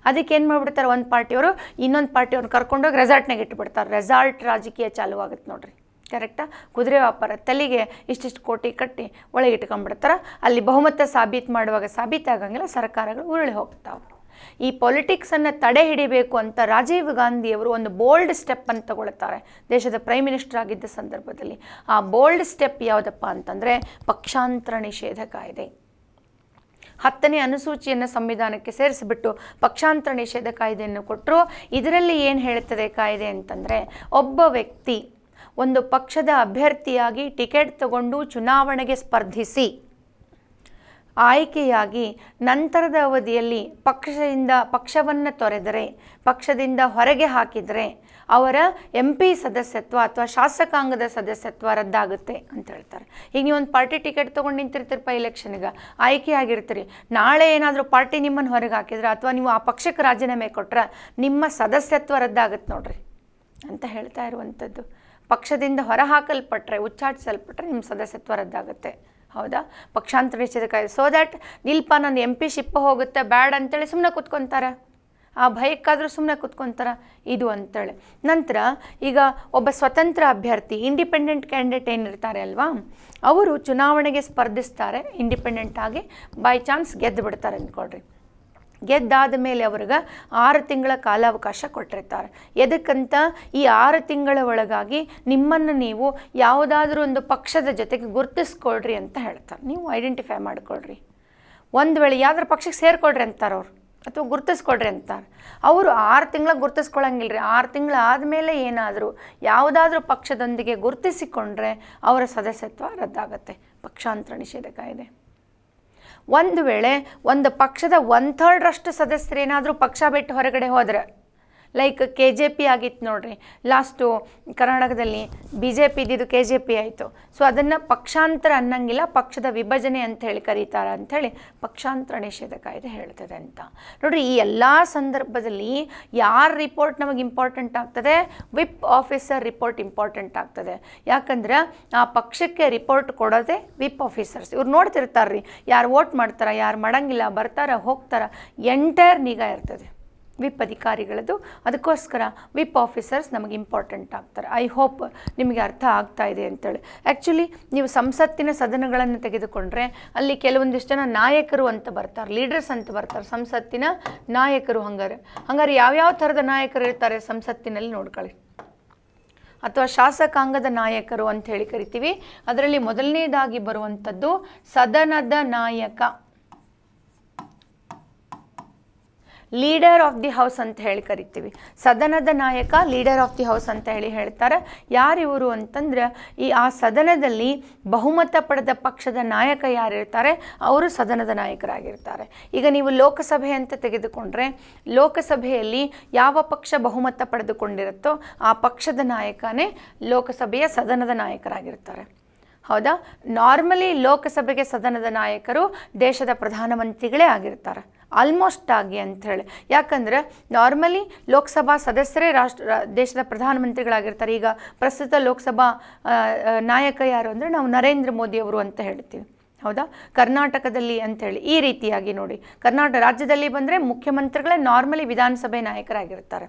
ಅದಕ್ಕೆ ಏನು ಮಾಡಿಬಿಡ್ತಾರೆ ಒಂದು ಪಾರ್ಟಿಯವರು ಇನ್ನೊಂದು ಪಾರ್ಟಿಯವ್ರನ್ನ ಕರ್ಕೊಂಡೋಗಿ ರೆಸಾರ್ಟ್ನಾಗ ಇಟ್ಬಿಡ್ತಾರೆ ರೆಸಾರ್ಟ್ ರಾಜಕೀಯ ಚಾಲು ಆಗುತ್ತೆ ನೋಡಿರಿ ಕರೆಕ್ಟಾ ಕುದುರೆ ವ್ಯಾಪಾರ ತಲೆಗೆ ಇಷ್ಟಿಷ್ಟು ಕೋಟಿ ಕಟ್ಟಿ ಒಳಗೆ ಇಟ್ಕೊಂಡ್ಬಿಡ್ತಾರೆ ಅಲ್ಲಿ ಬಹುಮತ ಸಾಬೀತು ಮಾಡುವಾಗ ಸಾಬೀತಾಗಂಗಿಲ್ಲ ಸರ್ಕಾರಗಳು ಉರುಳಿ ಹೋಗ್ತಾವೆ ಈ ಪೊಲಿಟಿಕ್ಸನ್ನು ತಡೆ ಹಿಡಿಬೇಕು ಅಂತ ರಾಜೀವ್ ಗಾಂಧಿಯವರು ಒಂದು ಬೋಲ್ಡ್ ಸ್ಟೆಪ್ಪನ್ನು ತಗೊಳ್ತಾರೆ ದೇಶದ ಪ್ರೈಮ್ ಮಿನಿಸ್ಟರ್ ಆಗಿದ್ದ ಸಂದರ್ಭದಲ್ಲಿ ಆ ಬೋಲ್ಡ್ ಸ್ಟೆಪ್ ಯಾವುದಪ್ಪ ಅಂತಂದರೆ ಪಕ್ಷಾಂತರ ನಿಷೇಧ ಕಾಯ್ದೆ ಹತ್ತನೇ ಅನುಸೂಚಿಯನ್ನು ಸಂವಿಧಾನಕ್ಕೆ ಸೇರಿಸಿಬಿಟ್ಟು ಪಕ್ಷಾಂತರ ನಿಷೇಧ ಕಾಯ್ದೆಯನ್ನು ಕೊಟ್ಟರು ಇದರಲ್ಲಿ ಏನು ಹೇಳುತ್ತದೆ ಕಾಯ್ದೆ ಅಂತಂದರೆ ಒಬ್ಬ ವ್ಯಕ್ತಿ ಒಂದು ಪಕ್ಷದ ಅಭ್ಯರ್ಥಿಯಾಗಿ ಟಿಕೆಟ್ ತಗೊಂಡು ಚುನಾವಣೆಗೆ ಸ್ಪರ್ಧಿಸಿ ಆಯ್ಕೆಯಾಗಿ ನಂತರದ ಅವಧಿಯಲ್ಲಿ ಪಕ್ಷದಿಂದ ಪಕ್ಷವನ್ನು ತೊರೆದರೆ ಪಕ್ಷದಿಂದ ಹೊರಗೆ ಹಾಕಿದರೆ ಅವರ ಎಂ ಪಿ ಸದಸ್ಯತ್ವ ಅಥವಾ ಶಾಸಕಾಂಗದ ಸದಸ್ಯತ್ವ ರದ್ದಾಗುತ್ತೆ ಅಂತ ಹೇಳ್ತಾರೆ ಈಗ ನೀವು ಒಂದು ಪಾರ್ಟಿ ಟಿಕೆಟ್ ತೊಗೊಂಡು ನಿಂತಿರ್ತೀರಪ್ಪ ಎಲೆಕ್ಷನ್ಗೆ ಆಯ್ಕೆ ಆಗಿರ್ತೀರಿ ನಾಳೆ ಏನಾದರೂ ಪಾರ್ಟಿ ನಿಮ್ಮನ್ನು ಹೊರಗೆ ಹಾಕಿದ್ರೆ ಅಥವಾ ನೀವು ಆ ಪಕ್ಷಕ್ಕೆ ರಾಜೀನಾಮೆ ಕೊಟ್ಟರೆ ನಿಮ್ಮ ಸದಸ್ಯತ್ವ ರದ್ದಾಗುತ್ತೆ ನೋಡ್ರಿ ಅಂತ ಹೇಳ್ತಾ ಇರುವಂಥದ್ದು ಪಕ್ಷದಿಂದ ಹೊರಹಾಕಲ್ಪಟ್ರೆ ಉಚ್ಚಾಟಿಸಲ್ಪಟ್ರೆ ನಿಮ್ಮ ಸದಸ್ಯತ್ವ ರದ್ದಾಗುತ್ತೆ ಹೌದಾ ಪಕ್ಷಾಂತರ ನಿಷೇಧಕಾಯ್ದೆ ಸೊ ದ್ಯಾಟ್ ನಿಲ್ಪ ನನ್ನ ಎಂ ಪಿ ಶಿಪ್ಪ ಹೋಗುತ್ತೆ ಬ್ಯಾಡ್ ಅಂತೇಳಿ ಸುಮ್ಮನೆ ಕೂತ್ಕೊತಾರೆ ಆ ಭಯಕ್ಕಾದರೂ ಸುಮ್ಮನೆ ಕೂತ್ಕೊಂತಾರೆ ಇದು ಅಂತೇಳಿ ನಂತರ ಈಗ ಒಬ್ಬ ಸ್ವತಂತ್ರ ಅಭ್ಯರ್ಥಿ ಇಂಡಿಪೆಂಡೆಂಟ್ ಕ್ಯಾಂಡಿಡೇಟ್ ಏನಿರ್ತಾರೆ ಅಲ್ವಾ ಅವರು ಚುನಾವಣೆಗೆ ಸ್ಪರ್ಧಿಸ್ತಾರೆ ಇಂಡಿಪೆಂಡೆಂಟ್ ಆಗಿ ಬೈ ಚಾನ್ಸ್ ಗೆದ್ದು ಬಿಡ್ತಾರೆ ಅಂದ್ಕೊಳ್ರಿ ಗೆದ್ದಾದ ಮೇಲೆ ಅವ್ರಿಗೆ ಆರು ತಿಂಗಳ ಕಾಲಾವಕಾಶ ಕೊಟ್ಟಿರ್ತಾರೆ ಎದಕ್ಕಂತ ಈ ಆರು ತಿಂಗಳ ಒಳಗಾಗಿ ನಿಮ್ಮನ್ನು ನೀವು ಯಾವುದಾದ್ರೂ ಒಂದು ಪಕ್ಷದ ಜೊತೆಗೆ ಗುರುತಿಸ್ಕೊಳ್ರಿ ಅಂತ ಹೇಳ್ತಾರೆ ನೀವು ಐಡೆಂಟಿಫೈ ಮಾಡಿಕೊಳ್ರಿ ಒಂದು ವೇಳೆ ಯಾವ್ದಾರು ಪಕ್ಷಕ್ಕೆ ಸೇರಿಕೊಳ್ರಿ ಅಂತಾರೆ ಅವ್ರು ಅಥವಾ ಗುರ್ತಿಸ್ಕೊಡ್ರಿ ಅಂತಾರೆ ಅವರು ಆರು ತಿಂಗಳ ಗುರುತಿಸ್ಕೊಳ್ಳಂಗಿಲ್ಲ ರೀ ಆರು ತಿಂಗಳ ಆದಮೇಲೆ ಏನಾದರೂ ಯಾವುದಾದ್ರೂ ಪಕ್ಷದೊಂದಿಗೆ ಗುರುತಿಸಿಕೊಂಡ್ರೆ ಅವರ ಸದಸ್ಯತ್ವ ರದ್ದಾಗತ್ತೆ ಪಕ್ಷಾಂತರ ನಿಷೇಧ ಕಾಯ್ದೆ ಒಂದು ವೇಳೆ ಒಂದು ಪಕ್ಷದ ಒನ್ ಥರ್ಡ್ರಷ್ಟು ಸದಸ್ಯರೇನಾದರೂ ಪಕ್ಷ ಬಿಟ್ಟು ಹೊರಗಡೆ ಹೋದರೆ ಲೈಕ್ ಕೆ ಜೆ ಪಿ ಆಗಿತ್ತು ನೋಡ್ರಿ ಲಾಸ್ಟು ಕರ್ನಾಟಕದಲ್ಲಿ ಬಿ ಜೆ ಪಿ ಇದ್ದಿದ್ದು ಕೆ ಜೆ ಪಿ ಆಯಿತು ಸೊ ಅದನ್ನು ಪಕ್ಷಾಂತರ ಅನ್ನಂಗಿಲ್ಲ ಪಕ್ಷದ ವಿಭಜನೆ ಅಂತ ಹೇಳಿ ಕರೀತಾರ ಅಂಥೇಳಿ ಪಕ್ಷಾಂತರ ನಿಷೇಧ ಕಾಯ್ದೆ ಹೇಳ್ತದೆ ಅಂತ ನೋಡಿರಿ ಈ ಎಲ್ಲ ಸಂದರ್ಭದಲ್ಲಿ ಯಾರ ರಿಪೋರ್ಟ್ ನಮಗೆ ಇಂಪಾರ್ಟೆಂಟ್ ಆಗ್ತದೆ ವಿಪ್ ಆಫೀಸರ್ ರಿಪೋರ್ಟ್ ಇಂಪಾರ್ಟೆಂಟ್ ಆಗ್ತದೆ ಯಾಕಂದ್ರೆ ಆ ಪಕ್ಷಕ್ಕೆ ರಿಪೋರ್ಟ್ ಕೊಡೋದೇ ವಿಪ್ ಆಫೀಸರ್ಸ್ ಇವ್ರು ನೋಡ್ತಿರ್ತಾರ್ರಿ ಯಾರು ವೋಟ್ ಮಾಡ್ತಾರೆ ಯಾರು ಮಾಡಂಗಿಲ್ಲ ಬರ್ತಾರ ಹೋಗ್ತಾರ ಎಂಟೈರ್ ನಿಗಾ ಇರ್ತದೆ ವಿಪ್ ಅಧಿಕಾರಿಗಳದ್ದು ಅದಕ್ಕೋಸ್ಕರ ವಿಪ್ ಆಫೀಸರ್ಸ್ ನಮಗೆ ಇಂಪಾರ್ಟೆಂಟ್ ಆಗ್ತಾರೆ ಐ ಹೋಪ್ ನಿಮಗೆ ಅರ್ಥ ಆಗ್ತಾ ಇದೆ ಅಂತೇಳಿ ಆ್ಯಕ್ಚುಲಿ ನೀವು ಸಂಸತ್ತಿನ ಸದನಗಳನ್ನು ತೆಗೆದುಕೊಂಡ್ರೆ ಅಲ್ಲಿ ಕೆಲವೊಂದಿಷ್ಟು ಜನ ನಾಯಕರು ಅಂತ ಬರ್ತಾರೆ ಲೀಡರ್ಸ್ ಅಂತ ಬರ್ತಾರೆ ಸಂಸತ್ತಿನ ನಾಯಕರು ಹಂಗಾರೆ ಹಂಗಾರೆ ಯಾವ್ಯಾವ ಥರದ ನಾಯಕರು ಇರ್ತಾರೆ ಸಂಸತ್ತಿನಲ್ಲಿ ನೋಡ್ಕೊಳ್ಳಿ ಅಥವಾ ಶಾಸಕಾಂಗದ ನಾಯಕರು ಅಂತ ಹೇಳಿ ಕರಿತೀವಿ ಅದರಲ್ಲಿ ಮೊದಲನೇದಾಗಿ ಬರುವಂಥದ್ದು ಸದನದ ನಾಯಕ ಲೀಡರ್ ಆಫ್ ದಿ ಹೌಸ್ ಅಂತ ಹೇಳಿ ಕರಿತೀವಿ ಸದನದ ನಾಯಕ ಲೀಡರ್ ಆಫ್ ದಿ ಹೌಸ್ ಅಂತ ಹೇಳಿ ಹೇಳ್ತಾರೆ ಯಾರಿವರು ಅಂತಂದ್ರೆ ಈ ಆ ಸದನದಲ್ಲಿ ಬಹುಮತ ಪಡೆದ ಪಕ್ಷದ ನಾಯಕ ಯಾರಿರ್ತಾರೆ ಅವರು ಸದನದ ನಾಯಕರಾಗಿರ್ತಾರೆ ಈಗ ನೀವು ಲೋಕಸಭೆ ಅಂತ ತೆಗೆದುಕೊಂಡ್ರೆ ಲೋಕಸಭೆಯಲ್ಲಿ ಯಾವ ಪಕ್ಷ ಬಹುಮತ ಪಡೆದುಕೊಂಡಿರುತ್ತೋ ಆ ಪಕ್ಷದ ನಾಯಕನೇ ಲೋಕಸಭೆಯ ಸದನದ ನಾಯಕರಾಗಿರ್ತಾರೆ ಹೌದಾ ನಾರ್ಮಲಿ ಲೋಕಸಭೆಗೆ ಸದನದ ನಾಯಕರು ದೇಶದ ಪ್ರಧಾನಮಂತ್ರಿಗಳೇ ಆಗಿರ್ತಾರೆ ಆಲ್ಮೋಸ್ಟ್ ಆಗಿ ಅಂತ ಹೇಳಿ ಯಾಕಂದರೆ ನಾರ್ಮಲಿ ಲೋಕಸಭಾ ಸದಸ್ಯರೇ ರಾಷ್ಟ್ರ ದೇಶದ ಪ್ರಧಾನಮಂತ್ರಿಗಳಾಗಿರ್ತಾರೆ ಈಗ ಪ್ರಸ್ತುತ ಲೋಕಸಭಾ ನಾಯಕ ಯಾರು ಅಂದರೆ ನಾವು ನರೇಂದ್ರ ಮೋದಿಯವರು ಅಂತ ಹೇಳ್ತೀವಿ ಹೌದಾ ಕರ್ನಾಟಕದಲ್ಲಿ ಅಂತ ಹೇಳಿ ಈ ರೀತಿಯಾಗಿ ನೋಡಿ ಕರ್ನಾಟಕ ರಾಜ್ಯದಲ್ಲಿ ಬಂದರೆ ಮುಖ್ಯಮಂತ್ರಿಗಳೇ ನಾರ್ಮಲಿ ವಿಧಾನಸಭೆ ನಾಯಕರಾಗಿರ್ತಾರೆ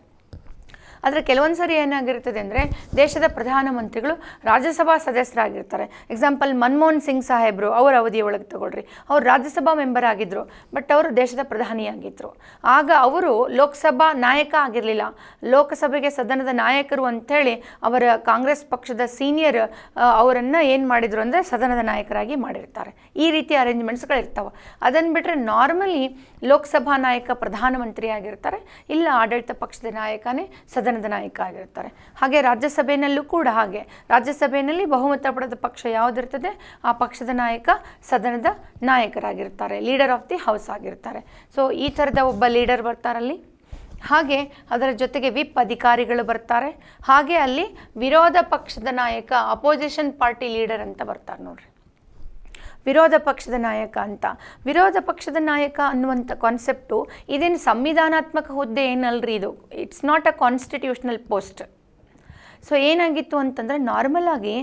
ಆದರೆ ಕೆಲವೊಂದು ಸಾರಿ ಏನಾಗಿರ್ತದೆ ಅಂದರೆ ದೇಶದ ಪ್ರಧಾನಮಂತ್ರಿಗಳು ರಾಜ್ಯಸಭಾ ಸದಸ್ಯರಾಗಿರ್ತಾರೆ ಎಕ್ಸಾಂಪಲ್ ಮನಮೋಹನ್ ಸಿಂಗ್ ಸಾಹೇಬರು ಅವರ ಅವಧಿಯ ಒಳಗೆ ತಗೊಳ್ರಿ ಅವರು ರಾಜ್ಯಸಭಾ ಮೆಂಬರ್ ಆಗಿದ್ದರು ಬಟ್ ಅವರು ದೇಶದ ಪ್ರಧಾನಿಯಾಗಿದ್ದರು ಆಗ ಅವರು ಲೋಕಸಭಾ ನಾಯಕ ಆಗಿರಲಿಲ್ಲ ಲೋಕಸಭೆಗೆ ಸದನದ ನಾಯಕರು ಅಂಥೇಳಿ ಅವರ ಕಾಂಗ್ರೆಸ್ ಪಕ್ಷದ ಸೀನಿಯರ್ ಅವರನ್ನು ಏನು ಮಾಡಿದರು ಅಂದರೆ ಸದನದ ನಾಯಕರಾಗಿ ಮಾಡಿರ್ತಾರೆ ಈ ರೀತಿ ಅರೇಂಜ್ಮೆಂಟ್ಸ್ಗಳಿರ್ತಾವೆ ಅದನ್ನು ಬಿಟ್ಟರೆ ನಾರ್ಮಲಿ ಲೋಕಸಭಾ ನಾಯಕ ಪ್ರಧಾನಮಂತ್ರಿ ಆಗಿರ್ತಾರೆ ಇಲ್ಲ ಆಡಳಿತ ಪಕ್ಷದ ನಾಯಕನೇ ಸದನ ಸಂವಿಧಾನದ ನಾಯಕ ಆಗಿರ್ತಾರೆ ಹಾಗೆ ರಾಜ್ಯಸಭೆಯಲ್ಲೂ ಕೂಡ ಹಾಗೆ ರಾಜ್ಯಸಭೆಯಲ್ಲಿ ಬಹುಮತ ಪಡೆದ ಪಕ್ಷ ಯಾವುದಿರ್ತದೆ ಆ ಪಕ್ಷದ ನಾಯಕ ಸದನದ ನಾಯಕರಾಗಿರ್ತಾರೆ ಲೀಡರ್ ಆಫ್ ದಿ ಹೌಸ್ ಆಗಿರ್ತಾರೆ ಸೊ ಈ ಥರದ ಒಬ್ಬ ಲೀಡರ್ ಬರ್ತಾರಲ್ಲಿ ಹಾಗೆ ಅದರ ಜೊತೆಗೆ ವಿಪ್ ಅಧಿಕಾರಿಗಳು ಬರ್ತಾರೆ ಹಾಗೆ ಅಲ್ಲಿ ವಿರೋಧ ಪಕ್ಷದ ನಾಯಕ ಅಪೋಸಿಷನ್ ಪಾರ್ಟಿ ಲೀಡರ್ ಅಂತ ಬರ್ತಾರೆ ನೋಡ್ರಿ ವಿರೋಧ ಪಕ್ಷದ ನಾಯಕ ಅಂತ ವಿರೋಧ ಪಕ್ಷದ ನಾಯಕ ಅನ್ನುವಂಥ ಕಾನ್ಸೆಪ್ಟು ಇದೇನು ಸಂವಿಧಾನಾತ್ಮಕ ಹುದ್ದೆ ಏನಲ್ರಿ ಇದು it's not a constitutional post so ಏನಾಗಿತ್ತು ಅಂತಂದರೆ ನಾರ್ಮಲಾಗಿ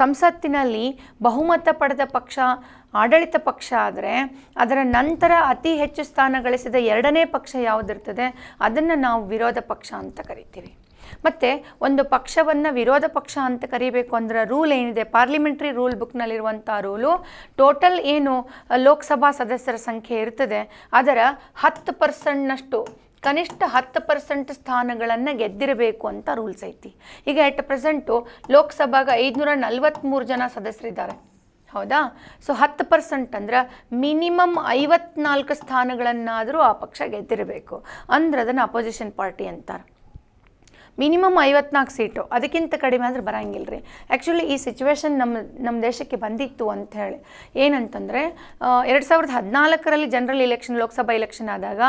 ಸಂಸತ್ತಿನಲ್ಲಿ ಬಹುಮತ ಪಡೆದ ಪಕ್ಷ ಆಡಳಿತ ಪಕ್ಷ ಆದರೆ ಅದರ ನಂತರ ಅತಿ ಹೆಚ್ಚು ಸ್ಥಾನ ಗಳಿಸಿದ ಎರಡನೇ ಪಕ್ಷ ಯಾವುದಿರ್ತದೆ ಅದನ್ನು ನಾವು ವಿರೋಧ ಪಕ್ಷ ಅಂತ ಕರಿತೀವಿ ಮತ್ತು ಒಂದು ಪಕ್ಷವನ್ನು ವಿರೋಧ ಪಕ್ಷ ಅಂತ ಕರಿಬೇಕು ಅಂದರೆ ರೂಲ್ ಏನಿದೆ ಪಾರ್ಲಿಮೆಂಟ್ರಿ ರೂಲ್ ಬುಕ್ನಲ್ಲಿರುವಂಥ ರೂಲು ಟೋಟಲ್ ಏನು ಲೋಕಸಭಾ ಸದಸ್ಯರ ಸಂಖ್ಯೆ ಇರ್ತದೆ ಅದರ ಹತ್ತು ಪರ್ಸೆಂಟ್ನಷ್ಟು ಕನಿಷ್ಠ ಹತ್ತು ಪರ್ಸೆಂಟ್ ಸ್ಥಾನಗಳನ್ನು ಗೆದ್ದಿರಬೇಕು ಅಂತ ರೂಲ್ಸ್ ಐತಿ ಈಗ ಎಟ್ ಪ್ರೆಸೆಂಟು ಲೋಕಸಭಾಗ ಐದುನೂರ ನಲ್ವತ್ತ್ಮೂರು ಜನ ಸದಸ್ಯರಿದ್ದಾರೆ ಹೌದಾ ಸೊ ಹತ್ತು ಪರ್ಸೆಂಟ್ ಅಂದ್ರೆ ಮಿನಿಮಮ್ ಐವತ್ನಾಲ್ಕು ಸ್ಥಾನಗಳನ್ನಾದರೂ ಆ ಪಕ್ಷ ಗೆದ್ದಿರಬೇಕು ಅಂದ್ರೆ ಅದನ್ನು ಅಪೋಸಿಷನ್ ಪಾರ್ಟಿ ಅಂತಾರೆ ಮಿನಿಮಮ್ ಐವತ್ನಾಲ್ಕು ಸೀಟು ಅದಕ್ಕಿಂತ ಕಡಿಮೆ ಆದರೆ ಬರೋಂಗಿಲ್ಲ ರೀ ಆ್ಯಕ್ಚುಲಿ ಈ ಸಿಚುವೇಶನ್ ನಮ್ಮ ನಮ್ಮ ದೇಶಕ್ಕೆ ಬಂದಿತ್ತು ಅಂತ ಹೇಳಿ ಏನಂತಂದರೆ ಎರಡು ಸಾವಿರದ ಹದಿನಾಲ್ಕರಲ್ಲಿ ಜನರಲ್ ಇಲೆಕ್ಷನ್ ಲೋಕಸಭಾ ಇಲೆಕ್ಷನ್ ಆದಾಗ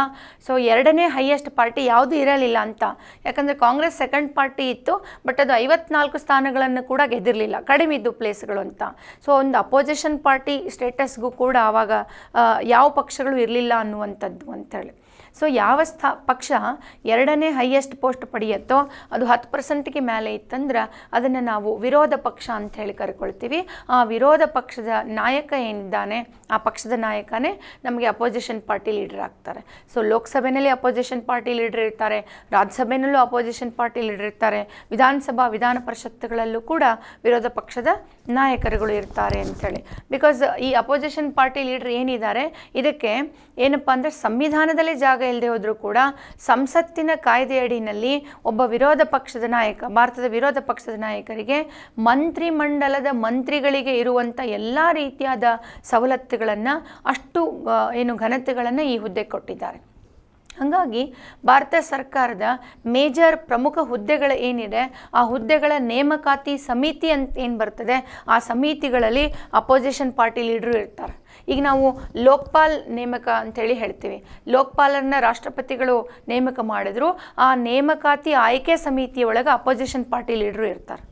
ಸೊ ಎರಡನೇ ಹೈಯೆಸ್ಟ್ ಪಾರ್ಟಿ ಯಾವುದೂ ಇರಲಿಲ್ಲ ಅಂತ ಯಾಕಂದರೆ ಕಾಂಗ್ರೆಸ್ ಸೆಕೆಂಡ್ ಪಾರ್ಟಿ ಇತ್ತು ಬಟ್ ಅದು ಐವತ್ನಾಲ್ಕು ಸ್ಥಾನಗಳನ್ನು ಕೂಡ ಗೆದ್ದಿರಲಿಲ್ಲ ಕಡಿಮೆ ಇದ್ದು ಪ್ಲೇಸ್ಗಳು ಅಂತ ಸೊ ಒಂದು ಅಪೋಸಿಷನ್ ಪಾರ್ಟಿ ಸ್ಟೇಟಸ್ಗೂ ಕೂಡ ಆವಾಗ ಯಾವ ಪಕ್ಷಗಳು ಇರಲಿಲ್ಲ ಅನ್ನುವಂಥದ್ದು ಅಂತೇಳಿ ಸೊ ಯಾವ ಸ್ಥಾ ಪಕ್ಷ ಎರಡನೇ ಹೈಯೆಸ್ಟ್ ಪೋಸ್ಟ್ ಪಡೆಯುತ್ತೋ ಅದು ಹತ್ತು ಪರ್ಸೆಂಟ್ಗೆ ಮೇಲೆ ಇತ್ತಂದ್ರೆ ಅದನ್ನು ನಾವು ವಿರೋಧ ಪಕ್ಷ ಅಂತ ಹೇಳಿ ಕರ್ಕೊಳ್ತೀವಿ ಆ ವಿರೋಧ ಪಕ್ಷದ ನಾಯಕ ಏನಿದ್ದಾನೆ ಆ ಪಕ್ಷದ ನಾಯಕನೇ ನಮಗೆ ಅಪೋಸಿಷನ್ ಪಾರ್ಟಿ ಲೀಡರ್ ಆಗ್ತಾರೆ ಸೊ ಲೋಕಸಭೆಯಲ್ಲಿ ಅಪೋಸಿಷನ್ ಪಾರ್ಟಿ ಲೀಡರ್ ಇರ್ತಾರೆ ರಾಜ್ಯಸಭೆಯಲ್ಲೂ ಅಪೋಸಿಷನ್ ಪಾರ್ಟಿ ಲೀಡರ್ ಇರ್ತಾರೆ ವಿಧಾನಸಭಾ ವಿಧಾನ ಪರಿಷತ್ಗಳಲ್ಲೂ ಕೂಡ ವಿರೋಧ ಪಕ್ಷದ ನಾಯಕರುಗಳು ಇರ್ತಾರೆ ಅಂಥೇಳಿ ಬಿಕಾಸ್ ಈ ಅಪೋಸಿಷನ್ ಪಾರ್ಟಿ ಲೀಡರ್ ಏನಿದ್ದಾರೆ ಇದಕ್ಕೆ ಏನಪ್ಪ ಅಂದರೆ ಸಂವಿಧಾನದಲ್ಲೇ ಜಾಗ ಜಾಗ ಇಲ್ಲದೆ ಹೋದರೂ ಕೂಡ ಸಂಸತ್ತಿನ ಕಾಯ್ದೆಯಡಿನಲ್ಲಿ ಒಬ್ಬ ವಿರೋಧ ಪಕ್ಷದ ನಾಯಕ ಭಾರತದ ವಿರೋಧ ಪಕ್ಷದ ನಾಯಕರಿಗೆ ಮಂತ್ರಿಮಂಡಲದ ಮಂತ್ರಿಗಳಿಗೆ ಇರುವಂಥ ಎಲ್ಲ ರೀತಿಯಾದ ಸವಲತ್ತುಗಳನ್ನು ಅಷ್ಟು ಏನು ಘನತೆಗಳನ್ನು ಈ ಹುದ್ದೆ ಕೊಟ್ಟಿದ್ದಾರೆ ಹಾಗಾಗಿ ಭಾರತ ಸರ್ಕಾರದ ಮೇಜರ್ ಪ್ರಮುಖ ಹುದ್ದೆಗಳು ಏನಿದೆ ಆ ಹುದ್ದೆಗಳ ನೇಮಕಾತಿ ಸಮಿತಿ ಅಂತ ಏನು ಬರ್ತದೆ ಆ ಸಮಿತಿಗಳಲ್ಲಿ ಅಪೋಸಿಷನ್ ಪಾರ್ಟಿ ಲೀಡ್ರು ಇರ್ತಾರೆ ಈಗ ನಾವು ಲೋಕ್ಪಾಲ್ ನೇಮಕ ಅಂಥೇಳಿ ಹೇಳ್ತೀವಿ ಲೋಕಪಾಲರನ್ನ ರಾಷ್ಟ್ರಪತಿಗಳು ನೇಮಕ ಮಾಡಿದ್ರು ಆ ನೇಮಕಾತಿ ಆಯ್ಕೆ ಒಳಗೆ ಅಪೋಸಿಷನ್ ಪಾರ್ಟಿ ಲೀಡ್ರು ಇರ್ತಾರೆ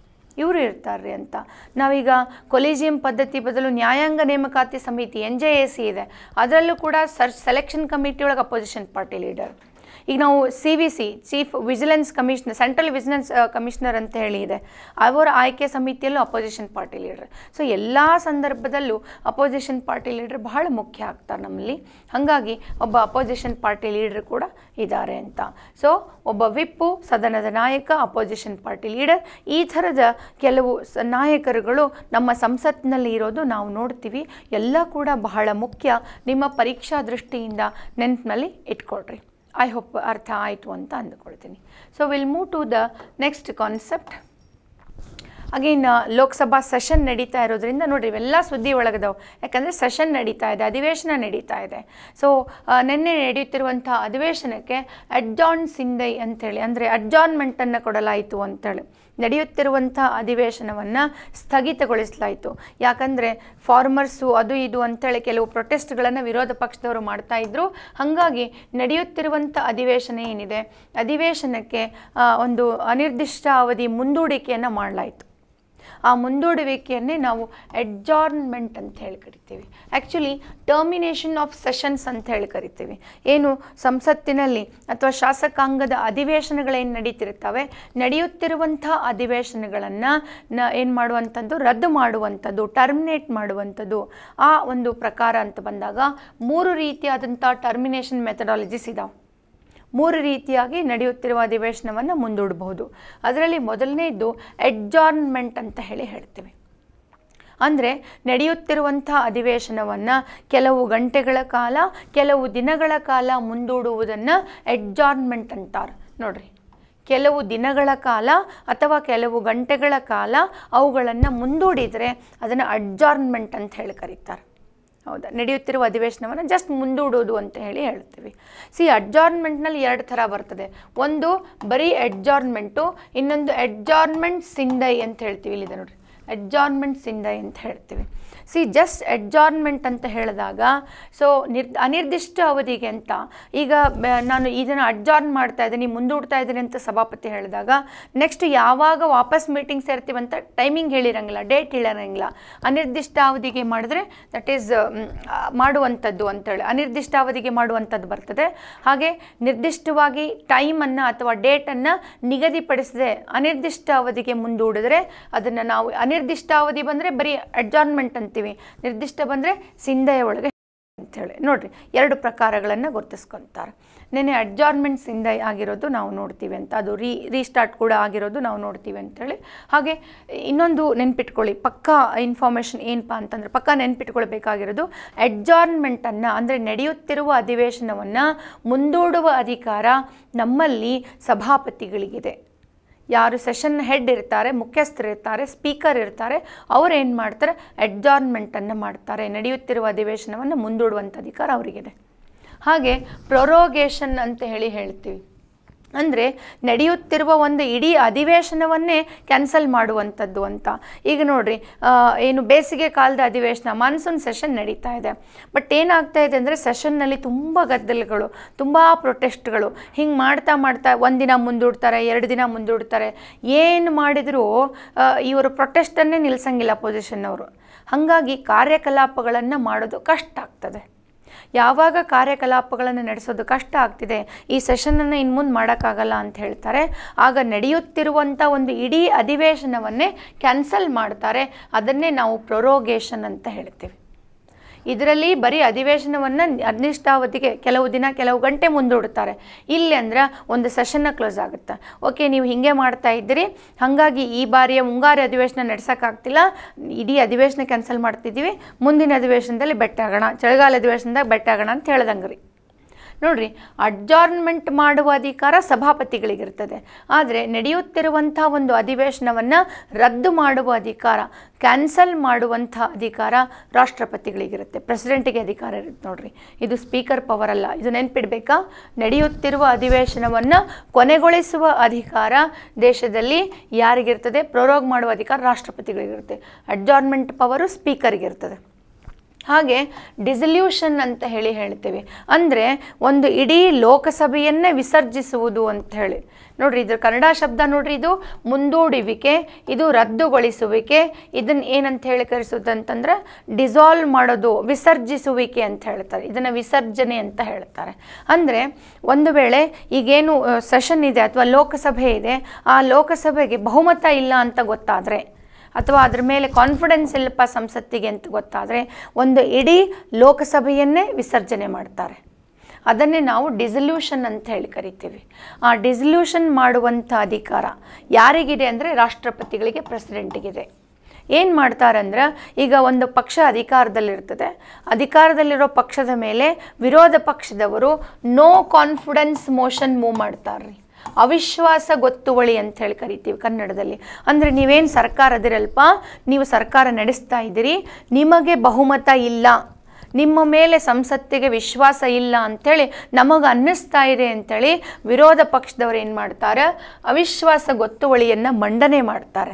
ಇವರು ಇರ್ತಾರ್ರಿ ಅಂತ ನಾವೀಗ ಕೊಲಿಜಿಯಂ ಪದ್ಧತಿ ಬದಲು ನ್ಯಾಯಾಂಗ ನೇಮಕಾತಿ ಸಮಿತಿ ಎನ್ ಜೆ ಎ ಸಿ ಇದೆ ಅದರಲ್ಲೂ ಕೂಡ ಸರ್ ಸೆಲೆಕ್ಷನ್ ಒಳಗೆ ಅಪೋಸಿಷನ್ ಪಾರ್ಟಿ ಲೀಡರ್ ಈಗ ನಾವು C V C chief vigilance commissioner central vigilance commissioner ಅಂತ ಹೇಳಿ ಇದೆ ಅವರ ಆಯ್ಕೆ ಸಮಿತಿಯಲ್ಲೂ ಅಪೋಸಿಷನ್ ಪಾರ್ಟಿ ಲೀಡರ್ ಸೊ ಎಲ್ಲ ಸಂದರ್ಭದಲ್ಲೂ ಅಪೋಸಿಷನ್ ಪಾರ್ಟಿ ಲೀಡರ್ ಬಹಳ ಮುಖ್ಯ ಆಗ್ತಾರೆ ನಮ್ಮಲ್ಲಿ ಹಾಗಾಗಿ ಒಬ್ಬ ಅಪೋಸಿಷನ್ ಪಾರ್ಟಿ ಲೀಡರ್ ಕೂಡ ಇದ್ದಾರೆ ಅಂತ ಸೊ ಒಬ್ಬ ವಿಪ್ಪು ಸದನದ ನಾಯಕ ಅಪೋಸಿಷನ್ ಪಾರ್ಟಿ ಲೀಡರ್ ಈ ಥರದ ಕೆಲವು ನಾಯಕರುಗಳು ನಮ್ಮ ಸಂಸತ್ನಲ್ಲಿ ಇರೋದು ನಾವು ನೋಡ್ತೀವಿ ಎಲ್ಲ ಕೂಡ ಬಹಳ ಮುಖ್ಯ ನಿಮ್ಮ ಪರೀಕ್ಷಾ ದೃಷ್ಟಿಯಿಂದ ನೆನ್ಪಿನಲ್ಲಿ ಇಟ್ಕೊಡ್ರಿ ಐ ಹೋಪ್ ಅರ್ಥ ಆಯಿತು ಅಂತ ಅಂದುಕೊಳ್ತೀನಿ so will move to the next concept again uh, Lok Sabha session ನಡೀತಾ ಇರೋದ್ರಿಂದ ನೋಡ್ರಿ ಇವೆಲ್ಲ ಸುದ್ದಿ ಒಳಗದವು ಯಾಕಂದರೆ ಸೆಷನ್ ನಡೀತಾ ಇದೆ ಅಧಿವೇಶನ ನಡೀತಾ ಇದೆ ಸೊ ನಿನ್ನೆ ನಡೆಯುತ್ತಿರುವಂಥ ಅಧಿವೇಶನಕ್ಕೆ ಅಡ್ಜಾನ್ ಸಿಂಧೈ ಅಂಥೇಳಿ ಅಂದರೆ ಅಡ್ಜಾನ್ಮೆಂಟನ್ನು ಕೊಡಲಾಯಿತು ಅಂತೇಳಿ ನಡೆಯುತ್ತಿರುವಂಥ ಅಧಿವೇಶನವನ್ನು ಸ್ಥಗಿತಗೊಳಿಸಲಾಯಿತು ಯಾಕಂದರೆ ಫಾರ್ಮರ್ಸು ಅದು ಇದು ಅಂಥೇಳಿ ಕೆಲವು ಪ್ರೊಟೆಸ್ಟ್ಗಳನ್ನು ವಿರೋಧ ಪಕ್ಷದವರು ಮಾಡ್ತಾಯಿದ್ರು ಹಾಗಾಗಿ ನಡೆಯುತ್ತಿರುವಂಥ ಅಧಿವೇಶನ ಏನಿದೆ ಅಧಿವೇಶನಕ್ಕೆ ಒಂದು ಅನಿರ್ದಿಷ್ಟ ಅವಧಿ ಮುಂದೂಡಿಕೆಯನ್ನು ಮಾಡಲಾಯಿತು ಆ ಮುಂದೂಡುವಿಕೆಯನ್ನೇ ನಾವು ಎಡ್ಜಾರ್ನ್ಮೆಂಟ್ ಅಂತ ಹೇಳಿ ಕರಿತೀವಿ ಆ್ಯಕ್ಚುಲಿ ಟರ್ಮಿನೇಷನ್ ಆಫ್ ಸೆಷನ್ಸ್ ಅಂತ ಹೇಳಿ ಕರಿತೀವಿ ಏನು ಸಂಸತ್ತಿನಲ್ಲಿ ಅಥವಾ ಶಾಸಕಾಂಗದ ಅಧಿವೇಶನಗಳೇನು ನಡೀತಿರ್ತವೆ ನಡೆಯುತ್ತಿರುವಂಥ ಅಧಿವೇಶನಗಳನ್ನು ನ ಏನು ಮಾಡುವಂಥದ್ದು ರದ್ದು ಮಾಡುವಂಥದ್ದು ಟರ್ಮಿನೇಟ್ ಮಾಡುವಂಥದ್ದು ಆ ಒಂದು ಪ್ರಕಾರ ಅಂತ ಬಂದಾಗ ಮೂರು ರೀತಿಯಾದಂಥ ಟರ್ಮಿನೇಷನ್ ಮೆಥಡಾಲಜೀಸ್ ಇದ್ದಾವೆ ಮೂರು ರೀತಿಯಾಗಿ ನಡೆಯುತ್ತಿರುವ ಅಧಿವೇಶನವನ್ನು ಮುಂದೂಡಬಹುದು ಅದರಲ್ಲಿ ಮೊದಲನೇದು ಎಡ್ಜಾರ್ನ್ಮೆಂಟ್ ಅಂತ ಹೇಳಿ ಹೇಳ್ತೀವಿ ಅಂದರೆ ನಡೆಯುತ್ತಿರುವಂಥ ಅಧಿವೇಶನವನ್ನು ಕೆಲವು ಗಂಟೆಗಳ ಕಾಲ ಕೆಲವು ದಿನಗಳ ಕಾಲ ಮುಂದೂಡುವುದನ್ನು ಎಡ್ಜಾರ್ನ್ಮೆಂಟ್ ಅಂತಾರೆ ನೋಡಿರಿ ಕೆಲವು ದಿನಗಳ ಕಾಲ ಅಥವಾ ಕೆಲವು ಗಂಟೆಗಳ ಕಾಲ ಅವುಗಳನ್ನು ಮುಂದೂಡಿದರೆ ಅದನ್ನು ಅಡ್ಜಾರ್ನ್ಮೆಂಟ್ ಅಂತ ಹೇಳಿ ಕರೀತಾರೆ ಹೌದಾ ನಡೆಯುತ್ತಿರುವ ಅಧಿವೇಶನವನ್ನು ಜಸ್ಟ್ ಮುಂದೂಡೋದು ಅಂತ ಹೇಳಿ ಹೇಳ್ತೀವಿ ಸಿ ಅಡ್ಜಾರ್ನ್ಮೆಂಟ್ನಲ್ಲಿ ಎರಡು ಥರ ಬರ್ತದೆ ಒಂದು ಬರೀ ಅಡ್ಜಾರ್ನ್ಮೆಂಟು ಇನ್ನೊಂದು ಅಡ್ಜಾರ್ನ್ಮೆಂಟ್ ಸಿಂದೈ ಅಂತ ಹೇಳ್ತೀವಿ ಇಲ್ಲಿ ನೋಡಿರಿ ಅಡ್ಜಾರ್ನ್ಮೆಂಟ್ ಸಿಂದೈ ಅಂತ ಹೇಳ್ತೀವಿ ಸಿ ಜಸ್ಟ್ ಅಡ್ಜಾರ್ನ್ಮೆಂಟ್ ಅಂತ ಹೇಳಿದಾಗ ಸೊ ನಿರ್ ಅನಿರ್ದಿಷ್ಟ ಅವಧಿಗೆ ಅಂತ ಈಗ ನಾನು ಇದನ್ನು ಅಡ್ಜಾರ್ನ್ ಮಾಡ್ತಾ ಇದ್ದೀನಿ ಮುಂದೂಡ್ತಾ ಇದ್ದೀನಿ ಅಂತ ಸಭಾಪತಿ ಹೇಳಿದಾಗ ನೆಕ್ಸ್ಟ್ ಯಾವಾಗ ವಾಪಸ್ ಮೀಟಿಂಗ್ ಸೇರ್ತೀವಂತ ಟೈಮಿಂಗ್ ಹೇಳಿರಂಗಿಲ್ಲ ಡೇಟ್ ಹೇಳಿರಂಗಿಲ್ಲ ಅನಿರ್ದಿಷ್ಟ ಅವಧಿಗೆ ಮಾಡಿದ್ರೆ ದಟ್ ಈಸ್ ಮಾಡುವಂಥದ್ದು ಅಂತೇಳಿ ಅನಿರ್ದಿಷ್ಟ ಅವಧಿಗೆ ಮಾಡುವಂಥದ್ದು ಬರ್ತದೆ ಹಾಗೆ ನಿರ್ದಿಷ್ಟವಾಗಿ ಟೈಮನ್ನು ಅಥವಾ ಡೇಟನ್ನು ನಿಗದಿಪಡಿಸದೆ ಅನಿರ್ದಿಷ್ಟ ಅವಧಿಗೆ ಮುಂದೂಡಿದ್ರೆ ಅದನ್ನು ನಾವು ಅನಿರ್ದಿಷ್ಟ ಅವಧಿ ಬಂದರೆ ಬರೀ ಅಡ್ಜಾರ್ನ್ಮೆಂಟ್ ಅಂತ ನಿರ್ದಿಷ್ಟ ಬಂದರೆ ಸಿಂಧೆಯ ಒಳಗೆ ಅಂಥೇಳಿ ನೋಡಿರಿ ಎರಡು ಪ್ರಕಾರಗಳನ್ನು ಗುರುತಿಸ್ಕೊತಾರೆ ನೆನೆ ಅಡ್ಜಾರ್ಮೆಂಟ್ ಸಿಂಧೆ ಆಗಿರೋದು ನಾವು ನೋಡ್ತೀವಿ ಅಂತ ಅದು ರೀ ರೀಸ್ಟಾರ್ಟ್ ಕೂಡ ಆಗಿರೋದು ನಾವು ನೋಡ್ತೀವಿ ಅಂಥೇಳಿ ಹಾಗೆ ಇನ್ನೊಂದು ನೆನ್ಪಿಟ್ಕೊಳ್ಳಿ ಪಕ್ಕಾ ಇನ್ಫಾರ್ಮೇಷನ್ ಏನಪ್ಪ ಅಂತಂದರೆ ಪಕ್ಕಾ ನೆನ್ಪಿಟ್ಕೊಳ್ಬೇಕಾಗಿರೋದು ಅಡ್ಜಾರ್ನ್ಮೆಂಟನ್ನು ಅಂದರೆ ನಡೆಯುತ್ತಿರುವ ಅಧಿವೇಶನವನ್ನು ಮುಂದೂಡುವ ಅಧಿಕಾರ ನಮ್ಮಲ್ಲಿ ಸಭಾಪತಿಗಳಿಗಿದೆ ಯಾರು ಸೆಷನ್ ಹೆಡ್ ಇರ್ತಾರೆ ಮುಖ್ಯಸ್ಥರು ಇರ್ತಾರೆ ಸ್ಪೀಕರ್ ಇರ್ತಾರೆ ಅವರು ಏನು ಮಾಡ್ತಾರೆ ಅಡ್ಜಾರ್ನ್ಮೆಂಟನ್ನು ಮಾಡ್ತಾರೆ ನಡೆಯುತ್ತಿರುವ ಅಧಿವೇಶನವನ್ನು ಮುಂದೂಡುವಂಥ ಅಧಿಕಾರ ಅವರಿಗಿದೆ ಹಾಗೆ ಪ್ರೊರೋಗೇಷನ್ ಅಂತ ಹೇಳಿ ಹೇಳ್ತೀವಿ ಅಂದರೆ ನಡೆಯುತ್ತಿರುವ ಒಂದು ಇಡೀ ಅಧಿವೇಶನವನ್ನೇ ಕ್ಯಾನ್ಸಲ್ ಮಾಡುವಂಥದ್ದು ಅಂತ ಈಗ ನೋಡಿರಿ ಏನು ಬೇಸಿಗೆ ಕಾಲದ ಅಧಿವೇಶನ ಮಾನ್ಸೂನ್ ಸೆಷನ್ ನಡೀತಾ ಇದೆ ಬಟ್ ಏನಾಗ್ತಾ ಇದೆ ಅಂದರೆ ಸೆಷನ್ನಲ್ಲಿ ತುಂಬ ಗದ್ದಲಗಳು ತುಂಬ ಪ್ರೊಟೆಸ್ಟ್ಗಳು ಹಿಂಗೆ ಮಾಡ್ತಾ ಮಾಡ್ತಾ ಒಂದಿನ ಮುಂದೂಡ್ತಾರೆ ಎರಡು ದಿನ ಮುಂದೂಡ್ತಾರೆ ಏನು ಮಾಡಿದರೂ ಇವರು ಪ್ರೊಟೆಸ್ಟನ್ನೇ ನಿಲ್ಲಿಸಂಗಿಲ್ಲ ಪೊಸಿಷನ್ ಅವರು ಹಾಗಾಗಿ ಕಾರ್ಯಕಲಾಪಗಳನ್ನು ಮಾಡೋದು ಕಷ್ಟ ಆಗ್ತದೆ ಯಾವಾಗ ಕಾರ್ಯಕಲಾಪಗಳನ್ನು ನಡೆಸೋದು ಕಷ್ಟ ಆಗ್ತಿದೆ ಈ ಸೆಷನನ್ನು ಇನ್ನು ಮುಂದೆ ಮಾಡೋಕ್ಕಾಗಲ್ಲ ಅಂತ ಹೇಳ್ತಾರೆ ಆಗ ನಡೆಯುತ್ತಿರುವಂಥ ಒಂದು ಇಡೀ ಅಧಿವೇಶನವನ್ನೇ ಕ್ಯಾನ್ಸಲ್ ಮಾಡ್ತಾರೆ ಅದನ್ನೇ ನಾವು ಪ್ರೊರೋಗೇಷನ್ ಅಂತ ಹೇಳ್ತೀವಿ ಇದರಲ್ಲಿ ಬರೀ ಅಧಿವೇಶನವನ್ನು ಅನಿಷ್ಟಾವಧಿಗೆ ಕೆಲವು ದಿನ ಕೆಲವು ಗಂಟೆ ಮುಂದೂಡ್ತಾರೆ ಇಲ್ಲಿ ಅಂದ್ರೆ ಒಂದು ಸೆಷನ್ನ ಕ್ಲೋಸ್ ಆಗುತ್ತೆ ಓಕೆ ನೀವು ಹೀಗೆ ಮಾಡ್ತಾ ಇದ್ದೀರಿ ಹಾಗಾಗಿ ಈ ಬಾರಿಯ ಮುಂಗಾರು ಅಧಿವೇಶನ ನಡೆಸೋಕ್ಕಾಗ್ತಿಲ್ಲ ಇಡೀ ಅಧಿವೇಶನ ಕ್ಯಾನ್ಸಲ್ ಮಾಡ್ತಿದ್ದೀವಿ ಮುಂದಿನ ಅಧಿವೇಶನದಲ್ಲಿ ಬೆಟ್ಟಾಗೋಣ ಚಳಿಗಾಲ ಅಧಿವೇಶನದಾಗ ಬೆಟ್ಟಾಗೋಣ ಅಂತ ಹೇಳ್ದಂಗೆ ರೀ ನೋಡ್ರಿ ಅಡ್ಜಾರ್ಮೆಂಟ್ ಮಾಡುವ ಅಧಿಕಾರ ಸಭಾಪತಿಗಳಿಗಿರ್ತದೆ ಆದರೆ ನಡೆಯುತ್ತಿರುವಂಥ ಒಂದು ಅಧಿವೇಶನವನ್ನು ರದ್ದು ಮಾಡುವ ಅಧಿಕಾರ ಕ್ಯಾನ್ಸಲ್ ಮಾಡುವಂಥ ಅಧಿಕಾರ ರಾಷ್ಟ್ರಪತಿಗಳಿಗಿರುತ್ತೆ ಪ್ರೆಸಿಡೆಂಟಿಗೆ ಅಧಿಕಾರ ಇರುತ್ತೆ ನೋಡ್ರಿ ಇದು ಸ್ಪೀಕರ್ ಪವರ್ ಅಲ್ಲ ಇದು ನೆನ್ಪಿಡ್ಬೇಕಾ ನಡೆಯುತ್ತಿರುವ ಅಧಿವೇಶನವನ್ನು ಕೊನೆಗೊಳಿಸುವ ಅಧಿಕಾರ ದೇಶದಲ್ಲಿ ಯಾರಿಗಿರ್ತದೆ ಪ್ರೊರೋಗ್ ಮಾಡುವ ಅಧಿಕಾರ ರಾಷ್ಟ್ರಪತಿಗಳಿಗಿರುತ್ತೆ ಅಡ್ಜಾರ್ನ್ಮೆಂಟ್ ಪವರು ಸ್ಪೀಕರ್ಗಿರ್ತದೆ ಹಾಗೆ ಡಿಸಲ್ಯೂಷನ್ ಅಂತ ಹೇಳಿ ಹೇಳ್ತೀವಿ ಅಂದರೆ ಒಂದು ಇಡೀ ಲೋಕಸಭೆಯನ್ನೇ ವಿಸರ್ಜಿಸುವುದು ಅಂತ ಹೇಳಿ ನೋಡ್ರಿ ಇದ್ರ ಕನ್ನಡ ಶಬ್ದ ನೋಡ್ರಿ ಇದು ಮುಂದೂಡುವಿಕೆ ಇದು ರದ್ದುಗೊಳಿಸುವಿಕೆ ಇದನ್ನ ಏನಂತ ಹೇಳಿ ಕರೆಸೋದು ಅಂತಂದ್ರೆ ಡಿಸಾಲ್ವ್ ಮಾಡೋದು ವಿಸರ್ಜಿಸುವಿಕೆ ಅಂತ ಹೇಳ್ತಾರೆ ಇದನ್ನು ವಿಸರ್ಜನೆ ಅಂತ ಹೇಳ್ತಾರೆ ಅಂದರೆ ಒಂದು ವೇಳೆ ಈಗೇನು ಸೆಷನ್ ಇದೆ ಅಥವಾ ಲೋಕಸಭೆ ಇದೆ ಆ ಲೋಕಸಭೆಗೆ ಬಹುಮತ ಇಲ್ಲ ಅಂತ ಗೊತ್ತಾದರೆ ಅಥವಾ ಅದರ ಮೇಲೆ ಕಾನ್ಫಿಡೆನ್ಸ್ ಇಲ್ಲಪ್ಪ ಸಂಸತ್ತಿಗೆ ಅಂತ ಗೊತ್ತಾದರೆ ಒಂದು ಇಡೀ ಲೋಕಸಭೆಯನ್ನೇ ವಿಸರ್ಜನೆ ಮಾಡ್ತಾರೆ ಅದನ್ನೇ ನಾವು ಡಿಸಲ್ಯೂಷನ್ ಅಂತ ಹೇಳಿ ಕರಿತೀವಿ ಆ ಡಿಸಲ್ಯೂಷನ್ ಮಾಡುವಂಥ ಅಧಿಕಾರ ಯಾರಿಗಿದೆ ಅಂದರೆ ರಾಷ್ಟ್ರಪತಿಗಳಿಗೆ ಪ್ರೆಸಿಡೆಂಟಿಗಿದೆ ಏನು ಮಾಡ್ತಾರೆ ಅಂದ್ರೆ ಈಗ ಒಂದು ಪಕ್ಷ ಅಧಿಕಾರದಲ್ಲಿರ್ತದೆ ಅಧಿಕಾರದಲ್ಲಿರೋ ಪಕ್ಷದ ಮೇಲೆ ವಿರೋಧ ಪಕ್ಷದವರು ನೋ ಕಾನ್ಫಿಡೆನ್ಸ್ ಮೋಷನ್ ಮೂವ್ ಮಾಡ್ತಾರೆ ಅವಿಶ್ವಾಸ ಗೊತ್ತುವಳಿ ಅಂತ ಹೇಳಿ ಕರಿತೀವಿ ಕನ್ನಡದಲ್ಲಿ ಅಂದರೆ ನೀವೇನು ಸರ್ಕಾರ ಅದಿರಲ್ಪ ನೀವು ಸರ್ಕಾರ ನಡೆಸ್ತಾ ಇದ್ದೀರಿ ನಿಮಗೆ ಬಹುಮತ ಇಲ್ಲ ನಿಮ್ಮ ಮೇಲೆ ಸಂಸತ್ತಿಗೆ ವಿಶ್ವಾಸ ಇಲ್ಲ ಅಂಥೇಳಿ ನಮಗೆ ಅನ್ನಿಸ್ತಾ ಇದೆ ಅಂಥೇಳಿ ವಿರೋಧ ಪಕ್ಷದವ್ರು ಏನು ಮಾಡ್ತಾರೆ ಅವಿಶ್ವಾಸ ಗೊತ್ತುವಳಿಯನ್ನು ಮಂಡನೆ ಮಾಡ್ತಾರೆ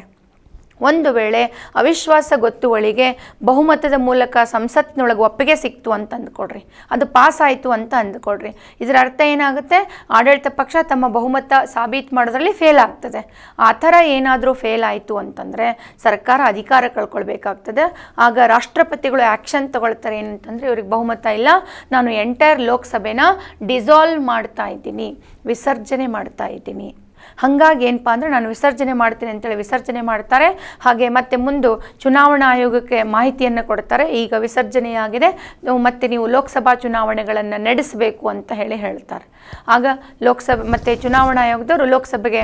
ಒಂದು ವೇಳೆ ಅವಿಶ್ವಾಸ ಗೊತ್ತುವಳಿಗೆ ಬಹುಮತದ ಮೂಲಕ ಸಂಸತ್ತಿನೊಳಗೆ ಒಪ್ಪಿಗೆ ಸಿಕ್ತು ಅಂತ ಅಂದ್ಕೊಡ್ರಿ ಅದು ಪಾಸ್ ಆಯಿತು ಅಂತ ಅಂದ್ಕೊಡ್ರಿ ಇದರ ಅರ್ಥ ಏನಾಗುತ್ತೆ ಆಡಳಿತ ಪಕ್ಷ ತಮ್ಮ ಬಹುಮತ ಸಾಬೀತು ಮಾಡೋದ್ರಲ್ಲಿ ಫೇಲ್ ಆಗ್ತದೆ ಆ ಥರ ಏನಾದರೂ ಫೇಲ್ ಆಯಿತು ಅಂತಂದರೆ ಸರ್ಕಾರ ಅಧಿಕಾರ ಕಳ್ಕೊಳ್ಬೇಕಾಗ್ತದೆ ಆಗ ರಾಷ್ಟ್ರಪತಿಗಳು ಆ್ಯಕ್ಷನ್ ತಗೊಳ್ತಾರೆ ಏನಂತಂದರೆ ಇವ್ರಿಗೆ ಬಹುಮತ ಇಲ್ಲ ನಾನು ಎಂಟೈರ್ ಲೋಕಸಭೆನ ಡಿಸಾಲ್ವ್ ಮಾಡ್ತಾ ಇದ್ದೀನಿ ವಿಸರ್ಜನೆ ಮಾಡ್ತಾ ಇದ್ದೀನಿ ಹಾಗಾಗಿ ಏನಪ್ಪ ಅಂದರೆ ನಾನು ವಿಸರ್ಜನೆ ಮಾಡ್ತೀನಿ ಅಂತೇಳಿ ವಿಸರ್ಜನೆ ಮಾಡ್ತಾರೆ ಹಾಗೆ ಮತ್ತೆ ಮುಂದೆ ಚುನಾವಣಾ ಆಯೋಗಕ್ಕೆ ಮಾಹಿತಿಯನ್ನು ಕೊಡ್ತಾರೆ ಈಗ ವಿಸರ್ಜನೆಯಾಗಿದೆ ಮತ್ತೆ ನೀವು ಲೋಕಸಭಾ ಚುನಾವಣೆಗಳನ್ನು ನಡೆಸಬೇಕು ಅಂತ ಹೇಳಿ ಹೇಳ್ತಾರೆ ಆಗ ಲೋಕಸಭೆ ಮತ್ತು ಚುನಾವಣಾ ಆಯೋಗದವರು ಲೋಕಸಭೆಗೆ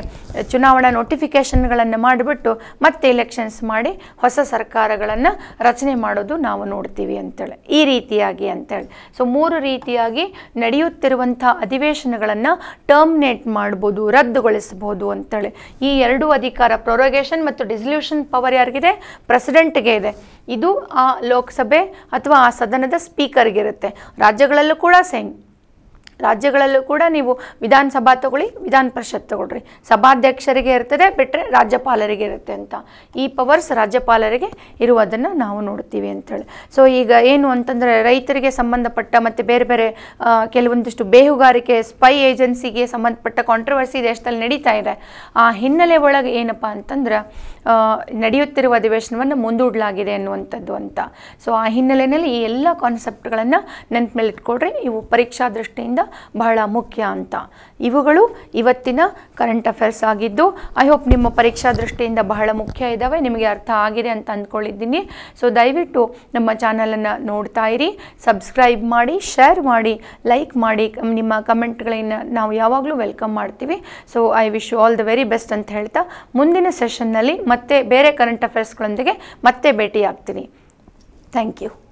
ಚುನಾವಣಾ ನೋಟಿಫಿಕೇಷನ್ಗಳನ್ನು ಮಾಡಿಬಿಟ್ಟು ಮತ್ತೆ ಎಲೆಕ್ಷನ್ಸ್ ಮಾಡಿ ಹೊಸ ಸರ್ಕಾರಗಳನ್ನು ರಚನೆ ಮಾಡೋದು ನಾವು ನೋಡ್ತೀವಿ ಅಂತೇಳಿ ಈ ರೀತಿಯಾಗಿ ಅಂತೇಳಿ ಸೊ ಮೂರು ರೀತಿಯಾಗಿ ನಡೆಯುತ್ತಿರುವಂಥ ಅಧಿವೇಶನಗಳನ್ನು ಟರ್ಮಿನೇಟ್ ಮಾಡ್ಬೋದು ರದ್ದುಗೊಳಿಸ್ಬೋದು ರೂಪಿಸಬಹುದು ಅಂತೇಳಿ ಈ ಎರಡು ಅಧಿಕಾರ ಪ್ರೊರೋಗೇಷನ್ ಮತ್ತು ಡಿಸಲ್ಯೂಷನ್ ಪವರ್ ಯಾರಿಗಿದೆ ಪ್ರೆಸಿಡೆಂಟ್ಗೆ ಇದೆ ಇದು ಆ ಲೋಕಸಭೆ ಅಥವಾ ಆ ಸದನದ ಸ್ಪೀಕರ್ಗಿರುತ್ತೆ ರಾಜ್ಯಗಳಲ್ಲೂ ಕೂಡ ಸೇಮ್ ರಾಜ್ಯಗಳಲ್ಲೂ ಕೂಡ ನೀವು ವಿಧಾನಸಭಾ ತಗೊಳ್ಳಿ ವಿಧಾನ ಪರಿಷತ್ ತಗೊಳ್ರಿ ಸಭಾಧ್ಯಕ್ಷರಿಗೆ ಇರ್ತದೆ ಬಿಟ್ಟರೆ ರಾಜ್ಯಪಾಲರಿಗೆ ಇರುತ್ತೆ ಅಂತ ಈ ಪವರ್ಸ್ ರಾಜ್ಯಪಾಲರಿಗೆ ಇರುವುದನ್ನು ನಾವು ನೋಡ್ತೀವಿ ಅಂತೇಳಿ ಸೊ ಈಗ ಏನು ಅಂತಂದರೆ ರೈತರಿಗೆ ಸಂಬಂಧಪಟ್ಟ ಮತ್ತು ಬೇರೆ ಬೇರೆ ಕೆಲವೊಂದಿಷ್ಟು ಬೇಹುಗಾರಿಕೆ ಸ್ಪೈ ಏಜೆನ್ಸಿಗೆ ಸಂಬಂಧಪಟ್ಟ ಕಾಂಟ್ರವರ್ಸಿ ದೇಶದಲ್ಲಿ ನಡೀತಾ ಇದೆ ಆ ಹಿನ್ನೆಲೆ ಒಳಗೆ ಏನಪ್ಪ ಅಂತಂದ್ರೆ ನಡೆಯುತ್ತಿರುವ ಅಧಿವೇಶನವನ್ನು ಮುಂದೂಡಲಾಗಿದೆ ಅನ್ನುವಂಥದ್ದು ಅಂತ ಸೊ ಆ ಹಿನ್ನೆಲೆಯಲ್ಲಿ ಈ ಎಲ್ಲ ಕಾನ್ಸೆಪ್ಟ್ಗಳನ್ನು ಮೇಲೆ ಇಟ್ಕೊಡ್ರಿ ಇವು ಪರೀಕ್ಷಾ ದೃಷ್ಟಿಯಿಂದ ಬಹಳ ಮುಖ್ಯ ಅಂತ ಇವುಗಳು ಇವತ್ತಿನ ಕರೆಂಟ್ ಅಫೇರ್ಸ್ ಆಗಿದ್ದು ಐ ಹೋಪ್ ನಿಮ್ಮ ಪರೀಕ್ಷಾ ದೃಷ್ಟಿಯಿಂದ ಬಹಳ ಮುಖ್ಯ ಇದ್ದಾವೆ ನಿಮಗೆ ಅರ್ಥ ಆಗಿದೆ ಅಂತ ಅಂದ್ಕೊಳ್ಳಿದ್ದೀನಿ ಸೊ ದಯವಿಟ್ಟು ನಮ್ಮ ಚಾನಲನ್ನು ನೋಡ್ತಾ ಇರಿ ಸಬ್ಸ್ಕ್ರೈಬ್ ಮಾಡಿ ಶೇರ್ ಮಾಡಿ ಲೈಕ್ ಮಾಡಿ ನಿಮ್ಮ ಕಮೆಂಟ್ಗಳನ್ನು ನಾವು ಯಾವಾಗಲೂ ವೆಲ್ಕಮ್ ಮಾಡ್ತೀವಿ so I wish you all the very best ಅಂತ ಹೇಳ್ತಾ ಮುಂದಿನ ಸೆಷನ್ನಲ್ಲಿ ಮತ್ತೆ ಬೇರೆ ಕರೆಂಟ್ ಅಫೇರ್ಸ್ಗಳೊಂದಿಗೆ ಮತ್ತೆ ಭೇಟಿಯಾಗ್ತೀನಿ ಥ್ಯಾಂಕ್ ಯು